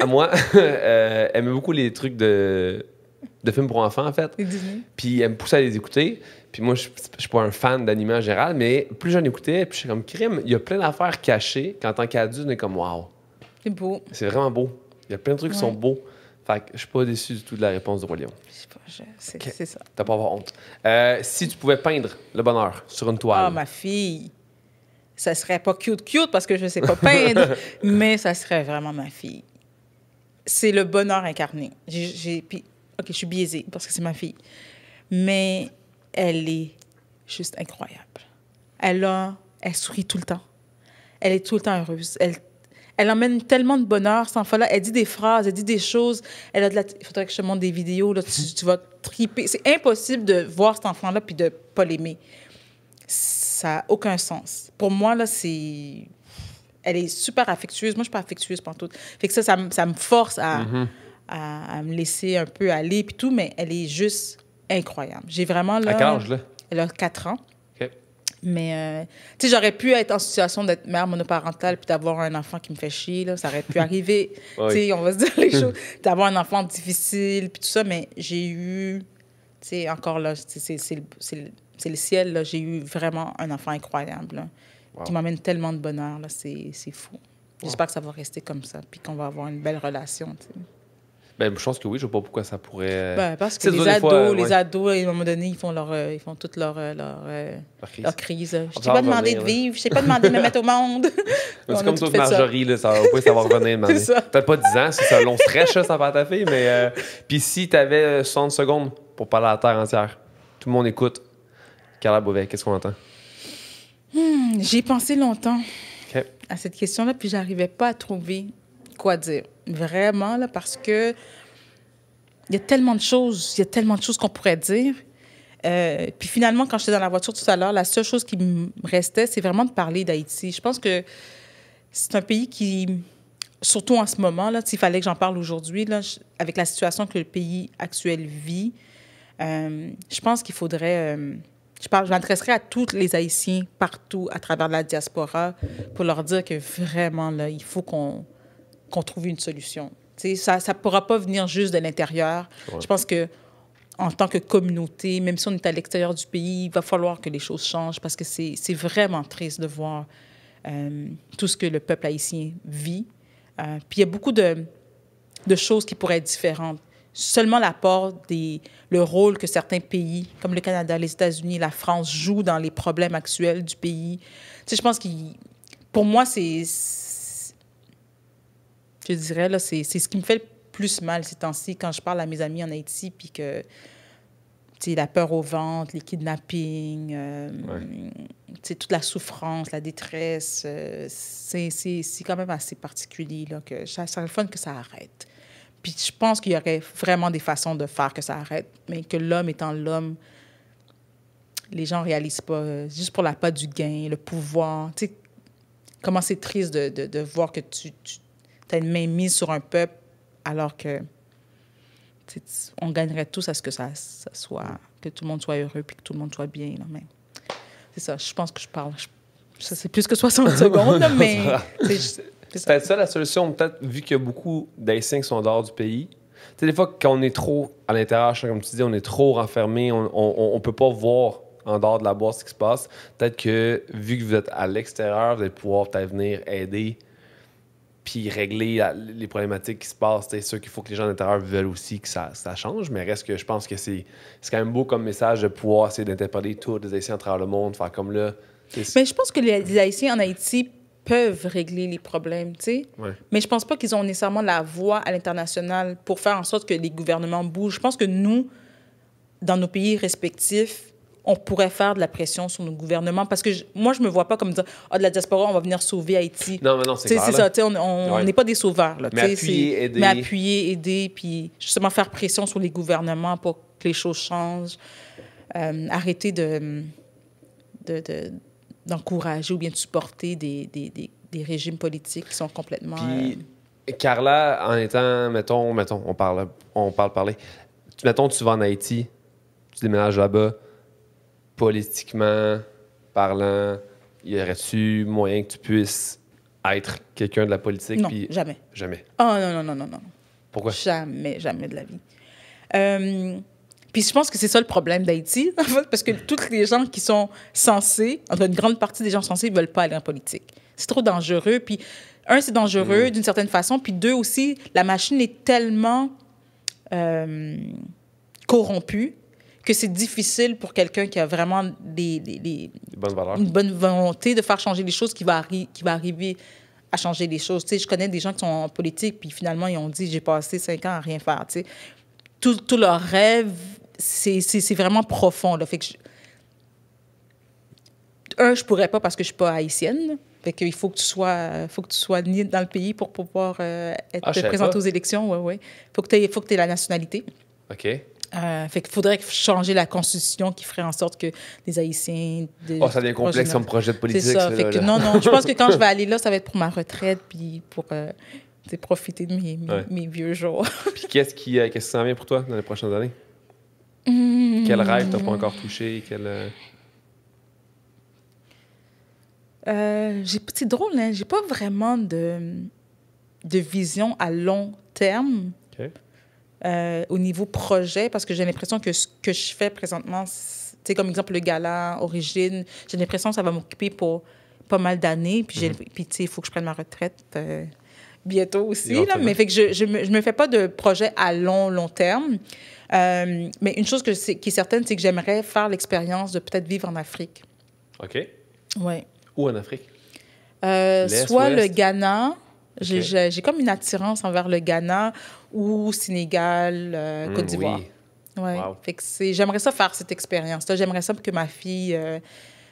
[SPEAKER 1] à moi, <laughs> elle euh, aimait beaucoup les trucs de, films pour enfants, en fait. Puis elle me poussait à les écouter. Puis moi, je ne suis pas un fan d'anime en général, mais plus j'en écoutais, puis je suis comme crime. Il y a plein d'affaires cachées qu'en tant qu'adulte, on est comme waouh. C'est beau. C'est vraiment beau. Il y a plein de trucs qui sont beaux. Fait que je suis pas déçu du tout de la réponse de Roi pas, C'est okay. ça. T'as pas à avoir honte. Euh, si tu pouvais peindre le bonheur sur une toile. Ah, ma
[SPEAKER 2] fille! Ça serait pas cute, cute parce que je sais pas peindre, <laughs> mais ça serait vraiment ma fille. C'est le bonheur incarné. J'ai, OK, je suis biaisée parce que c'est ma fille. Mais elle est juste incroyable. Elle elle sourit tout le temps. Elle est tout le temps heureuse. Elle elle emmène tellement de bonheur, cette enfant là Elle dit des phrases, elle dit des choses. Elle a de la... Il faudrait que je te montre des vidéos, là. Tu, vas triper. C'est impossible de voir cet enfant-là puis de pas l'aimer. Ça n'a aucun sens. Pour moi, là, c'est... Elle est super affectueuse. Moi, je suis pas affectueuse tout. Fait que ça, ça, me force mm-hmm. à, à, me laisser un peu aller puis tout, mais elle est juste incroyable. J'ai vraiment, là... À quel âge, là? Elle a 4 ans. Mais, euh, tu sais, j'aurais pu être en situation d'être mère monoparentale puis d'avoir un enfant qui me fait chier, là, ça aurait pu <laughs> arriver. Tu sais, on va se dire les <laughs> choses. d'avoir un enfant difficile puis tout ça, mais j'ai eu, tu sais, encore là, c'est le, le ciel, là, j'ai eu vraiment un enfant incroyable, qui m'amène tellement de bonheur, là, c'est fou. J'espère que ça va rester comme ça puis qu'on va avoir une belle relation, tu sais.
[SPEAKER 1] Ben, je pense que oui, je ne vois pas pourquoi ça pourrait. Euh, ben, parce que les ados, les
[SPEAKER 2] ados, à un moment donné, ils font, leur, euh, ils font toute leur, euh, leur,
[SPEAKER 1] leur crise. Je ne t'ai pas demandé de vivre, Je ne t'ai pas demandé de me mettre au monde. <laughs> c'est comme toute Marjorie, ça. Là, ça va savoir revenir. <laughs> Peut-être pas 10 ans, c'est un long stretch, ça va à fille, mais. Puis si tu avais 60 secondes pour parler à la terre entière, tout le monde écoute. Carla Beauvais, qu'est-ce qu'on entend?
[SPEAKER 2] Hmm, j'ai pensé longtemps à cette question-là, puis j'arrivais pas à trouver quoi dire. Vraiment, là, parce que il y a tellement de choses, il y a tellement de choses qu'on pourrait dire. Euh, puis finalement, quand j'étais dans la voiture tout à l'heure, la seule chose qui me restait, c'est vraiment de parler d'Haïti. Je pense que c'est un pays qui, surtout en ce moment, là, s'il fallait que j'en parle aujourd'hui, là, avec la situation que le pays actuel vit, euh, je pense qu'il faudrait... Euh, je, parle, m'adresserai à tous les Haïtiens partout à travers la diaspora pour leur dire que vraiment, là, il faut qu'on qu'on trouve une solution. ça ne pourra pas venir juste de l'intérieur. Je pense que en tant que communauté, même si on est à l'extérieur du pays, il va falloir que les choses changent parce que c'est vraiment triste de voir euh, tout ce que le peuple haïtien vit. Euh, puis il y a beaucoup de, de choses qui pourraient être différentes seulement l'apport des le rôle que certains pays comme le Canada, les États-Unis, la France jouent dans les problèmes actuels du pays. Tu je pense que pour moi c'est je dirais, là, c'est ce qui me fait le plus mal ces temps-ci quand je parle à mes amis en Haïti, puis que la peur au ventre, les kidnappings, euh, toute la souffrance, la détresse, euh, c'est c'est quand même assez particulier. Là, que ça serait fun que ça arrête. Puis je pense qu'il y aurait vraiment des façons de faire que ça arrête, mais que l'homme étant l'homme, les gens réalisent pas, euh, juste pour la part du gain, le pouvoir. sais, comment c'est triste de, de, voir que tu peut une main mise sur un peuple, alors que on gagnerait tous à ce que ça, soit, que tout le monde soit heureux puis que tout le monde soit bien. mais c'est ça, je pense que je parle. ça, c'est plus que 60 <laughs> secondes, mais.
[SPEAKER 1] C'est peut ça la solution, peut-être vu qu'il y a beaucoup d'Haïtiens qui sont dehors du pays. Tu des fois, quand on est trop à l'intérieur, comme tu dis, on est trop renfermé, on, ne peut pas voir en dehors de la boîte ce qui se passe. Peut-être que vu que vous êtes à l'extérieur, vous allez pouvoir peut venir aider puis régler les problématiques qui se passent. C'est sûr qu'il faut que les gens à l'intérieur veulent aussi que ça, ça, change, mais reste que je pense que c'est quand même beau comme message de pouvoir essayer d'interpeller tous les Haïtiens à travers le monde, faire comme là.
[SPEAKER 2] Mais je pense que les Haïtiens en Haïti peuvent régler les problèmes, tu sais. Mais je pense pas qu'ils ont nécessairement la voix à l'international pour faire en sorte que les gouvernements bougent. Je pense que nous, dans nos pays respectifs, on pourrait faire de la pression sur nos gouvernements. Parce que moi, je me vois pas comme dire, oh de la diaspora, on va venir sauver Haïti. Non, mais non, c'est ça. On n'est pas des sauveurs. mais appuyer, aider. Mais appuyer, aider, puis justement faire pression sur les gouvernements pour que les choses changent. Euh, arrêter de, d'encourager ou bien de supporter des, régimes politiques qui sont complètement... Puis,
[SPEAKER 1] euh, Carla, en étant, mettons, mettons, on parle, on parle parler. Mettons, tu vas en Haïti, tu déménages là-bas, politiquement parlant, y aurait-tu moyen que tu puisses être quelqu'un de la politique? Non, jamais. Jamais.
[SPEAKER 2] Oh non, non, non, non, non. Pourquoi? Jamais, jamais de la vie. Euh, puis je pense que c'est ça le problème d'Haïti, <laughs> parce que toutes les gens qui sont censés, en une grande partie des gens censés, ne veulent pas aller en politique. C'est trop dangereux. Puis, un, c'est dangereux mm. d'une certaine façon, puis deux aussi, la machine est tellement euh, corrompue que c'est difficile pour quelqu'un qui a vraiment des, une bonne volonté de faire changer les choses, qui va, qui va arriver à changer les choses. Tu je connais des gens qui sont en politique, puis finalement, ils ont dit, j'ai passé cinq ans à rien faire. Tu sais. tout, leur rêve, c'est vraiment profond. Un, Fait que je... Un, je pourrais pas parce que je suis pas haïtienne. Fait qu'il faut que tu sois, faut que tu sois né dans le pays pour pouvoir euh, être ah, présente aux élections. Ouais, ouais. Faut que tu aies la nationalité. OK. Euh, fait qu'il faudrait changer la constitution qui ferait en sorte que les Haïtiens. oh, ça devient complexe comme projet de politique. C'est ça. Fait que, Non, non, je pense que quand je vais <laughs> aller là, ça va être pour ma retraite puis pour euh, profiter de mes, vieux jours. <laughs>
[SPEAKER 1] puis qu'est-ce qui euh, qu'est-ce s'en vient pour toi dans les prochaines années?
[SPEAKER 2] Mmh. Quel rêve t'as pas encore
[SPEAKER 1] touché? Quel.
[SPEAKER 2] c'est euh? drôle, hein? j'ai pas vraiment de, de vision à long terme. OK. Euh, au niveau projet parce que j'ai l'impression que ce que je fais présentement, c'est comme exemple le gala, Origine, j'ai l'impression que ça va m'occuper pour pas mal d'années. Puis, mm -hmm. puis il faut que je prenne ma retraite euh, bientôt aussi. Là, mais fait que je ne me, fais pas de projet à long, long terme. Euh, mais une chose que c'est qui est certaine, c'est que j'aimerais faire l'expérience de peut-être vivre en Afrique. OK. Oui. Où en Afrique? soit le Ghana,
[SPEAKER 1] j'ai
[SPEAKER 2] comme une attirance envers le Ghana ou Sénégal, euh, mm, Côte d'Ivoire. Oui. Wow. J'aimerais ça faire cette expérience J'aimerais ça que ma fille. Euh,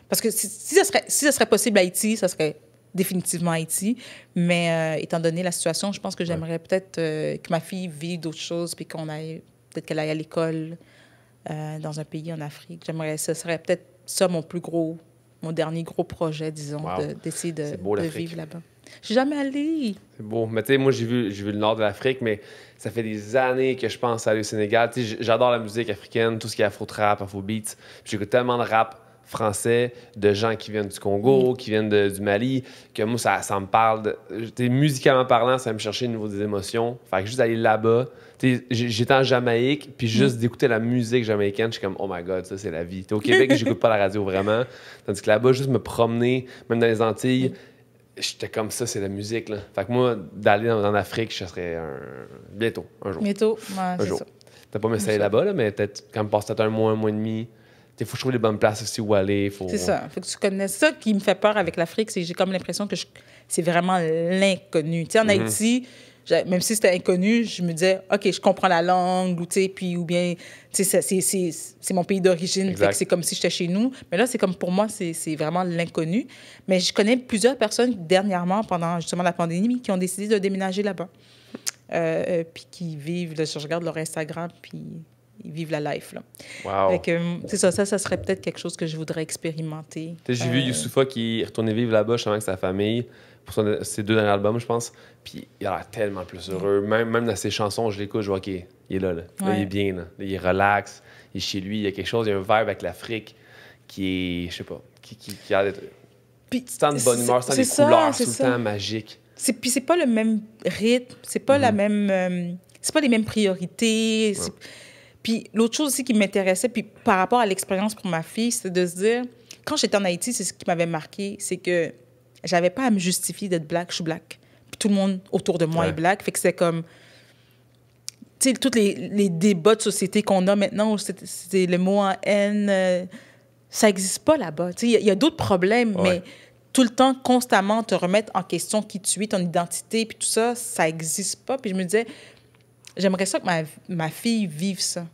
[SPEAKER 2] parce que si, ce ça serait, si ça serait possible à Haïti, ça serait définitivement Haïti. Mais euh, étant donné la situation, je pense que j'aimerais peut-être que ma fille vive d'autres choses, puis qu'on aille. Peut-être qu'elle aille à l'école dans un pays en Afrique. J'aimerais. Ce serait peut-être ça mon plus gros, mon dernier gros projet, disons, d'essayer de vivre là-bas. Je suis jamais allé.
[SPEAKER 1] C'est beau. Mais tu sais, moi, j'ai vu, vu le nord de l'Afrique, mais ça fait des années que je pense à aller au Sénégal. j'adore la musique africaine, tout ce qui est afro-trap, afro-beats. J'écoute tellement de rap français, de gens qui viennent du Congo, qui viennent du Mali, que moi, ça, ça me parle. De, musicalement parlant, ça va me chercher au niveau des émotions. Fait que juste aller là-bas. J'étais en Jamaïque, puis mm. juste d'écouter la musique jamaïcaine, je suis comme, oh my god, ça, c'est la vie. es au Québec, <laughs> j'écoute pas la radio vraiment. Tandis que là-bas, juste me promener, même dans les Antilles j'étais comme ça, c'est la musique. Là. Fait que moi, d'aller en, Afrique, je serais un... bientôt, un jour. Bientôt, moi. un jour. t'as pas m'essayer là-bas, là, mais peut-être quand me passe peut-être un mois, un mois et demi. Il faut trouver les bonnes places aussi où aller. C'est ça.
[SPEAKER 2] Faut que tu connaisses ça qui me fait peur avec l'Afrique. C'est que j'ai comme l'impression que c'est vraiment l'inconnu. Tu sais, en mhm. Haïti, même si c'était inconnu, je me disais, OK, je comprends la langue, ou, puis, ou bien, c'est mon pays d'origine, c'est comme si j'étais chez nous. Mais là, c'est comme pour moi, c'est vraiment l'inconnu. Mais je connais plusieurs personnes dernièrement, pendant justement la pandémie, qui ont décidé de déménager là-bas. Euh, euh, puis qui vivent, je regarde leur Instagram, puis ils vivent la life. Là. Wow. Euh, c'est ça, ça, serait peut-être quelque chose que je voudrais expérimenter. J'ai vu Youssoufa
[SPEAKER 1] qui est retourné vivre là-bas, justement, avec sa famille pour ses deux derniers albums, je pense. Puis il a l'air tellement plus heureux. Même, même dans ses chansons, je l'écoute, je vois qu'il est là. là. il est bien. Là. Il est relax. Il est chez lui. Il y a quelque chose. Il y a un vibe avec l'Afrique qui est, je sais pas, qui, qui, qui a l'air de bonne humeur, sans des couleurs, tout le temps magique.
[SPEAKER 2] Puis c'est pas le même rythme. C'est pas la mhm. même. Euh, c'est pas les mêmes priorités. Puis l'autre chose aussi qui m'intéressait, puis par rapport à l'expérience pour ma fille, c'est de se dire, quand j'étais en Haïti, c'est ce qui m'avait marqué, c'est que j'avais pas à me justifier d'être black, je suis black. Puis tout le monde autour de moi est black. Fait que c'est comme. Tu sais, tous les, débats de société qu'on a maintenant, c'est le mot en haine, euh, ça n'existe pas là-bas. Tu sais, il y a, d'autres problèmes, mais tout le temps, constamment te remettre en question qui tu es, ton identité, puis tout ça, ça n'existe pas. Puis je me disais, j'aimerais ça que ma, fille vive ça.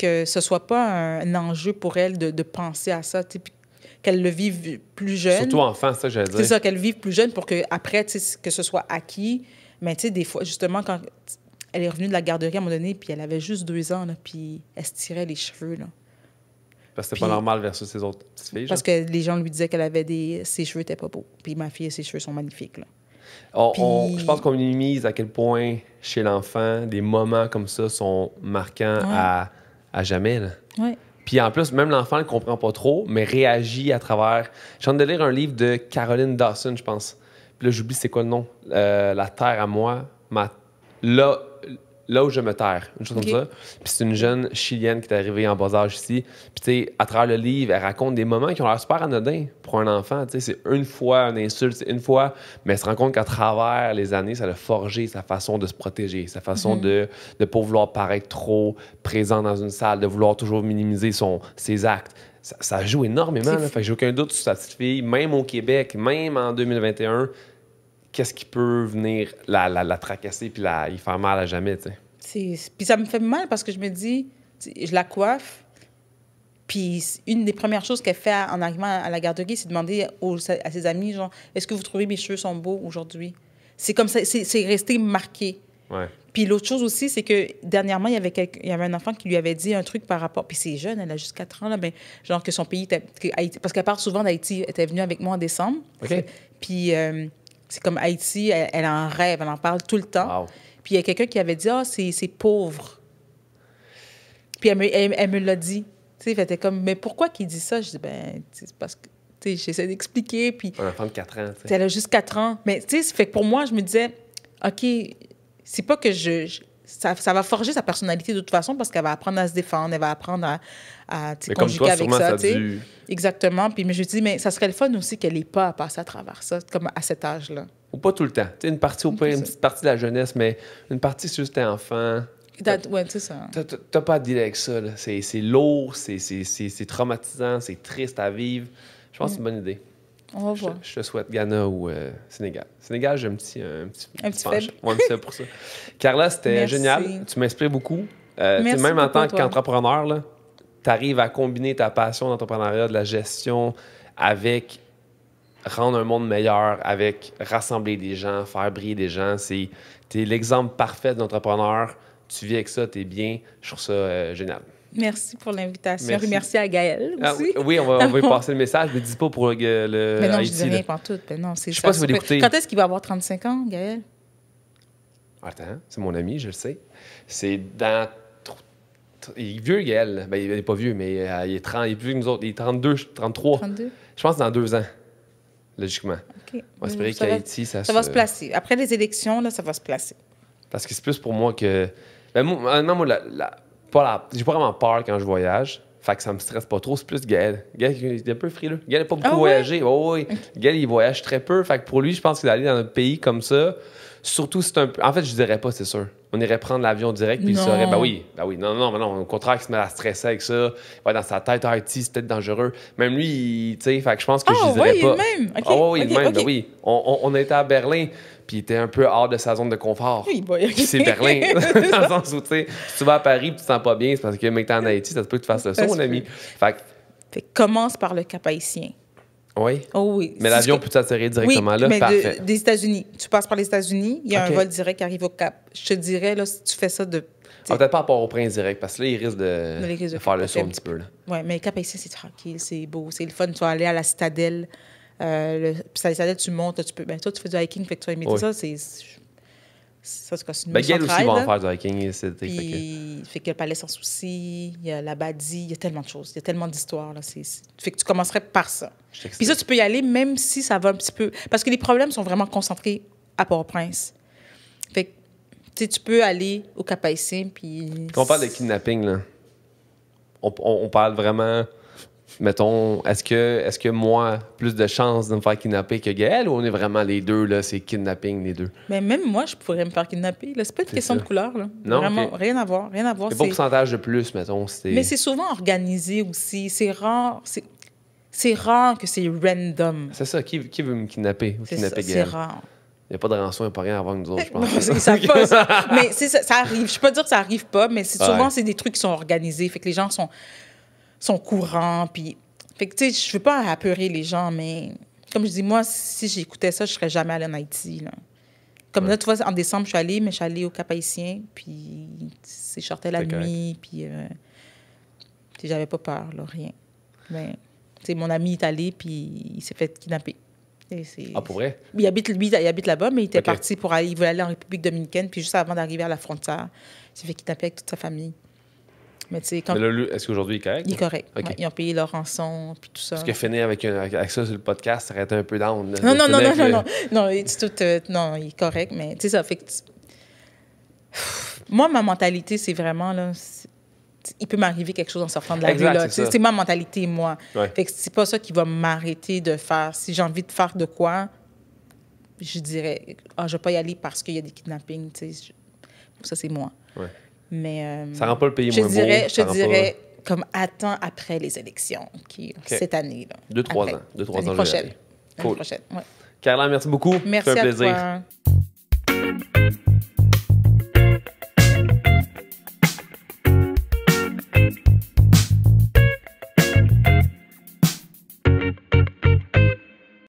[SPEAKER 2] Que ce soit pas un, enjeu pour elle de, penser à ça. Puis qu'elle le vive plus jeune. Surtout enfant, ça, j'allais dire. C'est ça, qu'elle vive plus jeune pour que après, que ce soit acquis. Mais tu sais, des fois, justement, quand elle est revenue de la garderie à un moment donné, puis elle avait juste deux ans, puis elle se tirait les cheveux, là.
[SPEAKER 1] Parce que c'était pas normal versus ses autres petites filles. Parce que
[SPEAKER 2] les gens lui disaient qu'elle avait des. ses cheveux étaient pas beaux. Puis ma fille, ses cheveux sont magnifiques, là.
[SPEAKER 1] je pense qu'on minimise à quel point chez l'enfant, des moments comme ça sont marquants à, à, jamais. Là. Ouais. Puis en plus, même l'enfant ne comprend pas trop, mais réagit à travers. Je de lire un livre de Caroline Dawson, je pense. Puis là, j'oublie c'est quoi le nom. Euh, la Terre à moi, ma... là, là où je me taire », une chose comme ça. Puis c'est une jeune chilienne qui est arrivée en bas âge ici. Puis tu sais, à travers le livre, elle raconte des moments qui ont l'air super anodins pour un enfant. Tu sais, c'est une fois une insulte, une fois, mais elle se rend compte qu'à travers les années, ça l'a forgé sa façon de se protéger, sa façon mhm. de ne pas vouloir paraître trop présent dans une salle, de vouloir toujours minimiser son, ses actes. Ça, joue énormément. Là. Fait j'ai aucun doute sur sa fille, même au Québec, même en 2021, qu'est-ce qui peut venir la, la, tracasser puis la y faire mal à jamais, tu
[SPEAKER 2] sais. Puis ça me fait mal parce que je me dis, je la coiffe, puis une des premières choses qu'elle fait en arrivant à la garderie, c'est demander à ses amis, genre, est-ce que vous trouvez mes cheveux sont beaux aujourd'hui? C'est comme ça, c'est resté marqué. Ouais. Puis l'autre chose aussi, c'est que dernièrement, il y, avait il y avait un enfant qui lui avait dit un truc par rapport. Puis c'est jeune, elle a juste 4 ans, là, mais genre que son pays. Était, parce qu'elle part souvent d'Haïti, elle était venue avec moi en décembre. OK. Puis euh, c'est comme Haïti, elle, en rêve, elle en parle tout le temps. Puis il y a quelqu'un qui avait dit Ah, oh, c'est pauvre. Puis elle me, elle, me l'a dit. Tu sais, comme Mais pourquoi qu'il dit ça Je dis Ben, c'est parce que. tu sais J'essaie d'expliquer. Puis,
[SPEAKER 1] Un enfant de 4 ans. sais. Elle a
[SPEAKER 2] juste 4 ans. Mais tu sais, fait que pour moi, je me disais, OK, c'est pas que je, je ça, va forger sa personnalité de toute façon parce qu'elle va apprendre à se défendre, elle va apprendre à, à conjuguer avec ça. Exactement. Puis mais je dis, mais ça serait le fun aussi qu'elle n'ait pas à passer à travers ça, comme à cet âge-là.
[SPEAKER 1] Ou pas tout le temps. une partie au une petite partie de la jeunesse, mais une partie juste un enfant. Tu
[SPEAKER 2] pas
[SPEAKER 1] à dire avec ça. C'est lourd, c'est traumatisant, c'est triste à vivre. Je pense que c'est une bonne idée. On Je, te souhaite Ghana ou euh, Sénégal. Sénégal, j'ai un petit. Euh, un petit, un petit pour ça. Carla, c'était génial. Tu m'inspires beaucoup. Euh, même en tant qu'entrepreneur, tu arrives à combiner ta passion d'entrepreneuriat, de la gestion avec rendre un monde meilleur, avec rassembler des gens, faire briller des gens. Tu es l'exemple parfait d'entrepreneur. Tu vis avec ça, tu es bien. Je trouve ça génial.
[SPEAKER 2] Merci pour l'invitation. Merci. à Gaël ah, aussi.
[SPEAKER 1] oui, on va, on va lui <laughs> passer le message. Mais dis pas pour le, Mais non, je dis rien pour tout. Mais non, c'est je sais pas si vous l'écoutez. Quand est-ce
[SPEAKER 2] qu'il va avoir 35 ans, Gaël?
[SPEAKER 1] Attends, c'est mon ami, je le sais. C'est dans... Il est vieux, Gaël. Ben, il n'est pas vieux, mais euh, il, est 30, il est plus vieux que nous autres. Il est 32, 33. 32? Je pense que dans deux ans, logiquement.
[SPEAKER 2] OK. On va espérer qu'Haïti, ça, ça va se... placer. Après les élections, là, ça va se placer.
[SPEAKER 1] Parce que c'est plus pour moi que... Ben, moi, non, moi la j'ai pas vraiment peur quand je voyage. Fait que ça me stresse pas trop. C'est plus Gaël. Gaël, il est un peu frileux. Gaël n'a pas beaucoup ah voyagé. Oui, il voyage très peu. Fait que pour lui, je pense qu'il allait dans un pays comme ça, Surtout, c'est un peu... En fait, je dirais pas, c'est sûr. On irait prendre l'avion direct, puis il serait, ben oui, ben oui, non, non, non, au contraire, il se met à stresser avec ça. dans sa tête, Haïti, ah, c'est peut-être dangereux. Même lui, tu sais, fait que je pense que oh, je ah, dirais oui, pas. Même. Okay, oh, ah, oui, okay, même, ben oui. On, on, on, était à Berlin, puis il était un peu hors de sa zone de confort.
[SPEAKER 2] Oui, c'est Berlin. <laughs> <laughs> dans le
[SPEAKER 1] sens où, tu sais, si tu vas à Paris, puis tu te sens pas bien, c'est parce que, mec, t'es en Haïti, ça se peut que tu fasses le mon ami. Fait que,
[SPEAKER 2] commence par le cap
[SPEAKER 1] Oh oui. Mais l'avion peut atterrir directement là? Mais Parfait.
[SPEAKER 2] des États-Unis. Tu passes par les États-Unis, il y a un vol direct qui arrive au Cap. Je te dirais, là, si tu fais ça de.
[SPEAKER 1] Ah, peut-être pas rapport au prince direct, parce que là, il risque de, faire le saut un petit peu.
[SPEAKER 2] Oui, mais Cap ici, c'est tranquille, c'est beau, c'est le fun. Tu vas aller à la citadelle. Euh, puis à la citadelle, tu montes, tu peux. Ben, toi, tu fais du hiking, fait que tu vas aimer oui. ça. C'est. Ça, c'est une ben, Gail aussi va en faire du hiking. Et c'est, Puis, fait que le palais sans souci, il y a la Badie, il y a tellement de choses, il y a tellement d'histoires. Fait que tu commencerais par ça. Puis ça, tu peux y aller même si ça va un petit peu. Parce que les problèmes sont vraiment concentrés à Port-au-Prince. Fait que, tu tu peux aller au Cap-Haïtien, puis.
[SPEAKER 1] Quand on parle de kidnapping, là, on, parle vraiment. Mettons, est-ce que, est que moi, plus de chances de me faire kidnapper que Gaël ou on est vraiment les deux, là, c'est kidnapping les deux?
[SPEAKER 2] Mais même moi, je pourrais me faire kidnapper. C'est pas une question de couleur, là. Non. Vraiment, rien à voir, rien à voir. C'est pas pourcentage
[SPEAKER 1] de plus, mettons. Mais c'est
[SPEAKER 2] souvent organisé aussi. C'est rare. C'est rare que c'est random.
[SPEAKER 1] C'est ça. Qui, qui, veut me kidnapper ou kidnapper C'est rare. Il n'y a pas de rançon, il n'y rien avant nous autres, je <laughs> pense. <laughs>
[SPEAKER 2] mais ça, arrive. Je peux pas dire que ça arrive pas, mais souvent, c'est des trucs qui sont organisés. Fait que les gens sont, sont courants. Puis, fait que, tu sais, je veux pas apeurer les gens, mais comme je dis, moi, si j'écoutais ça, je serais jamais allée en Haïti, là. Comme là, tu vois, en décembre, je suis allée, mais je suis allée au Cap-Haïtien, puis c'est sortais la nuit, puis j'avais pas peur, rien. Mais c'est mon ami est allé, puis il s'est fait kidnapper. ah, pour vrai? Il habite, lui, il habite là-bas, mais il était parti pour aller, il voulait aller en République dominicaine, puis juste avant d'arriver à la frontière, il s'est fait kidnapper avec toute sa famille. Mais tu sais, quand. est-ce qu'aujourd'hui, il est correct? Il est correct. ils ont payé leur rançon, puis tout ça. Est-ce que
[SPEAKER 1] finir avec, avec ça sur le podcast, ça aurait été un peu down. non non, non, non, non, non,
[SPEAKER 2] non, tout, euh, non, il est correct, mais tu sais, ça fait que. Moi, ma mentalité, c'est vraiment, là, il peut m'arriver quelque chose en sortant de la ville. C'est ma mentalité, moi. Fait c'est pas ça qui va m'arrêter de faire. Si j'ai envie de faire de quoi, je dirais, ah, je vais pas y aller parce qu'il y a des kidnappings. Ça, c'est moi. Ouais. Mais. Euh, rend pas le pays je moins dirais, Je dirais, comme attends après les élections, qui, cette année. Là, deux, trois ans. Deux, trois ans. prochaine.
[SPEAKER 1] Cool. Carla, merci beaucoup. Merci. un
[SPEAKER 2] plaisir.